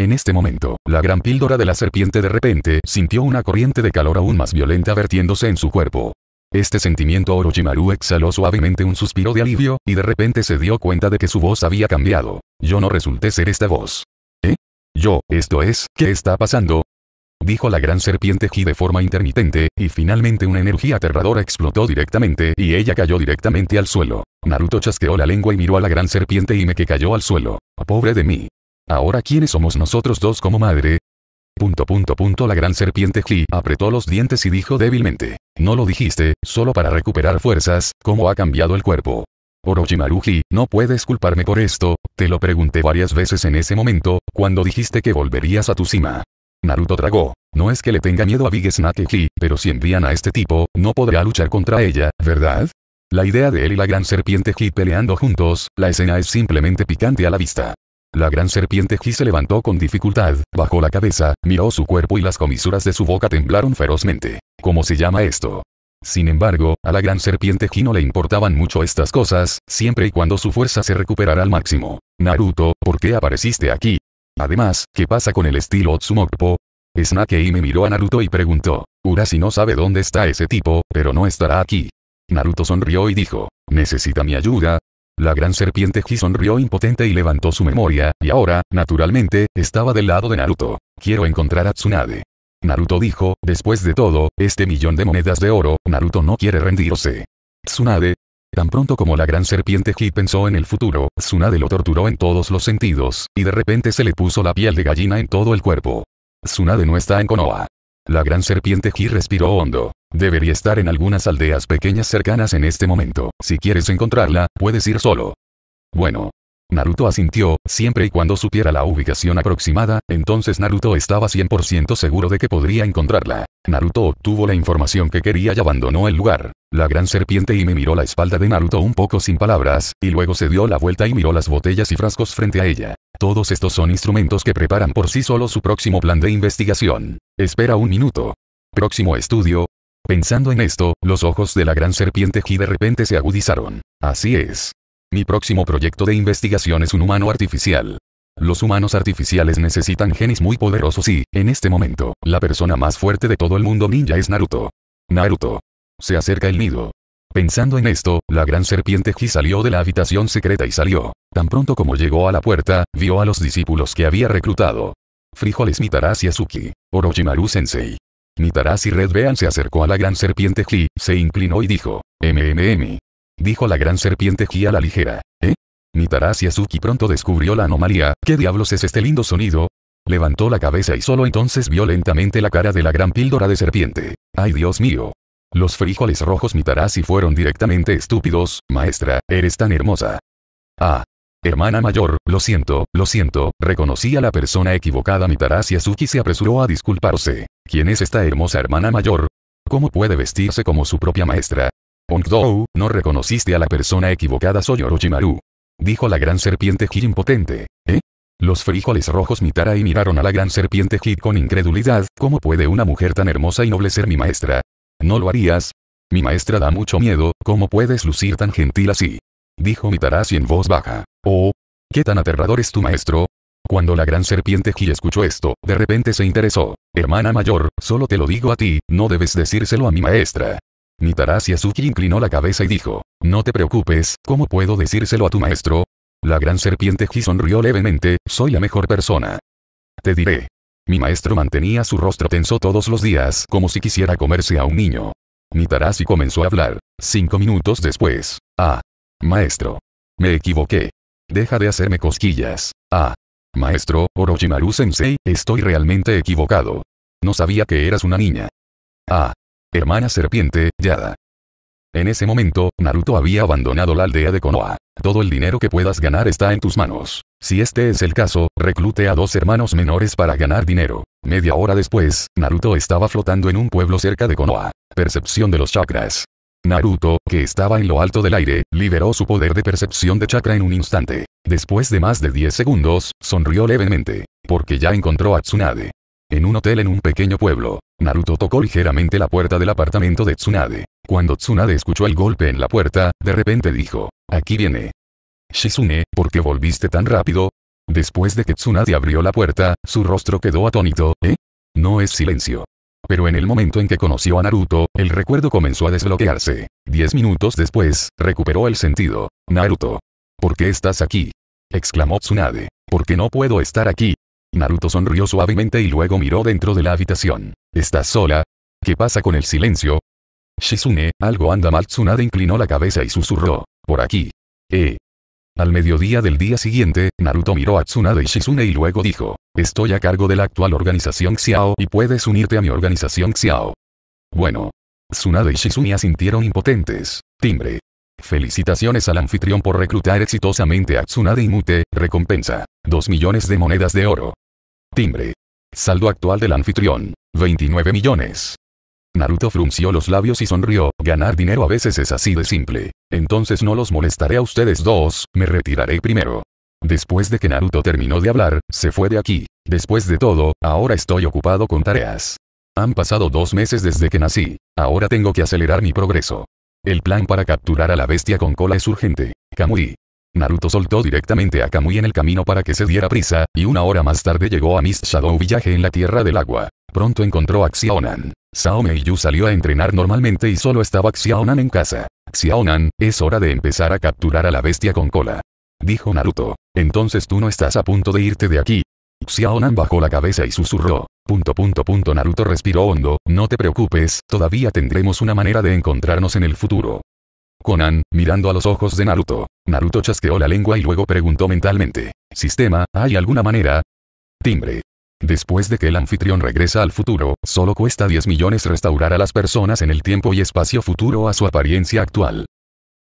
En este momento, la gran píldora de la serpiente de repente sintió una corriente de calor aún más violenta vertiéndose en su cuerpo. Este sentimiento Orochimaru exhaló suavemente un suspiro de alivio, y de repente se dio cuenta de que su voz había cambiado. Yo no resulté ser esta voz. ¿Eh? Yo, esto es, ¿qué está pasando? Dijo la gran serpiente Ji de forma intermitente, y finalmente una energía aterradora explotó directamente y ella cayó directamente al suelo. Naruto chasqueó la lengua y miró a la gran serpiente y me que cayó al suelo. ¡Oh, pobre de mí. Ahora ¿quiénes somos nosotros dos como madre? Punto punto punto la gran serpiente He apretó los dientes y dijo débilmente. No lo dijiste, solo para recuperar fuerzas, ¿cómo ha cambiado el cuerpo? Orochimaru no puedes culparme por esto, te lo pregunté varias veces en ese momento, cuando dijiste que volverías a tu cima. Naruto tragó. No es que le tenga miedo a Big Snake pero si envían a este tipo, no podrá luchar contra ella, ¿verdad? La idea de él y la gran serpiente He peleando juntos, la escena es simplemente picante a la vista. La gran serpiente Ji se levantó con dificultad, bajó la cabeza, miró su cuerpo y las comisuras de su boca temblaron ferozmente. ¿Cómo se llama esto? Sin embargo, a la gran serpiente Ji no le importaban mucho estas cosas, siempre y cuando su fuerza se recuperara al máximo. Naruto, ¿por qué apareciste aquí? Además, ¿qué pasa con el estilo Otsumokpo? Snake me miró a Naruto y preguntó. si no sabe dónde está ese tipo, pero no estará aquí. Naruto sonrió y dijo, ¿necesita mi ayuda? La gran serpiente Ji sonrió impotente y levantó su memoria, y ahora, naturalmente, estaba del lado de Naruto. Quiero encontrar a Tsunade. Naruto dijo, después de todo, este millón de monedas de oro, Naruto no quiere rendirse. Tsunade. Tan pronto como la gran serpiente Ji pensó en el futuro, Tsunade lo torturó en todos los sentidos, y de repente se le puso la piel de gallina en todo el cuerpo. Tsunade no está en Konoha. La gran serpiente Ji respiró hondo. Debería estar en algunas aldeas pequeñas cercanas en este momento. Si quieres encontrarla, puedes ir solo. Bueno, Naruto asintió, siempre y cuando supiera la ubicación aproximada, entonces Naruto estaba 100% seguro de que podría encontrarla. Naruto obtuvo la información que quería y abandonó el lugar. La gran serpiente y me miró la espalda de Naruto un poco sin palabras, y luego se dio la vuelta y miró las botellas y frascos frente a ella. Todos estos son instrumentos que preparan por sí solo su próximo plan de investigación. Espera un minuto. Próximo estudio, Pensando en esto, los ojos de la gran serpiente y de repente se agudizaron. Así es. Mi próximo proyecto de investigación es un humano artificial. Los humanos artificiales necesitan genes muy poderosos y, en este momento, la persona más fuerte de todo el mundo ninja es Naruto. Naruto. Se acerca el nido. Pensando en esto, la gran serpiente Ji salió de la habitación secreta y salió. Tan pronto como llegó a la puerta, vio a los discípulos que había reclutado. Frijoles Mitarashi Azuki. Orochimaru Sensei. Mitarashi Red Bean se acercó a la gran serpiente Ji, se inclinó y dijo, MMM. Dijo la gran serpiente Gia la ligera. ¿Eh? Nitarashi Azuki pronto descubrió la anomalía. ¿Qué diablos es este lindo sonido? Levantó la cabeza y solo entonces vio lentamente la cara de la gran píldora de serpiente. ¡Ay Dios mío! Los frijoles rojos Mitarashi fueron directamente estúpidos, maestra, eres tan hermosa. Ah. Hermana mayor, lo siento, lo siento, reconocí a la persona equivocada Mitarashi Azuki se apresuró a disculparse. ¿Quién es esta hermosa hermana mayor? ¿Cómo puede vestirse como su propia maestra? Pongdou, no reconociste a la persona equivocada soy Orochimaru. Dijo la gran serpiente Hit impotente. ¿Eh? Los frijoles rojos mitara y miraron a la gran serpiente Hit con incredulidad, ¿cómo puede una mujer tan hermosa y noble ser mi maestra? ¿No lo harías? Mi maestra da mucho miedo, ¿cómo puedes lucir tan gentil así? Dijo y en voz baja. Oh, ¿qué tan aterrador es tu maestro? Cuando la gran serpiente Ji escuchó esto, de repente se interesó. Hermana mayor, solo te lo digo a ti, no debes decírselo a mi maestra. Nitarashi Azuki inclinó la cabeza y dijo, no te preocupes, ¿cómo puedo decírselo a tu maestro? La gran serpiente Ji sonrió levemente, soy la mejor persona. Te diré. Mi maestro mantenía su rostro tenso todos los días como si quisiera comerse a un niño. Nitarashi comenzó a hablar. Cinco minutos después. Ah. Maestro. Me equivoqué. Deja de hacerme cosquillas. Ah. Maestro, Orochimaru Sensei, estoy realmente equivocado. No sabía que eras una niña. Ah hermana serpiente, Yada. En ese momento, Naruto había abandonado la aldea de Konoha. Todo el dinero que puedas ganar está en tus manos. Si este es el caso, reclute a dos hermanos menores para ganar dinero. Media hora después, Naruto estaba flotando en un pueblo cerca de Konoha. Percepción de los chakras. Naruto, que estaba en lo alto del aire, liberó su poder de percepción de chakra en un instante. Después de más de 10 segundos, sonrió levemente, porque ya encontró a Tsunade. En un hotel en un pequeño pueblo, Naruto tocó ligeramente la puerta del apartamento de Tsunade. Cuando Tsunade escuchó el golpe en la puerta, de repente dijo, aquí viene. Shizune, ¿por qué volviste tan rápido? Después de que Tsunade abrió la puerta, su rostro quedó atónito, ¿eh? No es silencio. Pero en el momento en que conoció a Naruto, el recuerdo comenzó a desbloquearse. Diez minutos después, recuperó el sentido. Naruto. ¿Por qué estás aquí? exclamó Tsunade. ¿Por qué no puedo estar aquí? Naruto sonrió suavemente y luego miró dentro de la habitación. ¿Estás sola? ¿Qué pasa con el silencio? Shizune, algo anda mal. Tsunade inclinó la cabeza y susurró. Por aquí. Eh. Al mediodía del día siguiente, Naruto miró a Tsunade y Shizune y luego dijo. Estoy a cargo de la actual organización Xiao y puedes unirte a mi organización Xiao. Bueno. Tsunade y Shizune asintieron impotentes. Timbre. Felicitaciones al anfitrión por reclutar exitosamente a Tsunade Mute, recompensa. 2 millones de monedas de oro. Timbre. Saldo actual del anfitrión. 29 millones. Naruto frunció los labios y sonrió, ganar dinero a veces es así de simple. Entonces no los molestaré a ustedes dos, me retiraré primero. Después de que Naruto terminó de hablar, se fue de aquí. Después de todo, ahora estoy ocupado con tareas. Han pasado dos meses desde que nací. Ahora tengo que acelerar mi progreso. El plan para capturar a la bestia con cola es urgente. Kamui. Naruto soltó directamente a Kamui en el camino para que se diera prisa, y una hora más tarde llegó a Mist Shadow Village en la Tierra del Agua. Pronto encontró a Xiaonan. Saome Yu salió a entrenar normalmente y solo estaba Xiaonan en casa. Xiaonan, es hora de empezar a capturar a la bestia con cola. Dijo Naruto. Entonces tú no estás a punto de irte de aquí. Xiaonan bajó la cabeza y susurró. Punto punto punto Naruto respiró hondo, no te preocupes, todavía tendremos una manera de encontrarnos en el futuro. Conan, mirando a los ojos de Naruto. Naruto chasqueó la lengua y luego preguntó mentalmente. Sistema, ¿hay alguna manera? Timbre. Después de que el anfitrión regresa al futuro, solo cuesta 10 millones restaurar a las personas en el tiempo y espacio futuro a su apariencia actual.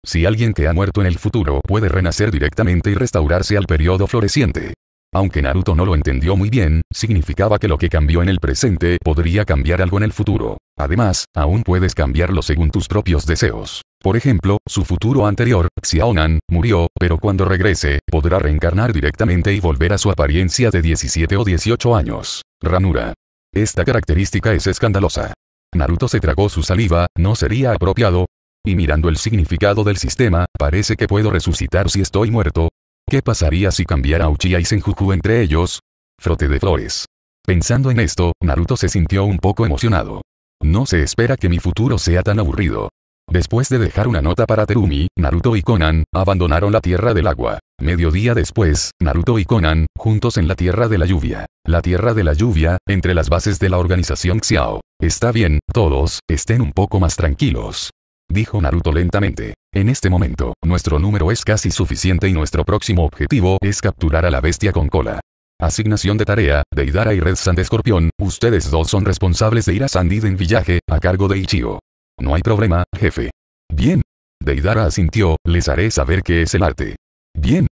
Si alguien que ha muerto en el futuro puede renacer directamente y restaurarse al periodo floreciente, aunque Naruto no lo entendió muy bien, significaba que lo que cambió en el presente podría cambiar algo en el futuro. Además, aún puedes cambiarlo según tus propios deseos. Por ejemplo, su futuro anterior, Xiaonan, murió, pero cuando regrese, podrá reencarnar directamente y volver a su apariencia de 17 o 18 años. Ranura. Esta característica es escandalosa. Naruto se tragó su saliva, no sería apropiado. Y mirando el significado del sistema, parece que puedo resucitar si estoy muerto, ¿Qué pasaría si cambiara Uchiha y Senjuku entre ellos? Frote de flores. Pensando en esto, Naruto se sintió un poco emocionado. No se espera que mi futuro sea tan aburrido. Después de dejar una nota para Terumi, Naruto y Conan, abandonaron la Tierra del Agua. Mediodía después, Naruto y Conan, juntos en la Tierra de la Lluvia. La Tierra de la Lluvia, entre las bases de la organización Xiao. Está bien, todos, estén un poco más tranquilos dijo Naruto lentamente. En este momento, nuestro número es casi suficiente y nuestro próximo objetivo es capturar a la bestia con cola. Asignación de tarea, Deidara y Red Sand Escorpión, ustedes dos son responsables de ir a sandy en Villaje, a cargo de Ichio. No hay problema, jefe. Bien. Deidara asintió, les haré saber qué es el arte. Bien.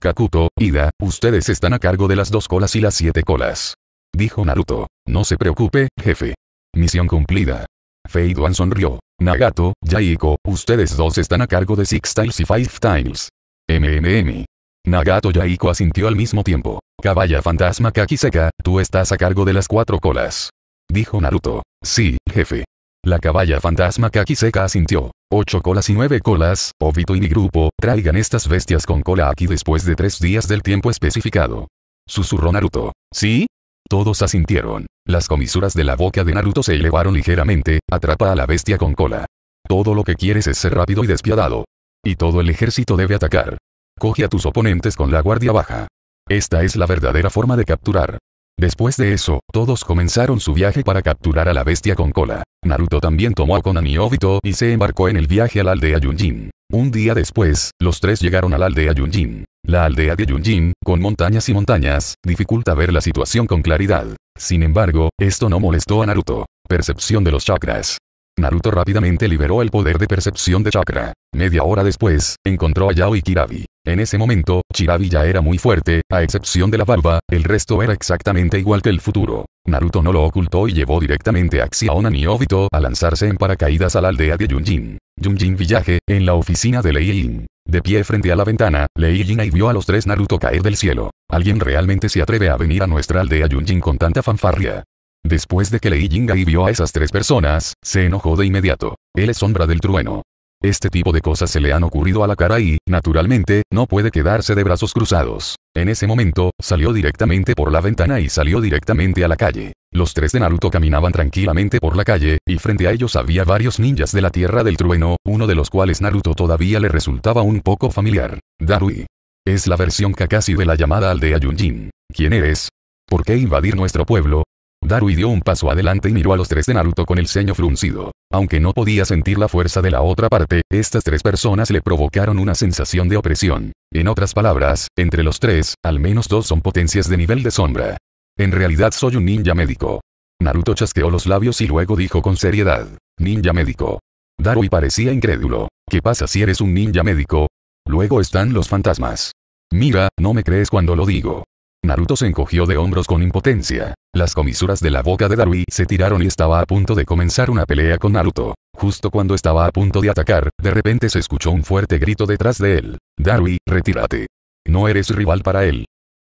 Kakuto, Ida, ustedes están a cargo de las dos colas y las siete colas. Dijo Naruto. No se preocupe, jefe. Misión cumplida. Feiduan sonrió. Nagato, Yaiko, ustedes dos están a cargo de Six Tiles y Five Tiles. MMM. Nagato Yaiko asintió al mismo tiempo. Caballa fantasma Kakiseka, tú estás a cargo de las cuatro colas. Dijo Naruto. Sí, jefe. La caballa fantasma Kakiseka asintió. Ocho colas y nueve colas, Obito y mi grupo, traigan estas bestias con cola aquí después de tres días del tiempo especificado. Susurró Naruto. ¿Sí? Todos asintieron. Las comisuras de la boca de Naruto se elevaron ligeramente, atrapa a la bestia con cola. Todo lo que quieres es ser rápido y despiadado. Y todo el ejército debe atacar. Coge a tus oponentes con la guardia baja. Esta es la verdadera forma de capturar. Después de eso, todos comenzaron su viaje para capturar a la bestia con cola. Naruto también tomó a Konan y Obito y se embarcó en el viaje a la aldea Yunjin. Un día después, los tres llegaron a la aldea Yunjin. La aldea de Yunjin, con montañas y montañas, dificulta ver la situación con claridad. Sin embargo, esto no molestó a Naruto. Percepción de los chakras. Naruto rápidamente liberó el poder de percepción de chakra. Media hora después, encontró a Yao y Kirabi. En ese momento, Kirabi ya era muy fuerte, a excepción de la barba, el resto era exactamente igual que el futuro. Naruto no lo ocultó y llevó directamente a Xiaonan y Obito a lanzarse en paracaídas a la aldea de Yunjin. Yunjin Villaje, en la oficina de Lei Yin. De pie frente a la ventana, Lei Yin y vio a los tres Naruto caer del cielo. ¿Alguien realmente se atreve a venir a nuestra aldea Yunjin con tanta fanfarria? Después de que Lei y vio a esas tres personas, se enojó de inmediato. Él es sombra del trueno. Este tipo de cosas se le han ocurrido a la cara y, naturalmente, no puede quedarse de brazos cruzados. En ese momento, salió directamente por la ventana y salió directamente a la calle. Los tres de Naruto caminaban tranquilamente por la calle, y frente a ellos había varios ninjas de la Tierra del Trueno, uno de los cuales Naruto todavía le resultaba un poco familiar. Darui. Es la versión Kakashi de la llamada aldea Yunjin. ¿Quién eres? ¿Por qué invadir nuestro pueblo? Daru dio un paso adelante y miró a los tres de Naruto con el ceño fruncido. Aunque no podía sentir la fuerza de la otra parte, estas tres personas le provocaron una sensación de opresión. En otras palabras, entre los tres, al menos dos son potencias de nivel de sombra. En realidad soy un ninja médico. Naruto chasqueó los labios y luego dijo con seriedad, ninja médico. Darui parecía incrédulo. ¿Qué pasa si eres un ninja médico? Luego están los fantasmas. Mira, no me crees cuando lo digo. Naruto se encogió de hombros con impotencia. Las comisuras de la boca de Darui se tiraron y estaba a punto de comenzar una pelea con Naruto. Justo cuando estaba a punto de atacar, de repente se escuchó un fuerte grito detrás de él. Darui, retírate. No eres rival para él.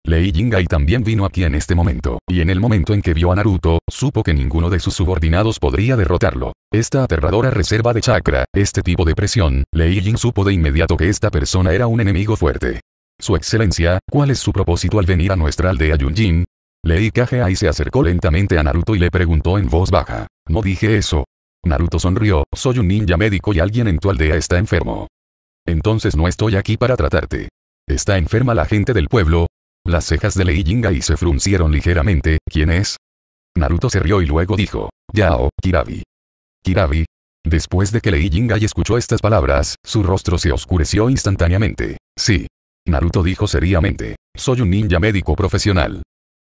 Lei Jingai también vino aquí en este momento, y en el momento en que vio a Naruto, supo que ninguno de sus subordinados podría derrotarlo. Esta aterradora reserva de chakra, este tipo de presión, Lei Jing supo de inmediato que esta persona era un enemigo fuerte. Su excelencia, ¿cuál es su propósito al venir a nuestra aldea Yunjin? Lei Kageai se acercó lentamente a Naruto y le preguntó en voz baja. No dije eso. Naruto sonrió, soy un ninja médico y alguien en tu aldea está enfermo. Entonces no estoy aquí para tratarte. ¿Está enferma la gente del pueblo? Las cejas de Lei Jingai se fruncieron ligeramente, ¿quién es? Naruto se rió y luego dijo, Yao, Kirabi. Kirabi. Después de que Lei Jingai escuchó estas palabras, su rostro se oscureció instantáneamente. Sí, Naruto dijo seriamente. Soy un ninja médico profesional.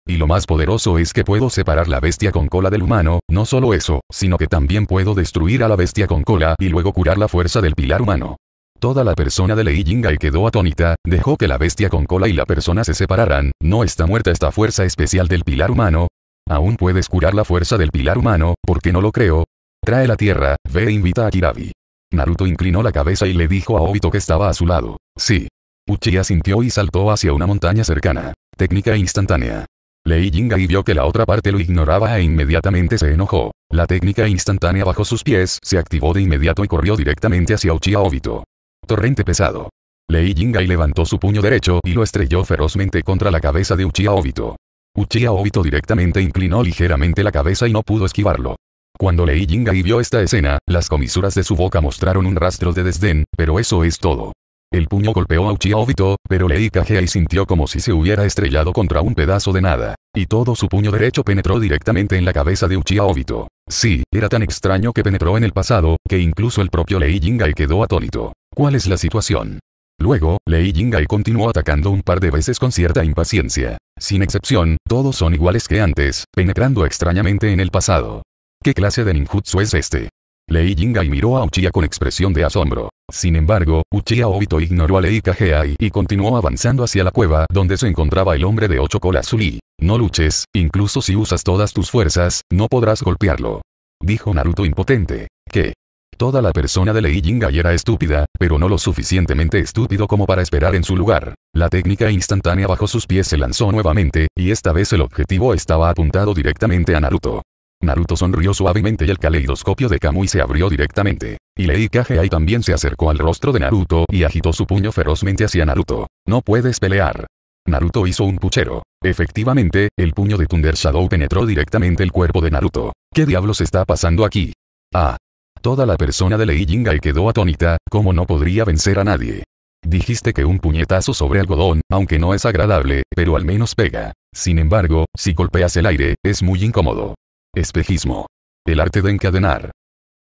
Y lo más poderoso es que puedo separar la bestia con cola del humano, no solo eso, sino que también puedo destruir a la bestia con cola y luego curar la fuerza del pilar humano. Toda la persona de Lei y quedó atónita, dejó que la bestia con cola y la persona se separaran, no está muerta esta fuerza especial del pilar humano. Aún puedes curar la fuerza del pilar humano, porque no lo creo? Trae la tierra, ve e invita a Kirabi. Naruto inclinó la cabeza y le dijo a Obito que estaba a su lado. Sí. Uchiha sintió y saltó hacia una montaña cercana. Técnica e instantánea. Lei Jingai vio que la otra parte lo ignoraba e inmediatamente se enojó. La técnica instantánea bajo sus pies se activó de inmediato y corrió directamente hacia Uchiha Obito. Torrente pesado. Lei Jingai levantó su puño derecho y lo estrelló ferozmente contra la cabeza de Uchiha Obito. Uchiha Obito directamente inclinó ligeramente la cabeza y no pudo esquivarlo. Cuando Lei Jingai vio esta escena, las comisuras de su boca mostraron un rastro de desdén, pero eso es todo. El puño golpeó a Uchiha Obito, pero Lei Kagei y sintió como si se hubiera estrellado contra un pedazo de nada. Y todo su puño derecho penetró directamente en la cabeza de Uchiha Obito. Sí, era tan extraño que penetró en el pasado, que incluso el propio Lei Jingai quedó atónito. ¿Cuál es la situación? Luego, Lei Jingai continuó atacando un par de veces con cierta impaciencia. Sin excepción, todos son iguales que antes, penetrando extrañamente en el pasado. ¿Qué clase de ninjutsu es este? Lei Jingai miró a Uchiha con expresión de asombro. Sin embargo, Uchiha Obito ignoró a Lei Kageai y continuó avanzando hacia la cueva donde se encontraba el hombre de ocho colas Zulí. No luches, incluso si usas todas tus fuerzas, no podrás golpearlo. Dijo Naruto impotente. ¿Qué? Toda la persona de Lei Jingai era estúpida, pero no lo suficientemente estúpido como para esperar en su lugar. La técnica instantánea bajo sus pies se lanzó nuevamente, y esta vez el objetivo estaba apuntado directamente a Naruto. Naruto sonrió suavemente y el caleidoscopio de Kamui se abrió directamente. Y Lei Kagehai también se acercó al rostro de Naruto y agitó su puño ferozmente hacia Naruto. No puedes pelear. Naruto hizo un puchero. Efectivamente, el puño de Thunder Shadow penetró directamente el cuerpo de Naruto. ¿Qué diablos está pasando aquí? Ah. Toda la persona de Lei Jingai quedó atónita, como no podría vencer a nadie. Dijiste que un puñetazo sobre algodón, aunque no es agradable, pero al menos pega. Sin embargo, si golpeas el aire, es muy incómodo. Espejismo. El arte de encadenar.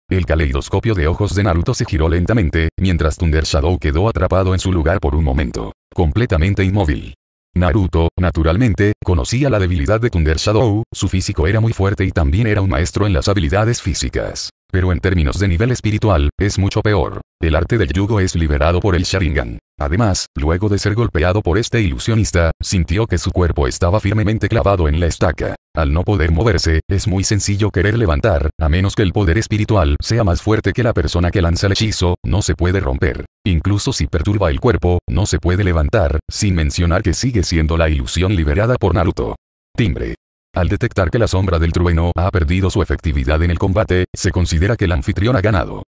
El caleidoscopio de ojos de Naruto se giró lentamente, mientras Thunder Shadow quedó atrapado en su lugar por un momento, completamente inmóvil. Naruto, naturalmente, conocía la debilidad de Thunder Shadow, su físico era muy fuerte y también era un maestro en las habilidades físicas. Pero en términos de nivel espiritual, es mucho peor. El arte del yugo es liberado por el Sharingan. Además, luego de ser golpeado por este ilusionista, sintió que su cuerpo estaba firmemente clavado en la estaca. Al no poder moverse, es muy sencillo querer levantar, a menos que el poder espiritual sea más fuerte que la persona que lanza el hechizo, no se puede romper. Incluso si perturba el cuerpo, no se puede levantar, sin mencionar que sigue siendo la ilusión liberada por Naruto. Timbre. Al detectar que la sombra del trueno ha perdido su efectividad en el combate, se considera que el anfitrión ha ganado.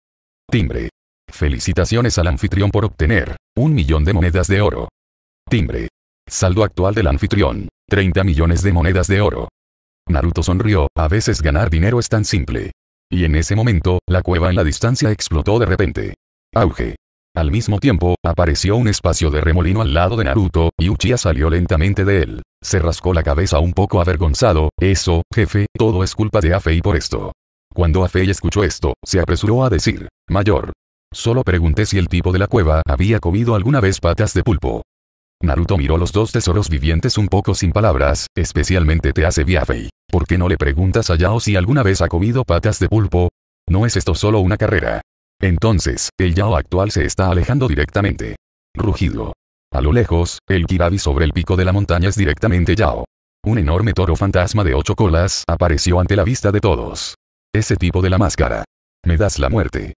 Timbre. Felicitaciones al anfitrión por obtener un millón de monedas de oro. Timbre. Saldo actual del anfitrión. 30 millones de monedas de oro. Naruto sonrió, a veces ganar dinero es tan simple. Y en ese momento, la cueva en la distancia explotó de repente. Auge. Al mismo tiempo, apareció un espacio de remolino al lado de Naruto, y Uchiha salió lentamente de él. Se rascó la cabeza un poco avergonzado, eso, jefe, todo es culpa de Afei por esto. Cuando Afei escuchó esto, se apresuró a decir, Mayor, Solo pregunté si el tipo de la cueva había comido alguna vez patas de pulpo. Naruto miró los dos tesoros vivientes un poco sin palabras, especialmente te hace ¿Por qué no le preguntas a Yao si alguna vez ha comido patas de pulpo? ¿No es esto solo una carrera? Entonces, el Yao actual se está alejando directamente. Rugido. A lo lejos, el Kirabi sobre el pico de la montaña es directamente Yao. Un enorme toro fantasma de ocho colas apareció ante la vista de todos. Ese tipo de la máscara. Me das la muerte.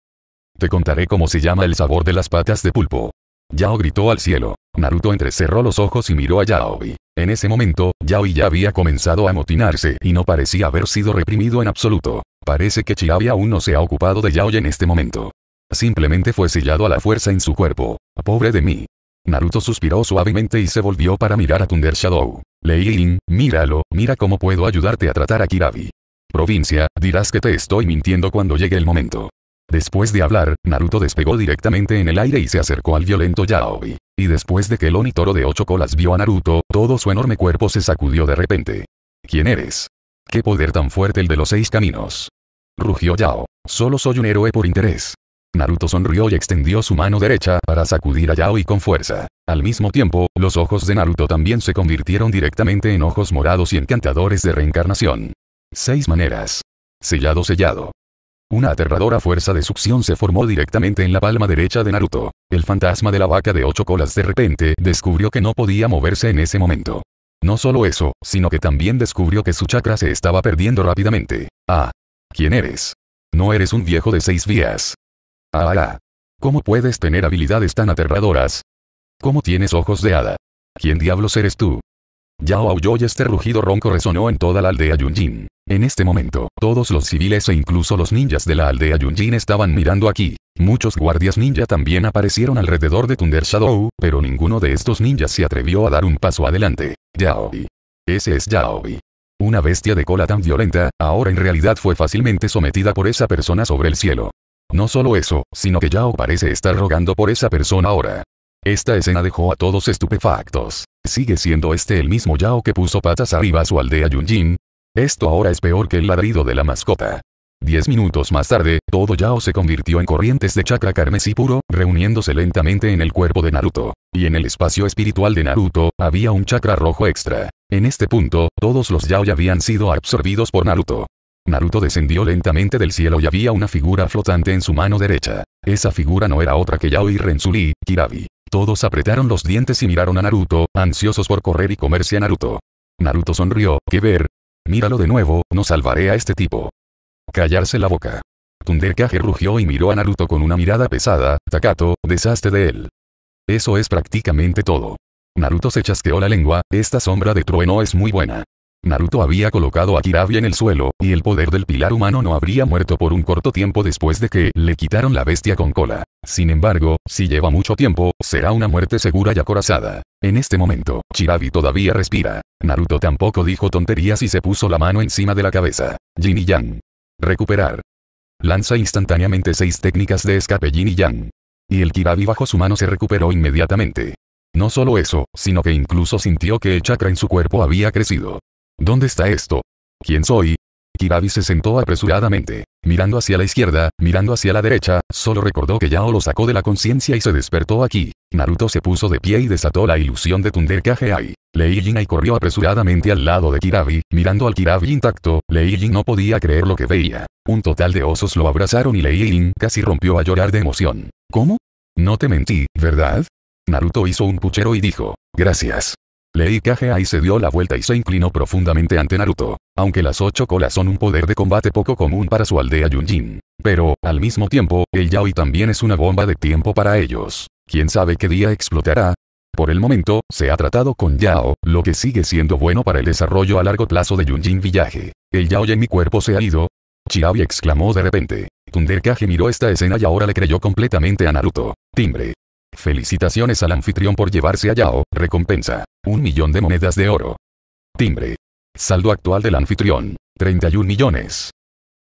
Te contaré cómo se llama el sabor de las patas de pulpo. Yao gritó al cielo. Naruto entrecerró los ojos y miró a Yaoi. En ese momento, Yaoi ya había comenzado a amotinarse y no parecía haber sido reprimido en absoluto. Parece que Chiabi aún no se ha ocupado de Yaoi en este momento. Simplemente fue sellado a la fuerza en su cuerpo. Pobre de mí. Naruto suspiró suavemente y se volvió para mirar a Thunder Shadow. Lin, míralo, mira cómo puedo ayudarte a tratar a Kirabi. Provincia, dirás que te estoy mintiendo cuando llegue el momento. Después de hablar, Naruto despegó directamente en el aire y se acercó al violento Yaoi. Y después de que el Oni Toro de ocho colas vio a Naruto, todo su enorme cuerpo se sacudió de repente. ¿Quién eres? ¿Qué poder tan fuerte el de los seis caminos? Rugió Yao. Solo soy un héroe por interés. Naruto sonrió y extendió su mano derecha para sacudir a Yaoi con fuerza. Al mismo tiempo, los ojos de Naruto también se convirtieron directamente en ojos morados y encantadores de reencarnación. Seis maneras. Sellado sellado. Una aterradora fuerza de succión se formó directamente en la palma derecha de Naruto. El fantasma de la vaca de ocho colas de repente descubrió que no podía moverse en ese momento. No solo eso, sino que también descubrió que su chakra se estaba perdiendo rápidamente. Ah. ¿Quién eres? No eres un viejo de seis vías. Ah, ah, ah. ¿Cómo puedes tener habilidades tan aterradoras? ¿Cómo tienes ojos de hada? ¿Quién diablos eres tú? Yao aulló y este rugido ronco resonó en toda la aldea Yunjin. En este momento, todos los civiles e incluso los ninjas de la aldea Yunjin estaban mirando aquí. Muchos guardias ninja también aparecieron alrededor de Thunder Shadow, pero ninguno de estos ninjas se atrevió a dar un paso adelante. Yaobi, Ese es Yaoi. Una bestia de cola tan violenta, ahora en realidad fue fácilmente sometida por esa persona sobre el cielo. No solo eso, sino que Yao parece estar rogando por esa persona ahora. Esta escena dejó a todos estupefactos. ¿Sigue siendo este el mismo Yao que puso patas arriba a su aldea Yunjin? Esto ahora es peor que el ladrido de la mascota. Diez minutos más tarde, todo Yao se convirtió en corrientes de chakra carmesí puro, reuniéndose lentamente en el cuerpo de Naruto. Y en el espacio espiritual de Naruto, había un chakra rojo extra. En este punto, todos los Yao ya habían sido absorbidos por Naruto. Naruto descendió lentamente del cielo y había una figura flotante en su mano derecha. Esa figura no era otra que Yao y Rensuli, Kirabi. Todos apretaron los dientes y miraron a Naruto, ansiosos por correr y comerse a Naruto. Naruto sonrió, ¿qué ver? Míralo de nuevo, no salvaré a este tipo. Callarse la boca. Tundercaje rugió y miró a Naruto con una mirada pesada, Takato, deshazte de él. Eso es prácticamente todo. Naruto se chasqueó la lengua, esta sombra de trueno es muy buena. Naruto había colocado a Kirabi en el suelo, y el poder del pilar humano no habría muerto por un corto tiempo después de que le quitaron la bestia con cola. Sin embargo, si lleva mucho tiempo, será una muerte segura y acorazada. En este momento, Kirabi todavía respira. Naruto tampoco dijo tonterías y se puso la mano encima de la cabeza. Jin y Yang. Recuperar. Lanza instantáneamente seis técnicas de escape Jin y Yang. Y el Kirabi bajo su mano se recuperó inmediatamente. No solo eso, sino que incluso sintió que el chakra en su cuerpo había crecido. ¿Dónde está esto? ¿Quién soy? Kirabi se sentó apresuradamente, mirando hacia la izquierda, mirando hacia la derecha, solo recordó que Yao lo sacó de la conciencia y se despertó aquí. Naruto se puso de pie y desató la ilusión de Tunder AI. Lei y corrió apresuradamente al lado de Kirabi, mirando al Kirabi intacto, Lei no podía creer lo que veía. Un total de osos lo abrazaron y Lei casi rompió a llorar de emoción. ¿Cómo? No te mentí, ¿verdad? Naruto hizo un puchero y dijo, gracias. Lei ai se dio la vuelta y se inclinó profundamente ante Naruto. Aunque las ocho colas son un poder de combate poco común para su aldea Yunjin. Pero, al mismo tiempo, el Yaoi también es una bomba de tiempo para ellos. ¿Quién sabe qué día explotará? Por el momento, se ha tratado con Yao, lo que sigue siendo bueno para el desarrollo a largo plazo de Yunjin Villaje. El Yaoi en mi cuerpo se ha ido. Chiavi exclamó de repente. Tunderkage miró esta escena y ahora le creyó completamente a Naruto. Timbre. Felicitaciones al anfitrión por llevarse a Yao, oh, recompensa. Un millón de monedas de oro. Timbre. Saldo actual del anfitrión. 31 millones.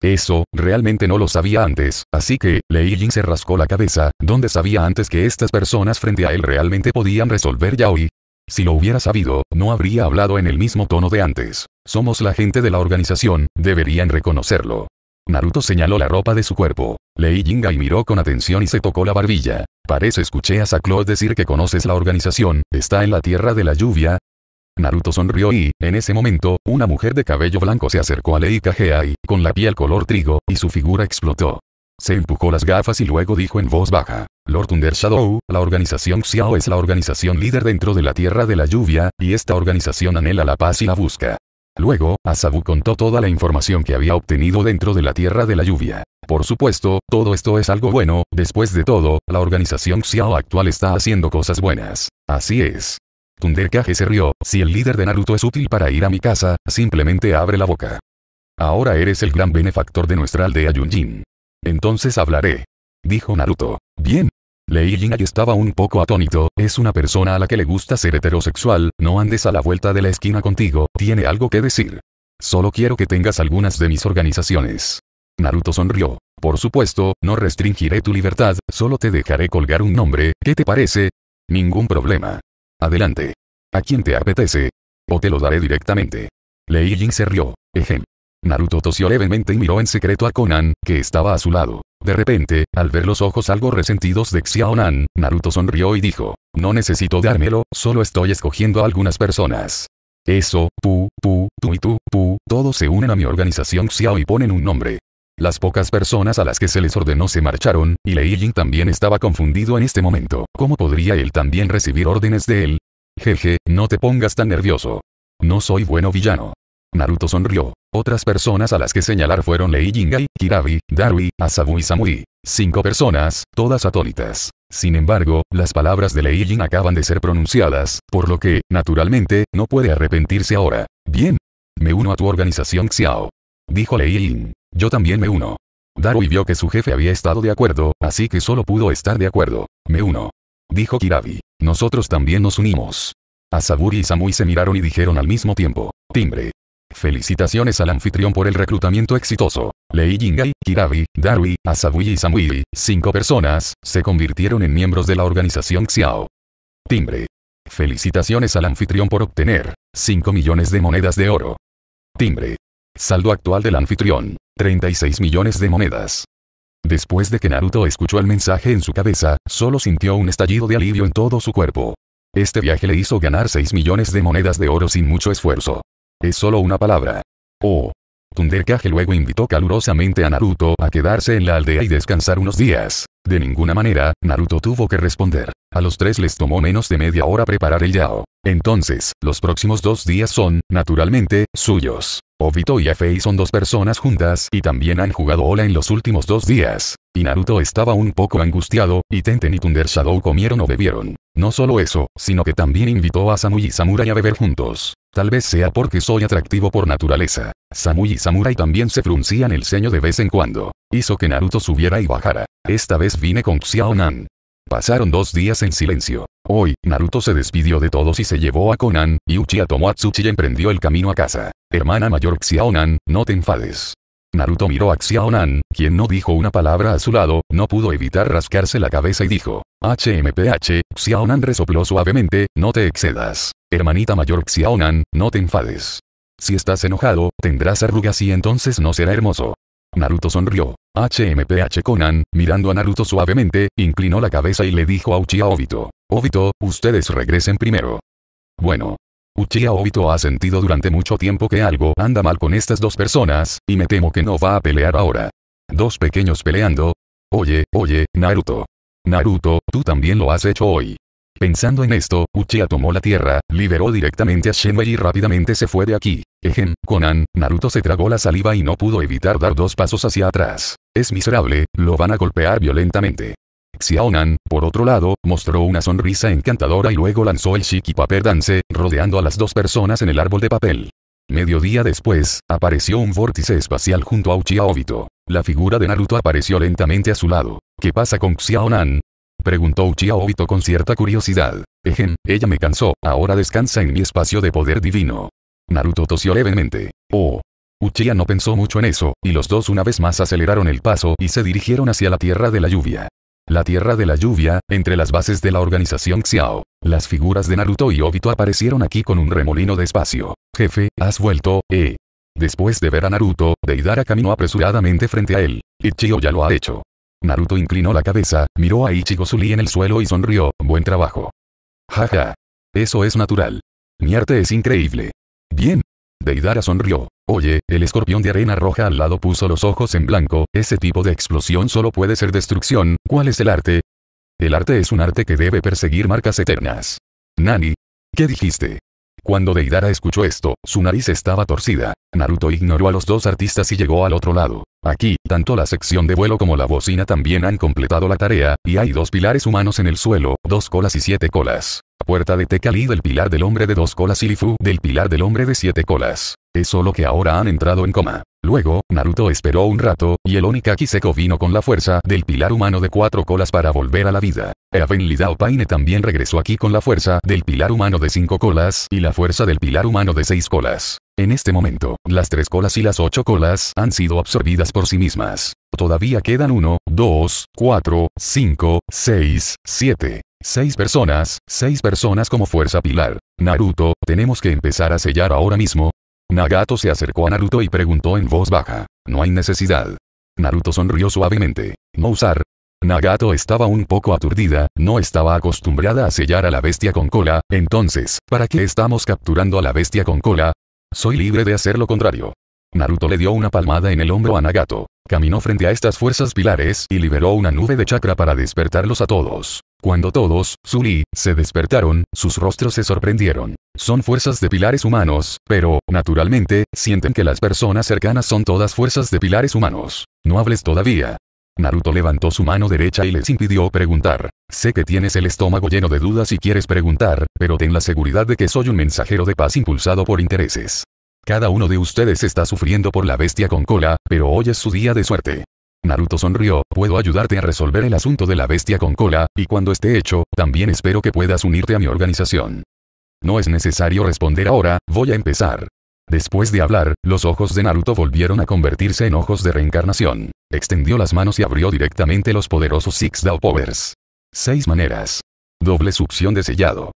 Eso, realmente no lo sabía antes, así que, Lei Jin se rascó la cabeza, donde sabía antes que estas personas frente a él realmente podían resolver y Si lo hubiera sabido, no habría hablado en el mismo tono de antes. Somos la gente de la organización, deberían reconocerlo. Naruto señaló la ropa de su cuerpo. Lei y miró con atención y se tocó la barbilla. Parece escuché a Saklo decir que conoces la organización, está en la tierra de la lluvia. Naruto sonrió y, en ese momento, una mujer de cabello blanco se acercó a Lei Kagei, con la piel color trigo, y su figura explotó. Se empujó las gafas y luego dijo en voz baja, Lord Thunder Shadow, la organización Xiao es la organización líder dentro de la Tierra de la Lluvia, y esta organización anhela la paz y la busca. Luego, Asabu contó toda la información que había obtenido dentro de la Tierra de la Lluvia. Por supuesto, todo esto es algo bueno, después de todo, la organización Xiao actual está haciendo cosas buenas. Así es. Tundercaje se rió, si el líder de Naruto es útil para ir a mi casa, simplemente abre la boca. Ahora eres el gran benefactor de nuestra aldea Yunjin. Entonces hablaré. Dijo Naruto. Bien, Lei ahí estaba un poco atónito, es una persona a la que le gusta ser heterosexual, no andes a la vuelta de la esquina contigo, tiene algo que decir. Solo quiero que tengas algunas de mis organizaciones. Naruto sonrió. Por supuesto, no restringiré tu libertad, solo te dejaré colgar un nombre, ¿qué te parece? Ningún problema. Adelante. A quien te apetece. O te lo daré directamente. Lei se rió. Ejem. Naruto tosió levemente y miró en secreto a Conan, que estaba a su lado. De repente, al ver los ojos algo resentidos de Nan, Naruto sonrió y dijo, no necesito dármelo, solo estoy escogiendo a algunas personas. Eso, pu, pu, tú y tú, pu, todos se unen a mi organización Xiao y ponen un nombre. Las pocas personas a las que se les ordenó se marcharon, y Lei Jin también estaba confundido en este momento. ¿Cómo podría él también recibir órdenes de él? Jeje, no te pongas tan nervioso. No soy bueno villano. Naruto sonrió. Otras personas a las que señalar fueron Lei Jingai, Kirabi, Darui, Asabu y Samui. Cinco personas, todas atónitas. Sin embargo, las palabras de Lei Ying acaban de ser pronunciadas, por lo que, naturalmente, no puede arrepentirse ahora. Bien. Me uno a tu organización Xiao. Dijo Lei Ying. Yo también me uno. Darui vio que su jefe había estado de acuerdo, así que solo pudo estar de acuerdo. Me uno. Dijo Kirabi. Nosotros también nos unimos. Asabu y Samui se miraron y dijeron al mismo tiempo. Timbre. Felicitaciones al anfitrión por el reclutamiento exitoso. Lei Jingai, Kirabi, Darui, Asabui y Samui, cinco personas, se convirtieron en miembros de la organización Xiao. Timbre. Felicitaciones al anfitrión por obtener 5 millones de monedas de oro. Timbre. Saldo actual del anfitrión, 36 millones de monedas. Después de que Naruto escuchó el mensaje en su cabeza, solo sintió un estallido de alivio en todo su cuerpo. Este viaje le hizo ganar 6 millones de monedas de oro sin mucho esfuerzo. Es solo una palabra. Oh. Tundercaje luego invitó calurosamente a Naruto a quedarse en la aldea y descansar unos días. De ninguna manera, Naruto tuvo que responder. A los tres les tomó menos de media hora preparar el Yao. Entonces, los próximos dos días son, naturalmente, suyos. Obito y Afei son dos personas juntas y también han jugado hola en los últimos dos días. Y Naruto estaba un poco angustiado, y Tenten y Tundershadow Shadow comieron o bebieron. No solo eso, sino que también invitó a Samui y Samurai a beber juntos. Tal vez sea porque soy atractivo por naturaleza. Samui y Samurai también se fruncían el ceño de vez en cuando. Hizo que Naruto subiera y bajara. Esta vez vine con Xiaonan. Pasaron dos días en silencio. Hoy, Naruto se despidió de todos y se llevó a Conan, y Uchiha tomó a Tsuchi y emprendió el camino a casa. Hermana mayor Xiaonan, no te enfades. Naruto miró a Xiaonan, quien no dijo una palabra a su lado, no pudo evitar rascarse la cabeza y dijo, HMPH, Xiaonan resopló suavemente, no te excedas. Hermanita mayor Xiaonan, no te enfades. Si estás enojado, tendrás arrugas y entonces no será hermoso. Naruto sonrió. HMPH Conan, mirando a Naruto suavemente, inclinó la cabeza y le dijo a Uchiha Obito. Obito, ustedes regresen primero. Bueno. Uchiha Obito ha sentido durante mucho tiempo que algo anda mal con estas dos personas, y me temo que no va a pelear ahora. Dos pequeños peleando. Oye, oye, Naruto. Naruto, tú también lo has hecho hoy. Pensando en esto, Uchiha tomó la tierra, liberó directamente a Shenwei y rápidamente se fue de aquí. Ejem, Conan, Naruto se tragó la saliva y no pudo evitar dar dos pasos hacia atrás. Es miserable, lo van a golpear violentamente. Xiaonan, por otro lado, mostró una sonrisa encantadora y luego lanzó el Shiki Paper Dance, rodeando a las dos personas en el árbol de papel. Mediodía después, apareció un vórtice espacial junto a Uchiha Obito. La figura de Naruto apareció lentamente a su lado. ¿Qué pasa con Xiaonan? Preguntó Uchiha Obito con cierta curiosidad. Ejem, ella me cansó, ahora descansa en mi espacio de poder divino. Naruto tosió levemente. Oh. Uchiha no pensó mucho en eso, y los dos una vez más aceleraron el paso y se dirigieron hacia la Tierra de la Lluvia. La Tierra de la Lluvia, entre las bases de la organización Xiao. Las figuras de Naruto y Obito aparecieron aquí con un remolino de espacio. Jefe, has vuelto, eh. Después de ver a Naruto, Deidara caminó apresuradamente frente a él. Ichio ya lo ha hecho. Naruto inclinó la cabeza, miró a Ichigo Suli en el suelo y sonrió, buen trabajo. Jaja. Eso es natural. Mi arte es increíble. Bien. Deidara sonrió. Oye, el escorpión de arena roja al lado puso los ojos en blanco, ese tipo de explosión solo puede ser destrucción, ¿cuál es el arte? El arte es un arte que debe perseguir marcas eternas. Nani. ¿Qué dijiste? Cuando Deidara escuchó esto, su nariz estaba torcida. Naruto ignoró a los dos artistas y llegó al otro lado. Aquí, tanto la sección de vuelo como la bocina también han completado la tarea, y hay dos pilares humanos en el suelo, dos colas y siete colas. Puerta de Tecalí del pilar del hombre de dos colas y Lifu del pilar del hombre de siete colas. Es solo que ahora han entrado en coma. Luego, Naruto esperó un rato, y el Onikaki Seko vino con la fuerza del pilar humano de cuatro colas para volver a la vida. Eaven Lidao Paine también regresó aquí con la fuerza del pilar humano de cinco colas y la fuerza del pilar humano de seis colas. En este momento, las tres colas y las ocho colas han sido absorbidas por sí mismas. Todavía quedan uno, dos, 4, 5, seis, siete. Seis personas, seis personas como fuerza pilar. Naruto, tenemos que empezar a sellar ahora mismo. Nagato se acercó a Naruto y preguntó en voz baja. No hay necesidad. Naruto sonrió suavemente. No usar. Nagato estaba un poco aturdida, no estaba acostumbrada a sellar a la bestia con cola, entonces, ¿para qué estamos capturando a la bestia con cola? Soy libre de hacer lo contrario. Naruto le dio una palmada en el hombro a Nagato. Caminó frente a estas fuerzas pilares y liberó una nube de chakra para despertarlos a todos. Cuando todos, Zuli, se despertaron, sus rostros se sorprendieron. Son fuerzas de pilares humanos, pero, naturalmente, sienten que las personas cercanas son todas fuerzas de pilares humanos. No hables todavía. Naruto levantó su mano derecha y les impidió preguntar. Sé que tienes el estómago lleno de dudas y quieres preguntar, pero ten la seguridad de que soy un mensajero de paz impulsado por intereses. Cada uno de ustedes está sufriendo por la bestia con cola, pero hoy es su día de suerte. Naruto sonrió, puedo ayudarte a resolver el asunto de la bestia con cola, y cuando esté hecho, también espero que puedas unirte a mi organización. No es necesario responder ahora, voy a empezar. Después de hablar, los ojos de Naruto volvieron a convertirse en ojos de reencarnación. Extendió las manos y abrió directamente los poderosos Six Dao Powers. Seis maneras. Doble succión de sellado.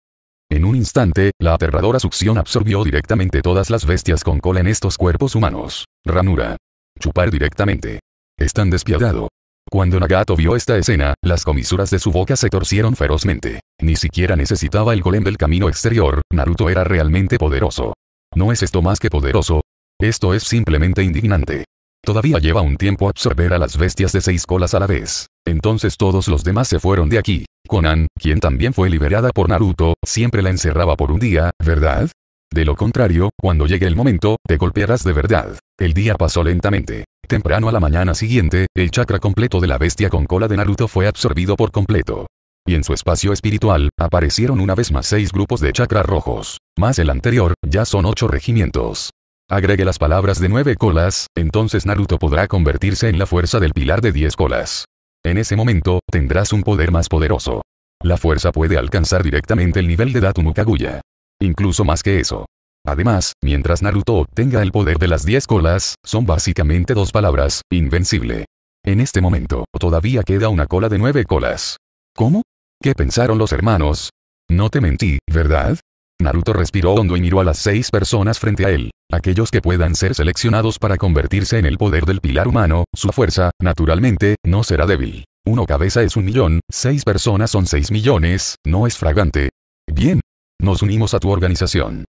En un instante, la aterradora succión absorbió directamente todas las bestias con cola en estos cuerpos humanos. Ranura. Chupar directamente. Están despiadados. despiadado. Cuando Nagato vio esta escena, las comisuras de su boca se torcieron ferozmente. Ni siquiera necesitaba el golem del camino exterior, Naruto era realmente poderoso. ¿No es esto más que poderoso? Esto es simplemente indignante. Todavía lleva un tiempo absorber a las bestias de seis colas a la vez. Entonces todos los demás se fueron de aquí. Conan, quien también fue liberada por Naruto, siempre la encerraba por un día, ¿verdad? De lo contrario, cuando llegue el momento, te golpearás de verdad. El día pasó lentamente. Temprano a la mañana siguiente, el chakra completo de la bestia con cola de Naruto fue absorbido por completo. Y en su espacio espiritual, aparecieron una vez más seis grupos de chakras rojos. Más el anterior, ya son ocho regimientos. Agregue las palabras de nueve colas, entonces Naruto podrá convertirse en la fuerza del pilar de diez colas. En ese momento, tendrás un poder más poderoso. La fuerza puede alcanzar directamente el nivel de Datumu Incluso más que eso. Además, mientras Naruto obtenga el poder de las 10 colas, son básicamente dos palabras, invencible. En este momento, todavía queda una cola de 9 colas. ¿Cómo? ¿Qué pensaron los hermanos? No te mentí, ¿verdad? Naruto respiró hondo y miró a las seis personas frente a él. Aquellos que puedan ser seleccionados para convertirse en el poder del pilar humano, su fuerza, naturalmente, no será débil. Uno cabeza es un millón, seis personas son seis millones, no es fragante. Bien. Nos unimos a tu organización.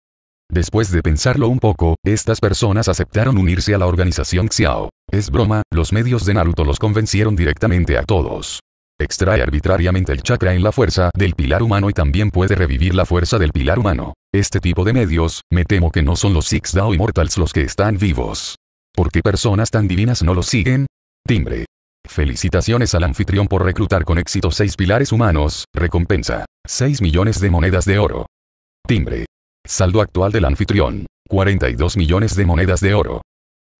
Después de pensarlo un poco, estas personas aceptaron unirse a la organización Xiao. Es broma, los medios de Naruto los convencieron directamente a todos. Extrae arbitrariamente el chakra en la fuerza del pilar humano y también puede revivir la fuerza del pilar humano. Este tipo de medios, me temo que no son los Six Dao Immortals los que están vivos. ¿Por qué personas tan divinas no los siguen? Timbre. Felicitaciones al anfitrión por reclutar con éxito seis pilares humanos, recompensa. 6 millones de monedas de oro. Timbre. Saldo actual del anfitrión. 42 millones de monedas de oro.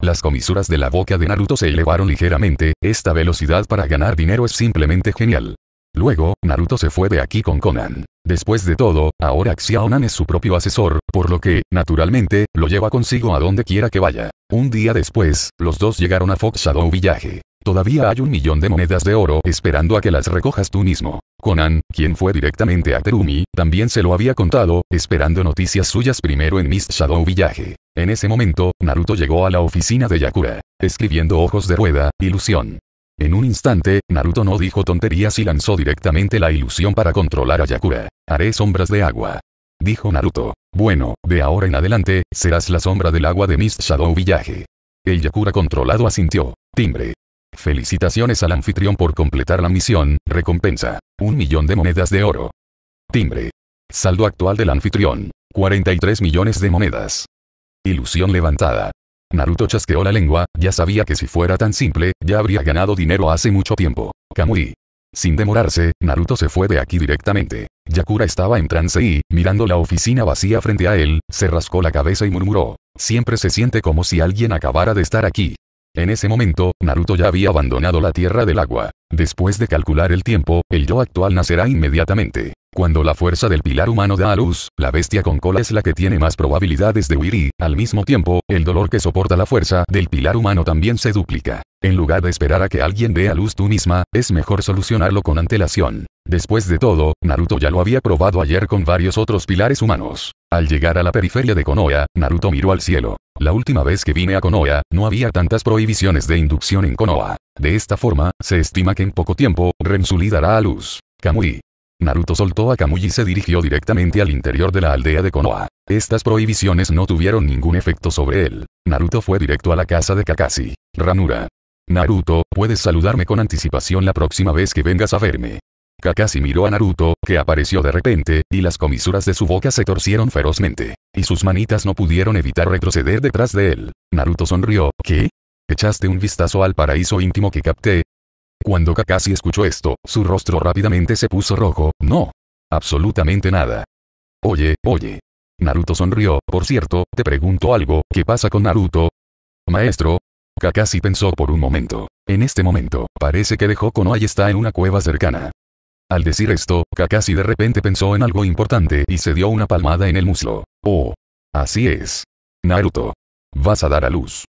Las comisuras de la boca de Naruto se elevaron ligeramente, esta velocidad para ganar dinero es simplemente genial. Luego, Naruto se fue de aquí con Conan. Después de todo, ahora Xiaonan es su propio asesor, por lo que, naturalmente, lo lleva consigo a donde quiera que vaya. Un día después, los dos llegaron a Fox Shadow Village. Todavía hay un millón de monedas de oro esperando a que las recojas tú mismo. Conan, quien fue directamente a Terumi, también se lo había contado, esperando noticias suyas primero en Mist Shadow Village. En ese momento, Naruto llegó a la oficina de Yakura, escribiendo ojos de rueda, ilusión. En un instante, Naruto no dijo tonterías y lanzó directamente la ilusión para controlar a Yakura. Haré sombras de agua. Dijo Naruto. Bueno, de ahora en adelante, serás la sombra del agua de Mist Shadow Village. El Yakura controlado asintió. Timbre. Felicitaciones al anfitrión por completar la misión, recompensa. Un millón de monedas de oro. Timbre. Saldo actual del anfitrión. 43 millones de monedas. Ilusión levantada. Naruto chasqueó la lengua, ya sabía que si fuera tan simple, ya habría ganado dinero hace mucho tiempo. Kamui. Sin demorarse, Naruto se fue de aquí directamente. Yakura estaba en trance y, mirando la oficina vacía frente a él, se rascó la cabeza y murmuró. Siempre se siente como si alguien acabara de estar aquí. En ese momento, Naruto ya había abandonado la Tierra del Agua. Después de calcular el tiempo, el yo actual nacerá inmediatamente. Cuando la fuerza del pilar humano da a luz, la bestia con cola es la que tiene más probabilidades de huir y, al mismo tiempo, el dolor que soporta la fuerza del pilar humano también se duplica. En lugar de esperar a que alguien dé a luz tú misma, es mejor solucionarlo con antelación. Después de todo, Naruto ya lo había probado ayer con varios otros pilares humanos. Al llegar a la periferia de Konoha, Naruto miró al cielo. La última vez que vine a Konoha, no había tantas prohibiciones de inducción en Konoha. De esta forma, se estima que en poco tiempo, Rensuli dará a luz. Kamui, Naruto soltó a Kamui y se dirigió directamente al interior de la aldea de Konoha. Estas prohibiciones no tuvieron ningún efecto sobre él. Naruto fue directo a la casa de Kakashi. Ranura. Naruto, puedes saludarme con anticipación la próxima vez que vengas a verme. Kakashi miró a Naruto, que apareció de repente, y las comisuras de su boca se torcieron ferozmente. Y sus manitas no pudieron evitar retroceder detrás de él. Naruto sonrió. ¿Qué? Echaste un vistazo al paraíso íntimo que capté, cuando Kakashi escuchó esto, su rostro rápidamente se puso rojo, no. Absolutamente nada. Oye, oye. Naruto sonrió, por cierto, te pregunto algo, ¿qué pasa con Naruto? Maestro. Kakashi pensó por un momento. En este momento, parece que dejó Konoha está en una cueva cercana. Al decir esto, Kakashi de repente pensó en algo importante y se dio una palmada en el muslo. Oh. Así es. Naruto. Vas a dar a luz.